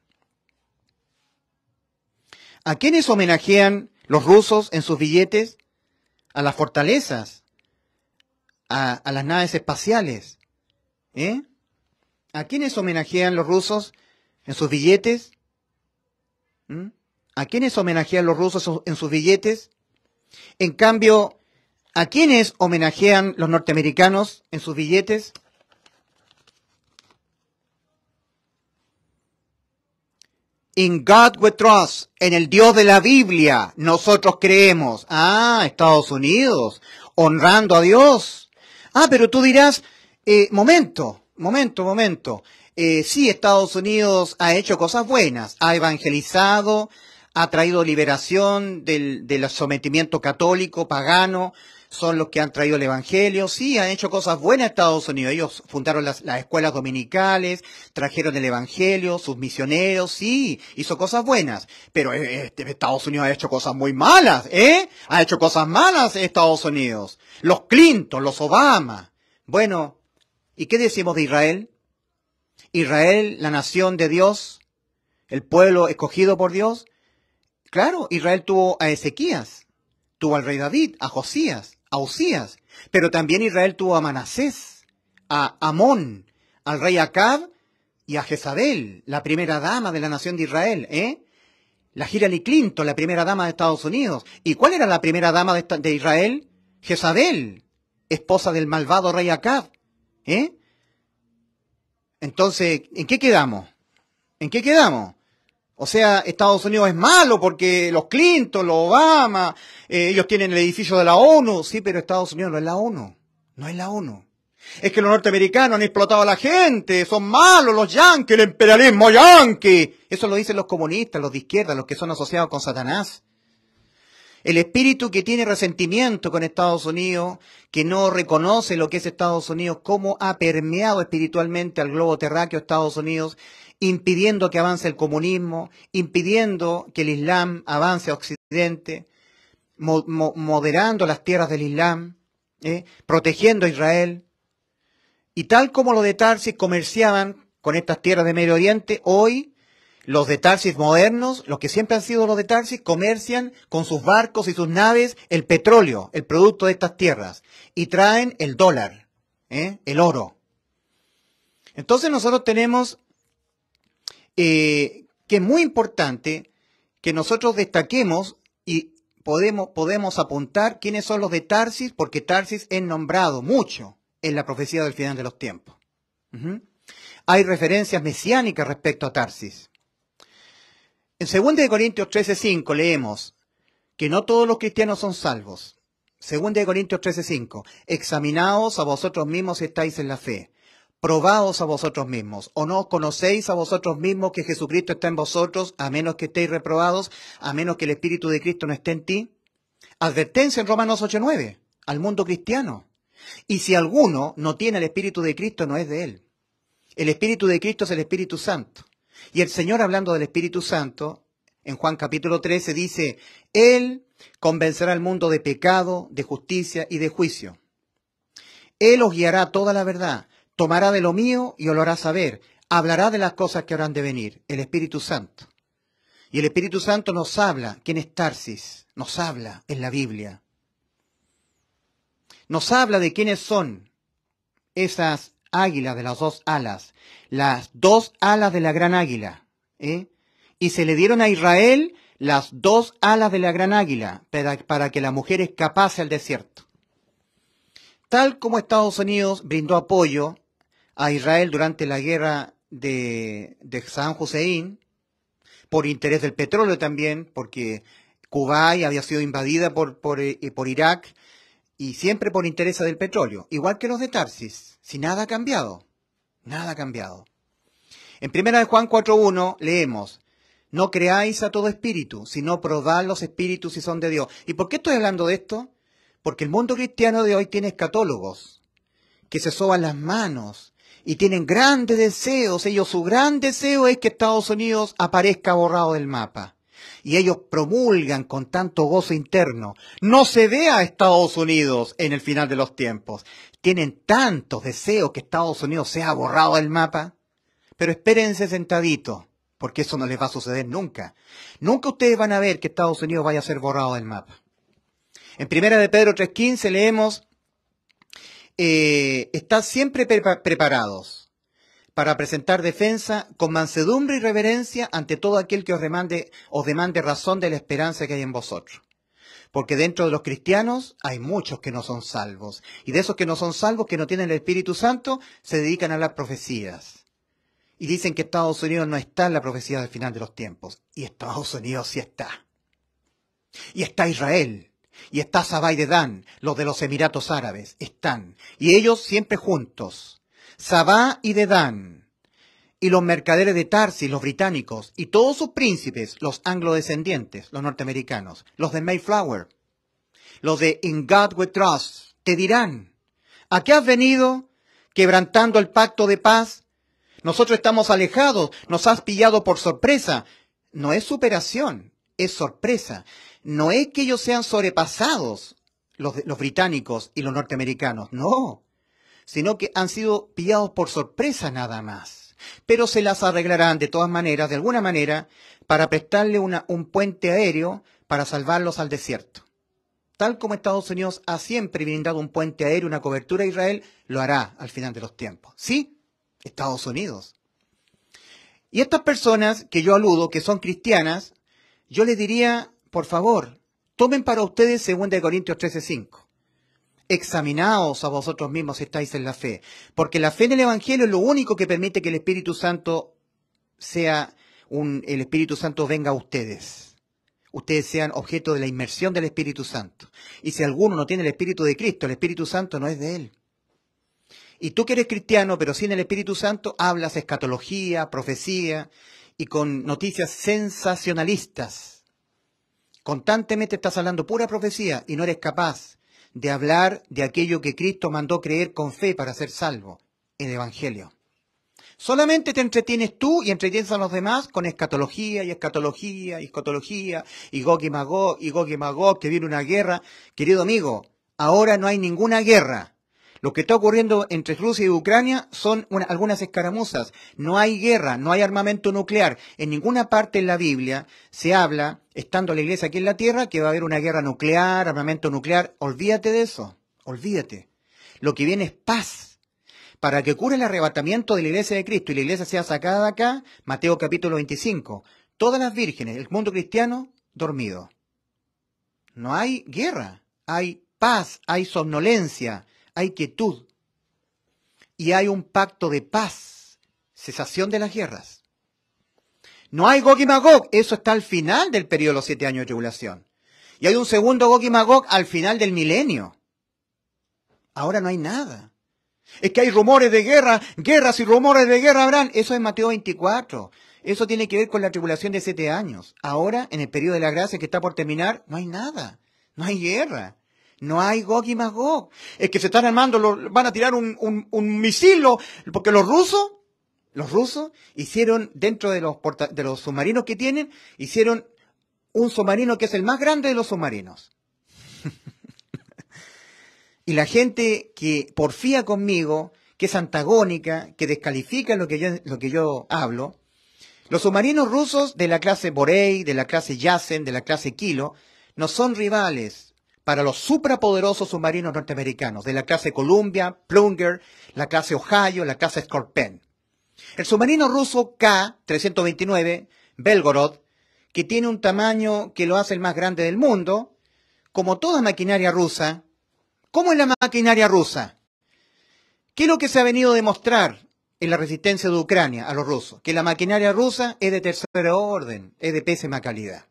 ¿A quiénes homenajean los rusos en sus billetes? A las fortalezas, a, las naves espaciales. ¿eh? ¿A quiénes homenajean los rusos en sus billetes? ¿Mm? ¿A quiénes homenajean los rusos en sus billetes? En cambio, ¿A quiénes homenajean los norteamericanos en sus billetes? In God we trust, en el Dios de la Biblia, nosotros creemos. Ah, Estados Unidos, honrando a Dios. Ah, pero tú dirás, eh, momento, momento, momento. Eh, sí, Estados Unidos ha hecho cosas buenas, ha evangelizado, ha traído liberación del, del sometimiento católico, pagano, son los que han traído el Evangelio, sí, han hecho cosas buenas Estados Unidos, ellos fundaron las, escuelas dominicales, trajeron el Evangelio, sus misioneros, sí, hizo cosas buenas, pero eh, este, Estados Unidos ha hecho cosas muy malas, ¿eh? Ha hecho cosas malas Estados Unidos, los Clinton, los Obama. Bueno, ¿y qué decimos de Israel? Israel, la nación de Dios, el pueblo escogido por Dios. Claro, Israel tuvo a Ezequías, tuvo al rey David, a Josías, a Usías, pero también Israel tuvo a Manasés, a Amón, al rey Acab y a Jezabel, la primera dama de la nación de Israel, ¿eh? La Hillary Clinton, la primera dama de Estados Unidos. ¿Y cuál era la primera dama de, Israel? Jezabel, esposa del malvado rey Acab, ¿eh? Entonces, ¿en qué quedamos? ¿En qué quedamos? O sea, Estados Unidos es malo porque los Clinton, los Obama, eh, ellos tienen el edificio de la ONU. Sí, pero Estados Unidos no es la ONU. No es la ONU. Es que los norteamericanos han explotado a la gente, son malos los yanquis, el imperialismo Yankee Eso lo dicen los comunistas, los de izquierda, los que son asociados con Satanás. El espíritu que tiene resentimiento con Estados Unidos, que no reconoce lo que es Estados Unidos, cómo ha permeado espiritualmente al globo terráqueo Estados Unidos, impidiendo que avance el comunismo, impidiendo que el Islam avance a Occidente, moderando las tierras del Islam, ¿eh? protegiendo a Israel. Y tal como los de Tarsis comerciaban con estas tierras de Medio Oriente, hoy los de Tarsis modernos, los que siempre han sido los de Tarsis, comercian con sus barcos y sus naves el petróleo, el producto de estas tierras, y traen el dólar, ¿eh? el oro. Entonces nosotros tenemos eh, que es muy importante que nosotros destaquemos y podemos, apuntar quiénes son los de Tarsis, porque Tarsis es nombrado mucho en la profecía del final de los tiempos. Hay referencias mesiánicas respecto a Tarsis. En 2 Corintios 13:5 leemos que no todos los cristianos son salvos. 2 Corintios 13:5, examinaos a vosotros mismos si estáis en la fe. Probaos a vosotros mismos, o no conocéis a vosotros mismos que Jesucristo está en vosotros, a menos que estéis reprobados, a menos que el Espíritu de Cristo no esté en ti. Advertencia en Romanos 8:9, al mundo cristiano. Y si alguno no tiene el Espíritu de Cristo, no es de él. El Espíritu de Cristo es el Espíritu Santo. Y el Señor, hablando del Espíritu Santo, en Juan capítulo 13 dice, Él convencerá al mundo de pecado, de justicia y de juicio. Él os guiará toda la verdad tomará de lo mío y lo hará saber, hablará de las cosas que habrán de venir, el Espíritu Santo. Y el Espíritu Santo nos habla, ¿quién es Tarsis? Nos habla en la Biblia. Nos habla de quiénes son esas águilas de las dos alas, las dos alas de la gran águila. ¿eh? Y se le dieron a Israel las dos alas de la gran águila para, para que la mujer escapase al desierto. Tal como Estados Unidos brindó apoyo a Israel durante la guerra de, San Hussein, por interés del petróleo también, porque Kuwait había sido invadida por, por, eh, por Irak y siempre por interés del petróleo, igual que los de Tarsis, si nada ha cambiado, nada ha cambiado. En primera de Juan 4.1 leemos, no creáis a todo espíritu, sino probad los espíritus si son de Dios. ¿Y por qué estoy hablando de esto? Porque el mundo cristiano de hoy tiene escatólogos que se soban las manos y tienen grandes deseos. Ellos, su gran deseo es que Estados Unidos aparezca borrado del mapa. Y ellos promulgan con tanto gozo interno. No se vea Estados Unidos en el final de los tiempos. Tienen tantos deseos que Estados Unidos sea borrado del mapa. Pero espérense sentaditos, porque eso no les va a suceder nunca. Nunca ustedes van a ver que Estados Unidos vaya a ser borrado del mapa. En primera de Pedro 3.15 leemos, eh, siempre preparados para presentar defensa con mansedumbre y reverencia ante todo aquel que os demande, os demande razón de la esperanza que hay en vosotros. Porque dentro de los cristianos hay muchos que no son salvos. Y de esos que no son salvos, que no tienen el Espíritu Santo, se dedican a las profecías. Y dicen que Estados Unidos no está en la profecía del final de los tiempos. Y Estados Unidos sí está. Y está Israel y está Sabá y Dan. los de los Emiratos Árabes, están, y ellos siempre juntos. Sabá y Dedán, y los mercaderes de Tarsis, los británicos, y todos sus príncipes, los anglodescendientes, los norteamericanos, los de Mayflower, los de In God We Trust, te dirán, ¿a qué has venido quebrantando el pacto de paz? Nosotros estamos alejados, nos has pillado por sorpresa. No es superación, es sorpresa no es que ellos sean sobrepasados, los, británicos y los norteamericanos, no, sino que han sido pillados por sorpresa nada más. Pero se las arreglarán de todas maneras, de alguna manera, para prestarle un puente aéreo para salvarlos al desierto. Tal como Estados Unidos ha siempre brindado un puente aéreo, una cobertura a Israel, lo hará al final de los tiempos. ¿Sí? Estados Unidos. Y estas personas que yo aludo, que son cristianas, yo les diría, por favor, tomen para ustedes 2 Corintios 13:5. Examinaos a vosotros mismos si estáis en la fe, porque la fe en el Evangelio es lo único que permite que el Espíritu Santo sea un, el Espíritu Santo venga a ustedes. Ustedes sean objeto de la inmersión del Espíritu Santo. Y si alguno no tiene el Espíritu de Cristo, el Espíritu Santo no es de él. Y tú que eres cristiano, pero sin el Espíritu Santo, hablas escatología, profecía y con noticias sensacionalistas Constantemente estás hablando pura profecía y no eres capaz de hablar de aquello que Cristo mandó creer con fe para ser salvo, el Evangelio. Solamente te entretienes tú y entretienes a los demás con escatología y escatología y escatología y Gog y Magog y Gog Magog que viene una guerra. Querido amigo, ahora no hay ninguna guerra. Lo que está ocurriendo entre Rusia y Ucrania son algunas escaramuzas. No hay guerra, no hay armamento nuclear. En ninguna parte en la Biblia se habla estando la iglesia aquí en la tierra, que va a haber una guerra nuclear, armamento nuclear. Olvídate de eso, olvídate. Lo que viene es paz. Para que cure el arrebatamiento de la iglesia de Cristo y la iglesia sea sacada de acá, Mateo capítulo 25, todas las vírgenes, el mundo cristiano, dormido. No hay guerra, hay paz, hay somnolencia, hay quietud. Y hay un pacto de paz, cesación de las guerras. No hay Gog y Magog, eso está al final del periodo de los siete años de tribulación. Y hay un segundo Gog y Magog al final del milenio. Ahora no hay nada. Es que hay rumores de guerra, guerras y rumores de guerra habrán. Eso es Mateo 24. Eso tiene que ver con la tribulación de siete años. Ahora, en el periodo de la gracia que está por terminar, no hay nada. No hay guerra. No hay Gog y Magog. Es que se están armando, van a tirar un, un, un misil porque los rusos los rusos hicieron, dentro de los, de los submarinos que tienen, hicieron un submarino que es el más grande de los submarinos. y la gente que porfía conmigo, que es antagónica, que descalifica lo que yo, hablo, los submarinos rusos de la clase Borei, de la clase Yasen, de la clase Kilo, no son rivales para los suprapoderosos submarinos norteamericanos, de la clase Columbia, Plunger, la clase Ohio, la clase Scorpion. El submarino ruso K-329 Belgorod, que tiene un tamaño que lo hace el más grande del mundo, como toda maquinaria rusa, ¿cómo es la maquinaria rusa? ¿Qué es lo que se ha venido a demostrar en la resistencia de Ucrania a los rusos? Que la maquinaria rusa es de tercer orden, es de pésima calidad.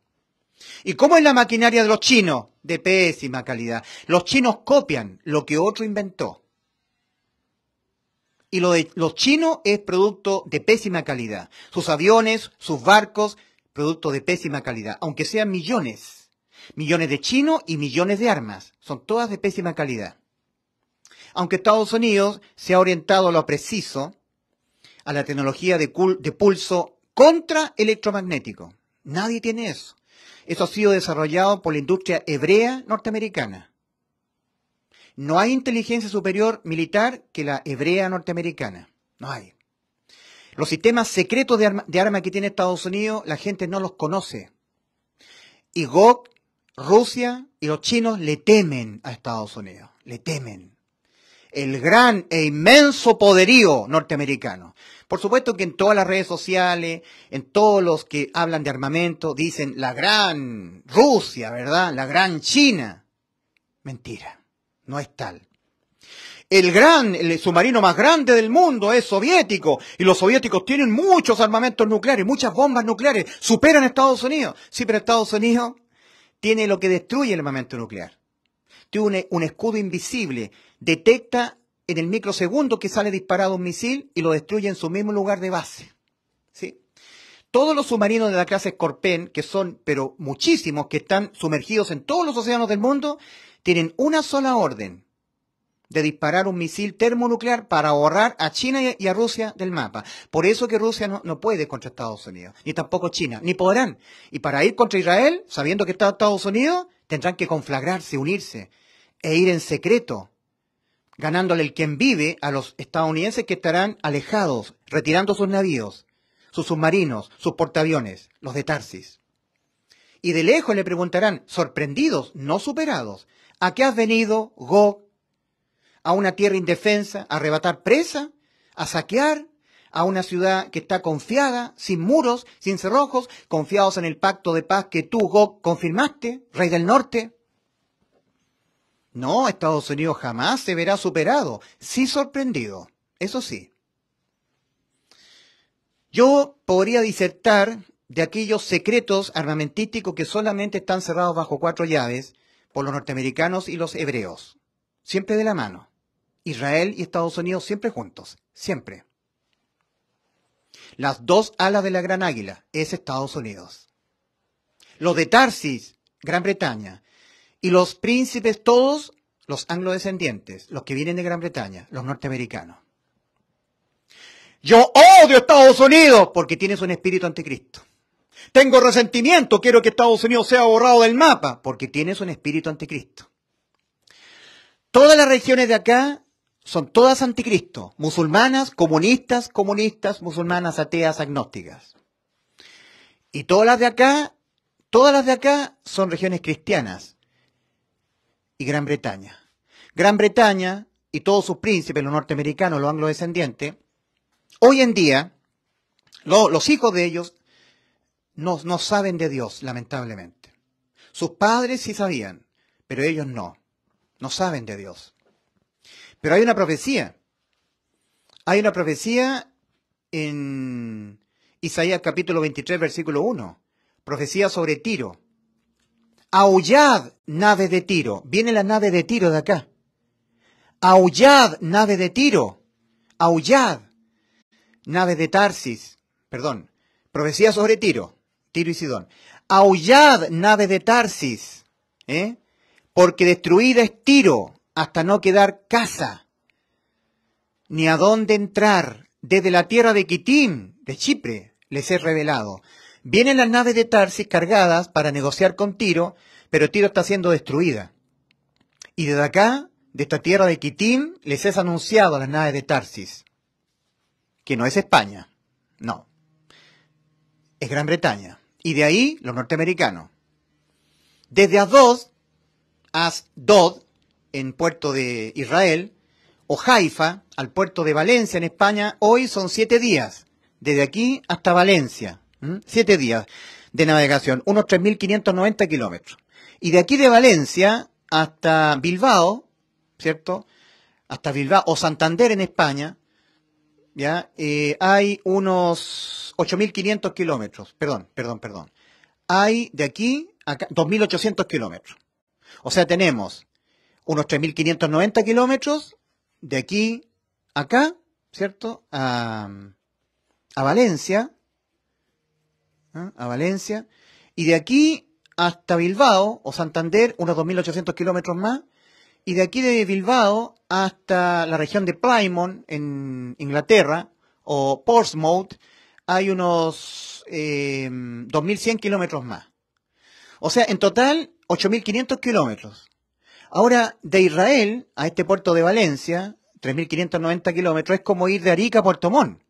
¿Y cómo es la maquinaria de los chinos? De pésima calidad. Los chinos copian lo que otro inventó y lo de los chinos es producto de pésima calidad. Sus aviones, sus barcos, producto de pésima calidad, aunque sean millones. Millones de chinos y millones de armas. Son todas de pésima calidad. Aunque Estados Unidos se ha orientado a lo preciso, a la tecnología de pulso contra electromagnético. Nadie tiene eso. Eso ha sido desarrollado por la industria hebrea norteamericana. No hay inteligencia superior militar que la hebrea norteamericana. No hay. Los sistemas secretos de, arma, armas que tiene Estados Unidos, la gente no los conoce. Y Gok, Rusia y los chinos le temen a Estados Unidos. Le temen. El gran e inmenso poderío norteamericano. Por supuesto que en todas las redes sociales, en todos los que hablan de armamento, dicen la gran Rusia, ¿verdad? La gran China. Mentira no es tal. El gran, submarino más grande del mundo es soviético y los soviéticos tienen muchos armamentos nucleares, muchas bombas nucleares, superan a Estados Unidos. Sí, pero Estados Unidos tiene lo que destruye el armamento nuclear. Tiene un, escudo invisible, detecta en el microsegundo que sale disparado un misil y lo destruye en su mismo lugar de base. ¿Sí? Todos los submarinos de la clase Scorpion, que son, pero muchísimos, que están sumergidos en todos los océanos del mundo, tienen una sola orden de disparar un misil termonuclear para ahorrar a China y a Rusia del mapa. Por eso que Rusia no, puede contra Estados Unidos, ni tampoco China, ni podrán. Y para ir contra Israel, sabiendo que está Estados Unidos, tendrán que conflagrarse, unirse e ir en secreto, ganándole el quien vive a los estadounidenses que estarán alejados, retirando sus navíos, sus submarinos, sus portaaviones, los de Tarsis. Y de lejos le preguntarán, sorprendidos, no superados, ¿A qué has venido, Gog? ¿A una tierra indefensa? ¿A arrebatar presa? ¿A saquear? ¿A una ciudad que está confiada, sin muros, sin cerrojos, confiados en el pacto de paz que tú, Gog, confirmaste, rey del norte? No, Estados Unidos jamás se verá superado, sí sorprendido, eso sí. Yo podría disertar de aquellos secretos armamentísticos que solamente están cerrados bajo cuatro llaves, por los norteamericanos y los hebreos, siempre de la mano. Israel y Estados Unidos siempre juntos, siempre. Las dos alas de la gran águila es Estados Unidos. Los de Tarsis, Gran Bretaña, y los príncipes todos, los anglodescendientes, los que vienen de Gran Bretaña, los norteamericanos. Yo odio a Estados Unidos porque tienes un espíritu anticristo. Tengo resentimiento, quiero que Estados Unidos sea borrado del mapa, porque tienes un espíritu anticristo. Todas las regiones de acá son todas anticristo, musulmanas, comunistas, comunistas, musulmanas, ateas, agnósticas. Y todas las de acá, todas las de acá son regiones cristianas y Gran Bretaña. Gran Bretaña y todos sus príncipes, los norteamericanos, los anglodescendientes, hoy en día, los hijos de ellos no, no saben de Dios, lamentablemente. Sus padres sí sabían, pero ellos no. No saben de Dios. Pero hay una profecía. Hay una profecía en Isaías capítulo 23, versículo 1. Profecía sobre Tiro. Aullad, nave de Tiro. Viene la nave de Tiro de acá. Aullad, nave de Tiro. Aullad, nave de Tarsis. Perdón. Profecía sobre Tiro. Tiro y Sidón. Aullad, naves de Tarsis, ¿eh? porque destruida es Tiro hasta no quedar casa, ni a dónde entrar. Desde la tierra de Quitín, de Chipre, les he revelado. Vienen las naves de Tarsis cargadas para negociar con Tiro, pero Tiro está siendo destruida. Y desde acá, de esta tierra de Quitín, les es anunciado a las naves de Tarsis, que no es España, no, es Gran Bretaña. Y de ahí los norteamericanos. Desde Asdod, Asdod, en puerto de Israel, o Haifa, al puerto de Valencia, en España, hoy son siete días. Desde aquí hasta Valencia. Siete días de navegación, unos 3.590 kilómetros. Y de aquí de Valencia hasta Bilbao, ¿cierto? Hasta Bilbao o Santander en España, ¿ya? Eh, hay unos 8.500 kilómetros, perdón, perdón, perdón. Hay de aquí a 2.800 kilómetros. O sea, tenemos unos 3.590 kilómetros de aquí a acá, ¿cierto? A, Valencia, ¿ah? a Valencia, y de aquí hasta Bilbao o Santander, unos 2.800 kilómetros más, y de aquí de Bilbao hasta la región de Plymouth, en Inglaterra, o Portsmouth, hay unos eh, em, 2.100 kilómetros más. O sea, en total, 8.500 kilómetros. Ahora, de Israel a este puerto de Valencia, 3.590 kilómetros, es como ir de Arica a Puerto Montt.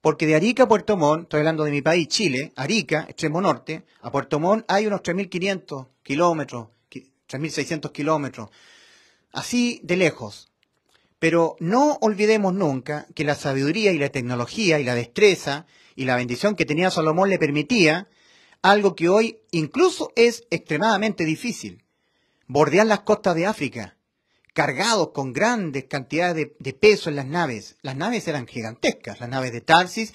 Porque de Arica a Puerto Montt, estoy hablando de mi país, Chile, Arica, extremo norte, a Puerto Montt hay unos 3.500 kilómetros, 3.600 kilómetros así de lejos. Pero no olvidemos nunca que la sabiduría y la tecnología y la destreza y la bendición que tenía Salomón le permitía algo que hoy incluso es extremadamente difícil, bordear las costas de África, cargados con grandes cantidades de, peso en las naves. Las naves eran gigantescas, las naves de Tarsis,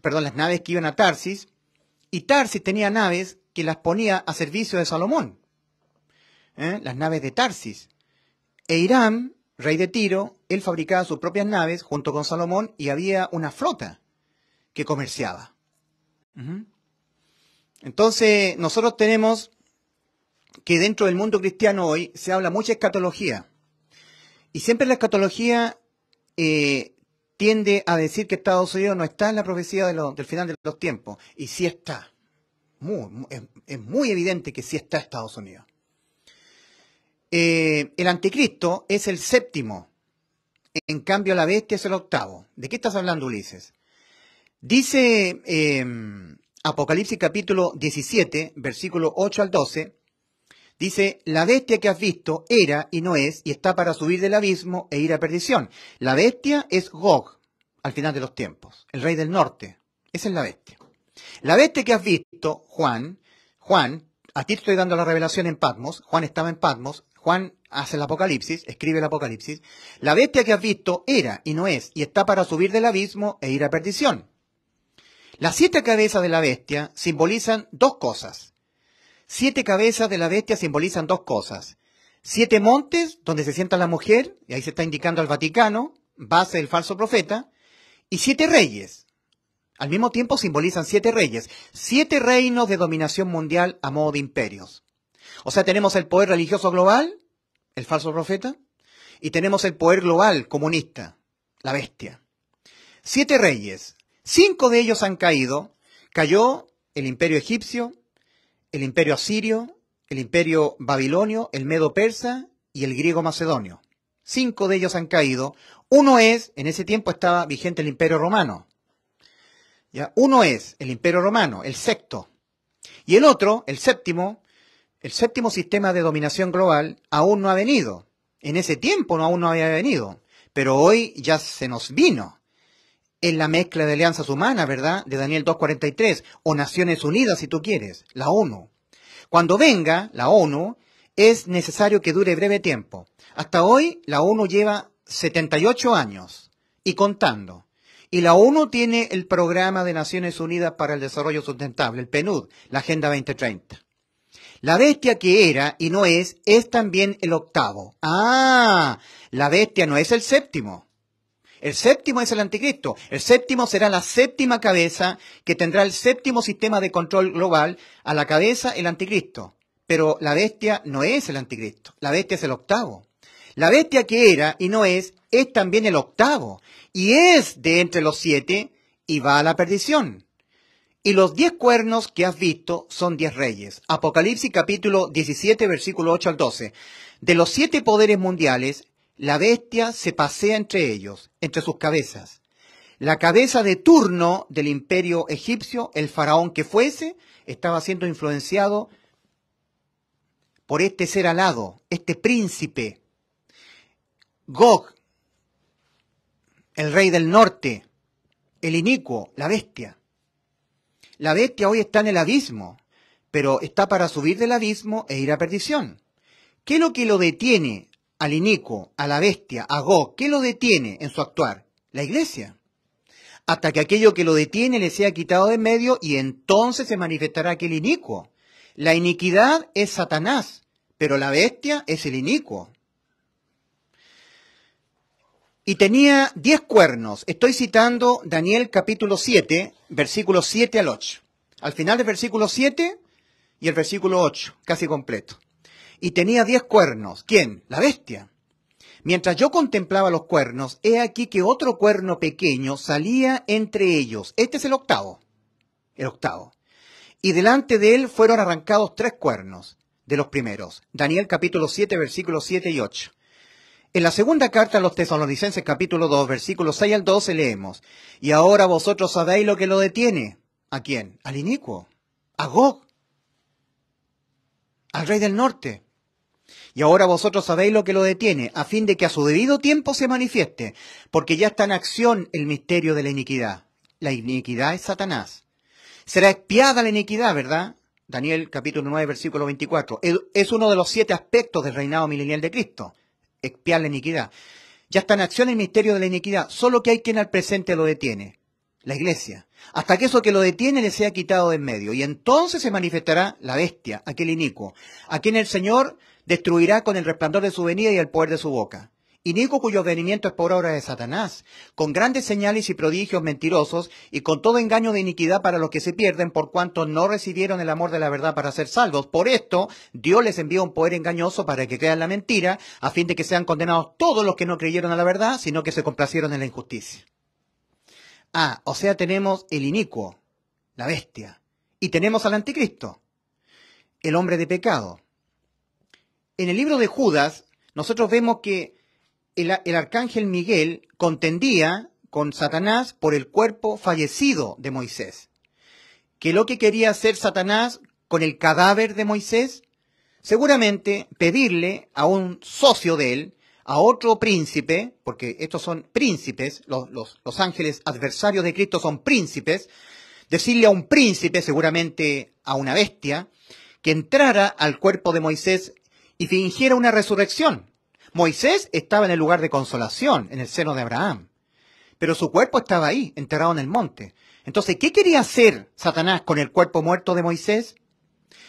perdón, las naves que iban a Tarsis, y Tarsis tenía naves que las ponía a servicio de Salomón, ¿eh? las naves de Tarsis. E Irán, rey de Tiro, él fabricaba sus propias naves junto con Salomón y había una flota que comerciaba. Entonces, nosotros tenemos que dentro del mundo cristiano hoy se habla mucha escatología. Y siempre la escatología eh, tiende a decir que Estados Unidos no está en la profecía del final de los tiempos. Y sí está. es, es, muy evidente que sí está Estados Unidos. Eh, el anticristo es el séptimo, en cambio la bestia es el octavo. ¿De qué estás hablando, Ulises? Dice em, Apocalipsis capítulo 17, versículo 8 al 12, dice, la bestia que has visto era y no es, y está para subir del abismo e ir a perdición. La bestia es Gog, al final de los tiempos, el rey del norte. Esa es la bestia. La bestia que has visto, Juan, Juan, a ti te estoy dando la revelación en Patmos, Juan estaba en Patmos, Juan hace el Apocalipsis, escribe el Apocalipsis, la bestia que has visto era y no es, y está para subir del abismo e ir a perdición. Las siete cabezas de la bestia simbolizan dos cosas. Siete cabezas de la bestia simbolizan dos cosas. Siete montes donde se sienta la mujer, y ahí se está indicando al Vaticano, base del falso profeta, y siete reyes. Al mismo tiempo simbolizan siete reyes, siete reinos de dominación mundial a modo de imperios. O sea, tenemos el poder religioso global, el falso profeta, y tenemos el poder global comunista, la bestia. Siete reyes, cinco de ellos han caído. Cayó el imperio egipcio, el imperio asirio, el imperio babilonio, el medo persa y el griego macedonio. Cinco de ellos han caído. Uno es, en ese tiempo estaba vigente el imperio romano. ¿Ya? Uno es el imperio romano, el sexto. Y el otro, el séptimo, el séptimo sistema de dominación global aún no ha venido. En ese tiempo aún no había venido, pero hoy ya se nos vino. En la mezcla de alianzas humanas, ¿verdad? De Daniel 2.43, o Naciones Unidas, si tú quieres, la ONU. Cuando venga la ONU, es necesario que dure breve tiempo. Hasta hoy, la ONU lleva 78 años y contando. Y la ONU tiene el Programa de Naciones Unidas para el Desarrollo Sustentable, el PNUD, la Agenda 2030. La bestia que era y no es es también el octavo. Ah, la bestia no es el séptimo. El séptimo es el anticristo. El séptimo será la séptima cabeza que tendrá el séptimo sistema de control global. A la cabeza el anticristo. Pero la bestia no es el anticristo. La bestia es el octavo. La bestia que era y no es es también el octavo. Y es de entre los siete y va a la perdición. Y los diez cuernos que has visto son diez reyes. Apocalipsis capítulo 17, versículo 8 al 12. De los siete poderes mundiales, la bestia se pasea entre ellos, entre sus cabezas. La cabeza de turno del imperio egipcio, el faraón que fuese, estaba siendo influenciado por este ser alado, este príncipe. Gog, el rey del norte, el inicuo, la bestia. La bestia hoy está en el abismo, pero está para subir del abismo e ir a perdición. ¿Qué es lo que lo detiene al inicuo, a la bestia, a Go? ¿Qué lo detiene en su actuar? La iglesia. Hasta que aquello que lo detiene le sea quitado de medio y entonces se manifestará aquel inicuo. La iniquidad es Satanás, pero la bestia es el inicuo. Y tenía diez cuernos. Estoy citando Daniel capítulo 7, versículos 7 al 8. Al final del versículo 7 y el versículo 8, casi completo. Y tenía diez cuernos. ¿Quién? La bestia. Mientras yo contemplaba los cuernos, he aquí que otro cuerno pequeño salía entre ellos. Este es el octavo. El octavo. Y delante de él fueron arrancados tres cuernos de los primeros. Daniel capítulo 7, versículos 7 y 8. En la segunda carta a los tesalonicenses capítulo 2, versículos 6 al 12 leemos, y ahora vosotros sabéis lo que lo detiene. ¿A quién? Al inicuo, a Gog, al rey del norte. Y ahora vosotros sabéis lo que lo detiene, a fin de que a su debido tiempo se manifieste, porque ya está en acción el misterio de la iniquidad. La iniquidad es Satanás. Será expiada la iniquidad, ¿verdad? Daniel capítulo 9, versículo 24. Es uno de los siete aspectos del reinado milenial de Cristo expiar la iniquidad. Ya está en acción el misterio de la iniquidad, solo que hay quien al presente lo detiene, la iglesia, hasta que eso que lo detiene le sea quitado de en medio. Y entonces se manifestará la bestia, aquel inicuo, a quien el Señor destruirá con el resplandor de su venida y el poder de su boca. Inico cuyo venimiento es por obra de Satanás, con grandes señales y prodigios mentirosos, y con todo engaño de iniquidad para los que se pierden, por cuanto no recibieron el amor de la verdad para ser salvos. Por esto, Dios les envía un poder engañoso para que crean la mentira, a fin de que sean condenados todos los que no creyeron a la verdad, sino que se complacieron en la injusticia. Ah, o sea, tenemos el inicuo, la bestia, y tenemos al anticristo, el hombre de pecado. En el libro de Judas, nosotros vemos que el, arcángel Miguel contendía con Satanás por el cuerpo fallecido de Moisés. Que lo que quería hacer Satanás con el cadáver de Moisés, seguramente pedirle a un socio de él, a otro príncipe, porque estos son príncipes, los, ángeles adversarios de Cristo son príncipes, decirle a un príncipe, seguramente a una bestia, que entrara al cuerpo de Moisés y fingiera una resurrección. Moisés estaba en el lugar de consolación, en el seno de Abraham, pero su cuerpo estaba ahí, enterrado en el monte. Entonces, ¿qué quería hacer Satanás con el cuerpo muerto de Moisés?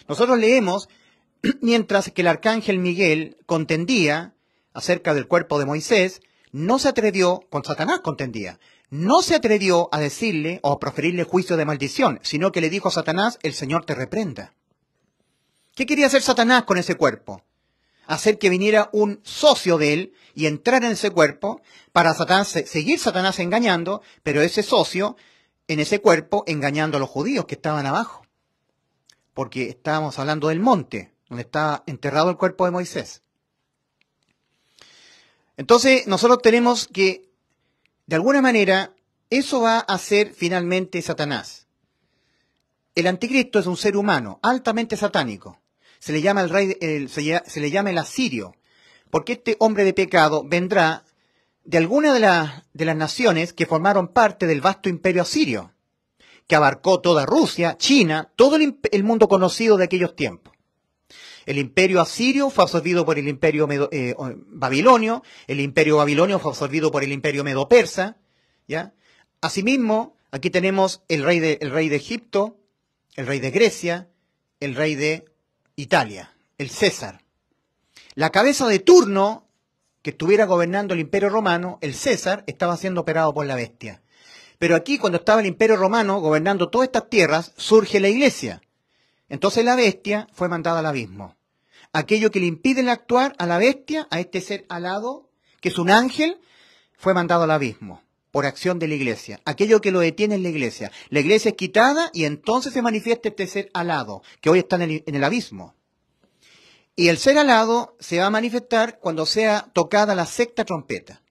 Nosotros leemos, mientras que el arcángel Miguel contendía acerca del cuerpo de Moisés, no se atrevió, con Satanás contendía, no se atrevió a decirle o a proferirle juicio de maldición, sino que le dijo a Satanás, el Señor te reprenda. ¿Qué quería hacer Satanás con ese cuerpo? hacer que viniera un socio de él y entrar en ese cuerpo para seguir Satanás engañando, pero ese socio en ese cuerpo engañando a los judíos que estaban abajo. Porque estábamos hablando del monte, donde estaba enterrado el cuerpo de Moisés. Entonces nosotros tenemos que, de alguna manera, eso va a ser finalmente Satanás. El anticristo es un ser humano altamente satánico se le llama el rey, se, le llama el asirio, porque este hombre de pecado vendrá de alguna de, de las naciones que formaron parte del vasto imperio asirio, que abarcó toda Rusia, China, todo el, mundo conocido de aquellos tiempos. El imperio asirio fue absorbido por el imperio eh, babilonio, el imperio babilonio fue absorbido por el imperio medo-persa, ¿ya? Asimismo, aquí tenemos el rey, de, el rey de Egipto, el rey de Grecia, el rey de Italia, el César. La cabeza de turno que estuviera gobernando el imperio romano, el César, estaba siendo operado por la bestia. Pero aquí, cuando estaba el imperio romano gobernando todas estas tierras, surge la iglesia. Entonces la bestia fue mandada al abismo. Aquello que le impide actuar a la bestia, a este ser alado, que es un ángel, fue mandado al abismo por acción de la iglesia. Aquello que lo detiene en la iglesia. La iglesia es quitada y entonces se manifiesta este ser alado, que hoy está en el, abismo. Y el ser alado se va a manifestar cuando sea tocada la sexta trompeta.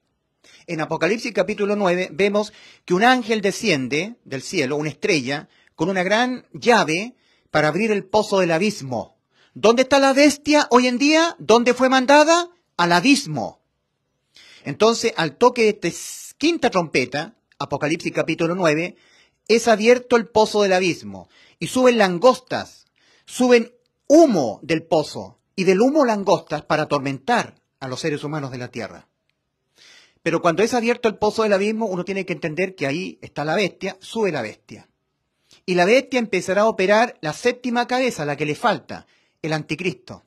En Apocalipsis capítulo 9 vemos que un ángel desciende del cielo, una estrella, con una gran llave para abrir el pozo del abismo. ¿Dónde está la bestia hoy en día? ¿Dónde fue mandada? Al abismo. Entonces, al toque de este quinta trompeta, Apocalipsis capítulo 9, es abierto el pozo del abismo y suben langostas, suben humo del pozo y del humo langostas para atormentar a los seres humanos de la tierra. Pero cuando es abierto el pozo del abismo, uno tiene que entender que ahí está la bestia, sube la bestia. Y la bestia empezará a operar la séptima cabeza, la que le falta, el anticristo.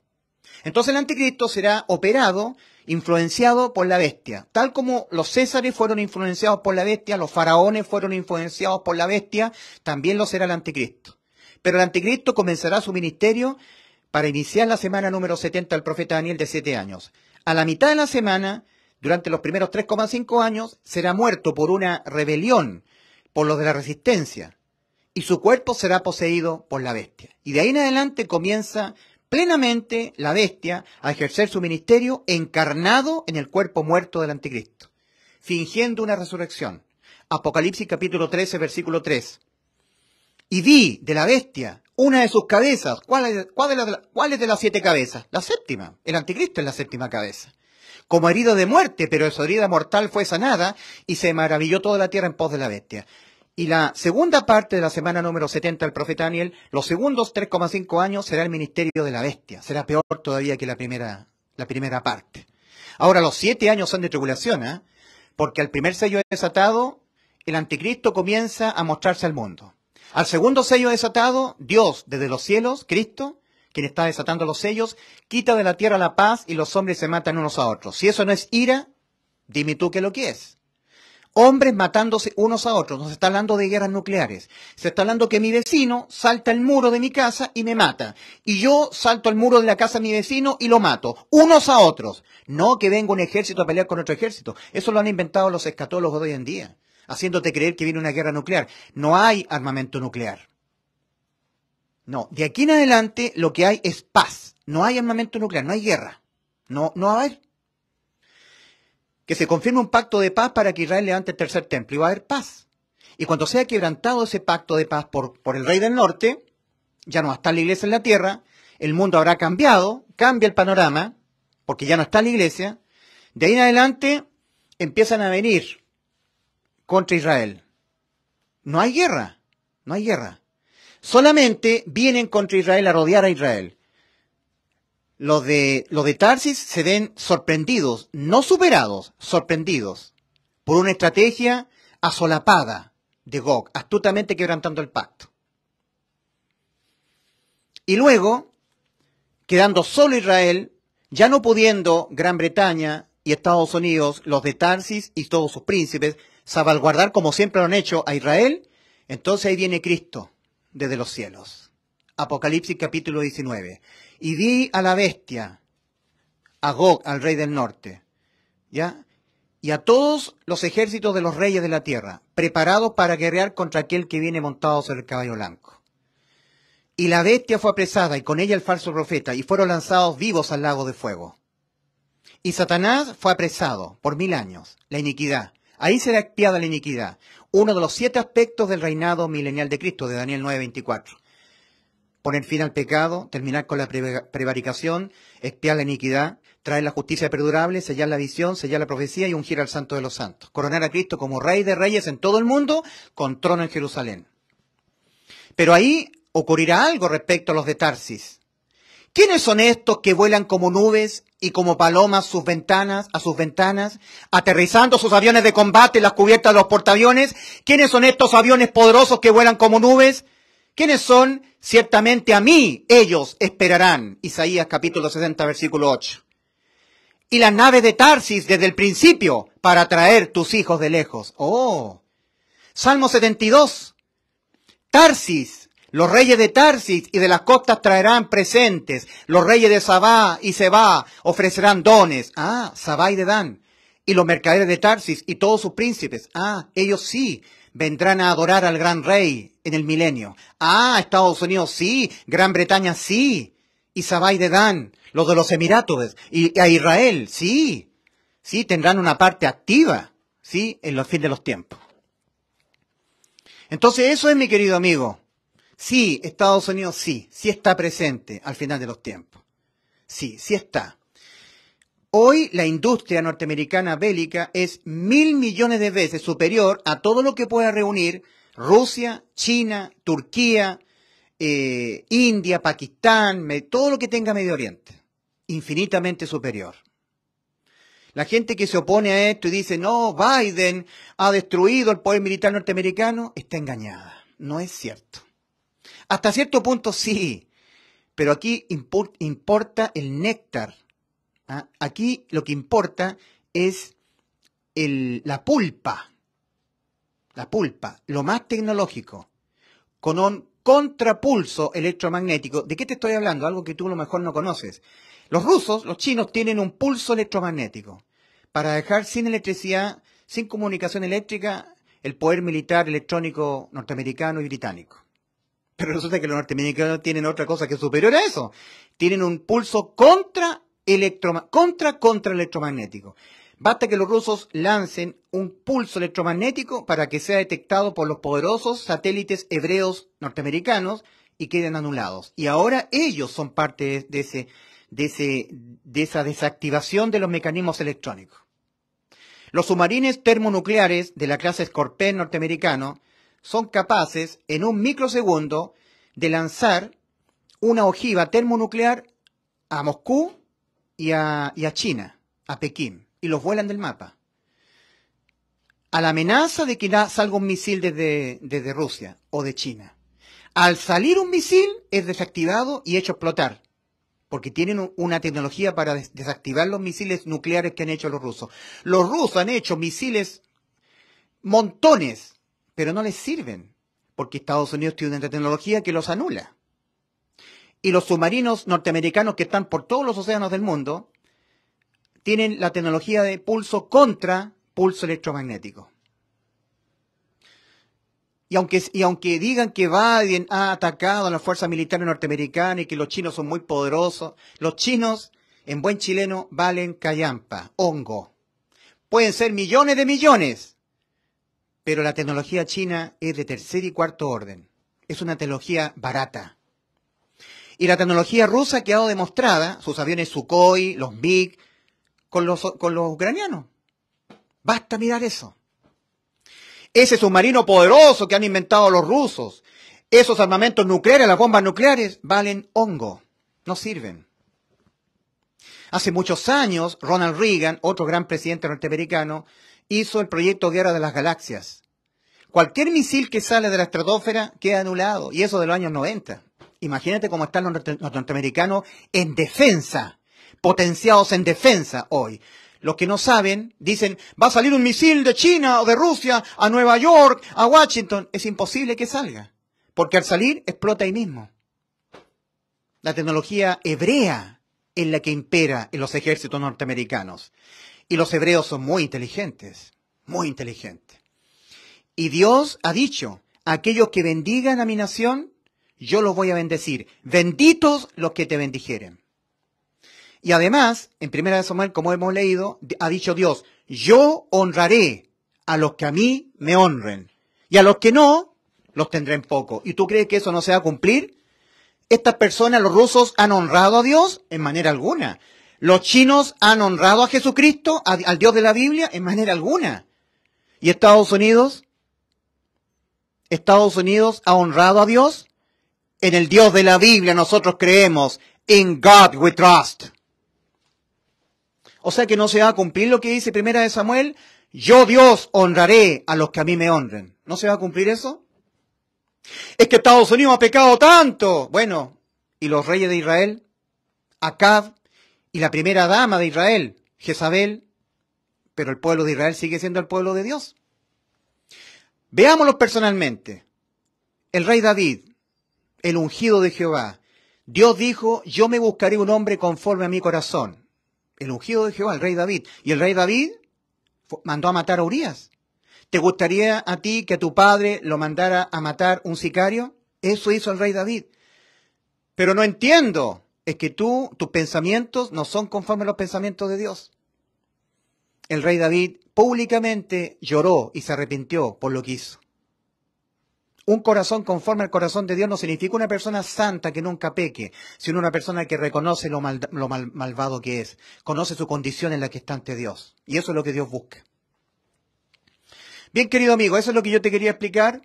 Entonces el anticristo será operado, influenciado por la bestia. Tal como los césares fueron influenciados por la bestia, los faraones fueron influenciados por la bestia, también lo será el anticristo. Pero el anticristo comenzará su ministerio para iniciar la semana número 70 del profeta Daniel de 7 años. A la mitad de la semana, durante los primeros 3,5 años, será muerto por una rebelión, por los de la resistencia, y su cuerpo será poseído por la bestia. Y de ahí en adelante comienza plenamente la bestia a ejercer su ministerio encarnado en el cuerpo muerto del anticristo, fingiendo una resurrección. Apocalipsis capítulo 13, versículo 3. Y vi de la bestia una de sus cabezas. ¿Cuál es, de las siete cabezas? La séptima. El anticristo es la séptima cabeza como herido de muerte, pero su herida mortal fue sanada, y se maravilló toda la tierra en pos de la bestia. Y la segunda parte de la semana número 70 del profeta Daniel, los segundos 3,5 años será el ministerio de la bestia. Será peor todavía que la primera, la primera parte. Ahora, los siete años son de tribulación, ¿eh? porque al primer sello desatado, el anticristo comienza a mostrarse al mundo. Al segundo sello desatado, Dios desde los cielos, Cristo, quien está desatando los sellos, quita de la tierra la paz y los hombres se matan unos a otros. Si eso no es ira, dime tú qué lo que es hombres matándose unos a otros. No se está hablando de guerras nucleares. Se está hablando que mi vecino salta el muro de mi casa y me mata. Y yo salto al muro de la casa de mi vecino y lo mato. Unos a otros. No que venga un ejército a pelear con otro ejército. Eso lo han inventado los escatólogos de hoy en día. Haciéndote creer que viene una guerra nuclear. No hay armamento nuclear. No, de aquí en adelante lo que hay es paz. No hay armamento nuclear, no hay guerra. No, no va a haber que se confirme un pacto de paz para que Israel levante el tercer templo y va a haber paz. Y cuando sea quebrantado ese pacto de paz por, por el rey del norte, ya no va a estar la iglesia en la tierra, el mundo habrá cambiado, cambia el panorama, porque ya no está la iglesia, de ahí en adelante empiezan a venir contra Israel. No hay guerra, no hay guerra. Solamente vienen contra Israel a rodear a Israel los de, los de Tarsis se ven sorprendidos, no superados, sorprendidos, por una estrategia asolapada de Gog, astutamente quebrantando el pacto. Y luego, quedando solo Israel, ya no pudiendo Gran Bretaña y Estados Unidos, los de Tarsis y todos sus príncipes, salvaguardar como siempre lo han hecho a Israel, entonces ahí viene Cristo desde los cielos. Apocalipsis capítulo 19 y vi a la bestia, a Gog, al rey del norte, ¿ya? Y a todos los ejércitos de los reyes de la tierra, preparados para guerrear contra aquel que viene montado sobre el caballo blanco. Y la bestia fue apresada y con ella el falso profeta, y fueron lanzados vivos al lago de fuego. Y Satanás fue apresado por mil años, la iniquidad. Ahí será expiada la iniquidad, uno de los siete aspectos del reinado milenial de Cristo, de Daniel 9:24 poner fin al pecado, terminar con la prevaricación, expiar la iniquidad, traer la justicia perdurable, sellar la visión, sellar la profecía y ungir al santo de los santos. Coronar a Cristo como rey de reyes en todo el mundo, con trono en Jerusalén. Pero ahí ocurrirá algo respecto a los de Tarsis. ¿Quiénes son estos que vuelan como nubes y como palomas sus ventanas, a sus ventanas, aterrizando sus aviones de combate en las cubiertas de los portaaviones? ¿Quiénes son estos aviones poderosos que vuelan como nubes? ¿Quiénes son? Ciertamente a mí ellos esperarán. Isaías capítulo 60, versículo 8. Y la nave de Tarsis desde el principio para traer tus hijos de lejos. Oh. Salmo 72. Tarsis. Los reyes de Tarsis y de las costas traerán presentes. Los reyes de Sabá y Seba ofrecerán dones. Ah, Sabá y Dan Y los mercaderes de Tarsis y todos sus príncipes. Ah, ellos sí vendrán a adorar al gran rey en el milenio. Ah, Estados Unidos sí, Gran Bretaña sí, y de Dan, los de los Emiratos, y a Israel sí, sí, tendrán una parte activa, sí, en los fines de los tiempos. Entonces eso es mi querido amigo. Sí, Estados Unidos sí, sí está presente al final de los tiempos. Sí, sí está. Hoy la industria norteamericana bélica es mil millones de veces superior a todo lo que pueda reunir Rusia, China, Turquía, eh, India, Pakistán, todo lo que tenga Medio Oriente. Infinitamente superior. La gente que se opone a esto y dice, no, Biden ha destruido el poder militar norteamericano, está engañada. No es cierto. Hasta cierto punto sí, pero aquí importa el néctar. ¿ah? Aquí lo que importa es la pulpa la pulpa, lo más tecnológico, con un contrapulso electromagnético. ¿De qué te estoy hablando? Algo que tú a lo mejor no conoces. Los rusos, los chinos, tienen un pulso electromagnético para dejar sin electricidad, sin comunicación eléctrica, el poder militar electrónico norteamericano y británico. Pero resulta que los norteamericanos tienen otra cosa que es superior a eso. Tienen un pulso contra, electroma contra, contra electromagnético. Basta que los rusos lancen un pulso electromagnético para que sea detectado por los poderosos satélites hebreos norteamericanos y queden anulados. Y ahora ellos son parte de, esa desactivación de los mecanismos electrónicos. Los submarines termonucleares de la clase Scorpion norteamericano son capaces, en un microsegundo, de lanzar una ojiva termonuclear a Moscú y y a China, a Pekín y los vuelan del mapa. A la amenaza de que salga un misil desde, Rusia o de China. Al salir un misil es desactivado y hecho explotar, porque tienen una tecnología para desactivar los misiles nucleares que han hecho los rusos. Los rusos han hecho misiles montones, pero no les sirven, porque Estados Unidos tiene una tecnología que los anula. Y los submarinos norteamericanos que están por todos los océanos del mundo tienen la tecnología de pulso contra pulso electromagnético. Y aunque, digan que Biden ha atacado a las fuerzas militares norteamericanas y que los chinos son muy poderosos, los chinos, en buen chileno, valen callampa, hongo. Pueden ser millones de millones, pero la tecnología china es de tercer y cuarto orden. Es una tecnología barata. Y la tecnología rusa ha quedado demostrada, sus aviones Sukhoi, los MiG, con los, ucranianos. Basta mirar eso. Ese submarino poderoso que han inventado los rusos, esos armamentos nucleares, las bombas nucleares, valen hongo, no sirven. Hace muchos años, Ronald Reagan, otro gran presidente norteamericano, hizo el proyecto Guerra de las Galaxias. Cualquier misil que sale de la estratosfera queda anulado, y eso de los años 90. Imagínate cómo están los norteamericanos en defensa potenciados en defensa hoy. Los que no saben dicen, va a salir un misil de China o de Rusia a Nueva York, a Washington. Es imposible que salga, porque al salir explota ahí mismo. La tecnología hebrea es la que impera en los ejércitos norteamericanos. Y los hebreos son muy inteligentes, muy inteligentes. Y Dios ha dicho, aquellos que bendigan a mi nación, yo los voy a bendecir. Benditos los que te bendijeren. Y además, en primera de Samuel, como hemos leído, ha dicho Dios, yo honraré a los que a mí me honren. Y a los que no, los tendré en poco. ¿Y tú crees que eso no se va a cumplir? Estas personas, los rusos, han honrado a Dios en manera alguna. Los chinos han honrado a Jesucristo, al Dios de la Biblia, en manera alguna. ¿Y Estados Unidos? ¿Estados Unidos ha honrado a Dios? En el Dios de la Biblia nosotros creemos. en God we trust. O sea que no se va a cumplir lo que dice Primera de Samuel, yo Dios honraré a los que a mí me honren. ¿No se va a cumplir eso? Es que Estados Unidos ha pecado tanto. Bueno, ¿y los reyes de Israel? Acab y la primera dama de Israel, Jezabel, pero el pueblo de Israel sigue siendo el pueblo de Dios. Veámoslo personalmente. El rey David, el ungido de Jehová, Dios dijo, yo me buscaré un hombre conforme a mi corazón el ungido de Jehová, el rey David. Y el rey David mandó a matar a Urias. ¿Te gustaría a ti que a tu padre lo mandara a matar un sicario? Eso hizo el rey David. Pero no entiendo, es que tú, tus pensamientos no son conforme a los pensamientos de Dios. El rey David públicamente lloró y se arrepintió por lo que hizo. Un corazón conforme al corazón de Dios no significa una persona santa que nunca peque, sino una persona que reconoce lo, malvado que es, conoce su condición en la que está ante Dios. Y eso es lo que Dios busca. Bien, querido amigo, eso es lo que yo te quería explicar.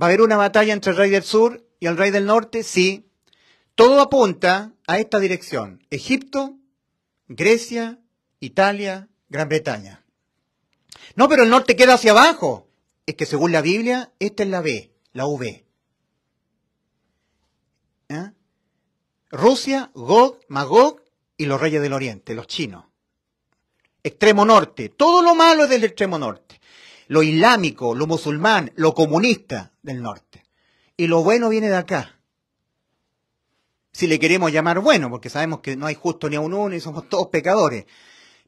¿Va a haber una batalla entre el rey del sur y el rey del norte? Sí. Todo apunta a esta dirección. Egipto, Grecia, Italia, Gran Bretaña. No, pero el norte queda hacia abajo. Es que según la Biblia, esta es la B la V. ¿Eh? Rusia, Gog, Magog y los reyes del Oriente, los chinos. Extremo norte, todo lo malo es del extremo norte. Lo islámico, lo musulmán, lo comunista del norte. Y lo bueno viene de acá. Si le queremos llamar bueno, porque sabemos que no hay justo ni a un uno y somos todos pecadores.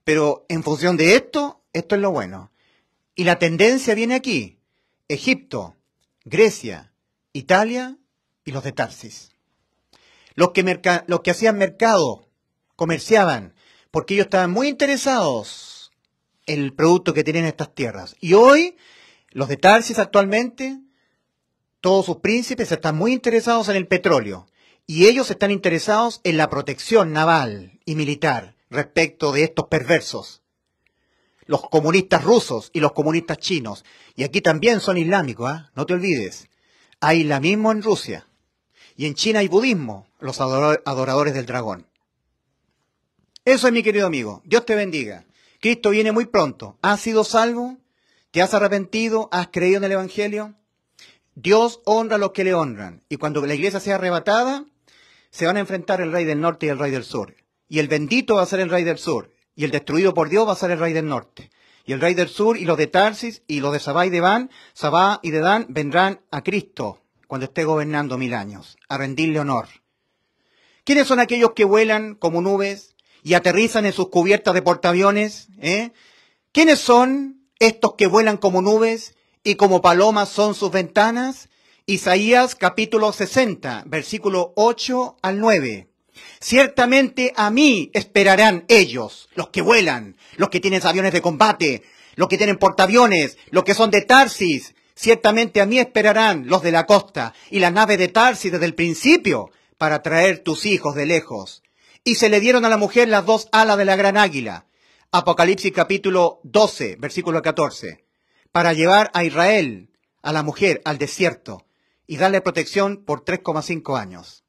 Pero en función de esto, esto es lo bueno. Y la tendencia viene aquí. Egipto, Grecia, Italia y los de Tarsis. Los que, hacían mercado, comerciaban, porque ellos estaban muy interesados en el producto que tenían estas tierras. Y hoy, los de Tarsis actualmente, todos sus príncipes están muy interesados en el petróleo. Y ellos están interesados en la protección naval y militar respecto de estos perversos los comunistas rusos y los comunistas chinos. Y aquí también son islámicos, ¿ah? no te olvides. Hay islamismo en Rusia. Y en China hay budismo, los adoradores del dragón. Eso es mi querido amigo. Dios te bendiga. Cristo viene muy pronto. ¿Has sido salvo? ¿Te has arrepentido? ¿Has creído en el Evangelio? Dios honra a los que le honran. Y cuando la iglesia sea arrebatada, se van a enfrentar el rey del norte y el rey del sur. Y el bendito va a ser el rey del sur y el destruido por Dios va a ser el rey del norte. Y el rey del sur y los de Tarsis y los de Sabá y de Dan, Sabá y de Dan vendrán a Cristo cuando esté gobernando mil años, a rendirle honor. ¿Quiénes son aquellos que vuelan como nubes y aterrizan en sus cubiertas de portaaviones? ¿Eh? ¿Quiénes son estos que vuelan como nubes y como palomas son sus ventanas? Isaías capítulo 60, versículo 8 al 9. Ciertamente a mí esperarán ellos, los que vuelan, los que tienen aviones de combate, los que tienen portaaviones, los que son de Tarsis. Ciertamente a mí esperarán los de la costa y la nave de Tarsis desde el principio para traer tus hijos de lejos. Y se le dieron a la mujer las dos alas de la gran águila. Apocalipsis capítulo 12, versículo 14. Para llevar a Israel, a la mujer, al desierto y darle protección por 3,5 años.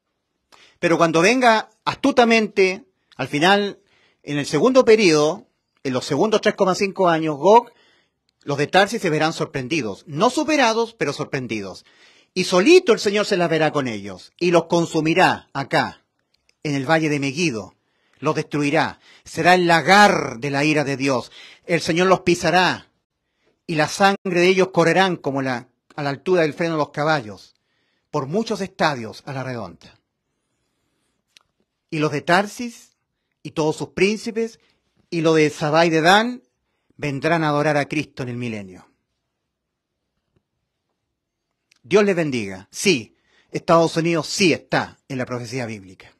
Pero cuando venga astutamente, al final, en el segundo periodo, en los segundos 3,5 años, Gog, los de Tarsi se verán sorprendidos. No superados, pero sorprendidos. Y solito el Señor se las verá con ellos y los consumirá acá, en el valle de Meguido. Los destruirá. Será el lagar de la ira de Dios. El Señor los pisará y la sangre de ellos correrán como la, a la altura del freno de los caballos por muchos estadios a la redonda y los de Tarsis, y todos sus príncipes, y los de Sabá y de Dan, vendrán a adorar a Cristo en el milenio. Dios les bendiga. Sí, Estados Unidos sí está en la profecía bíblica.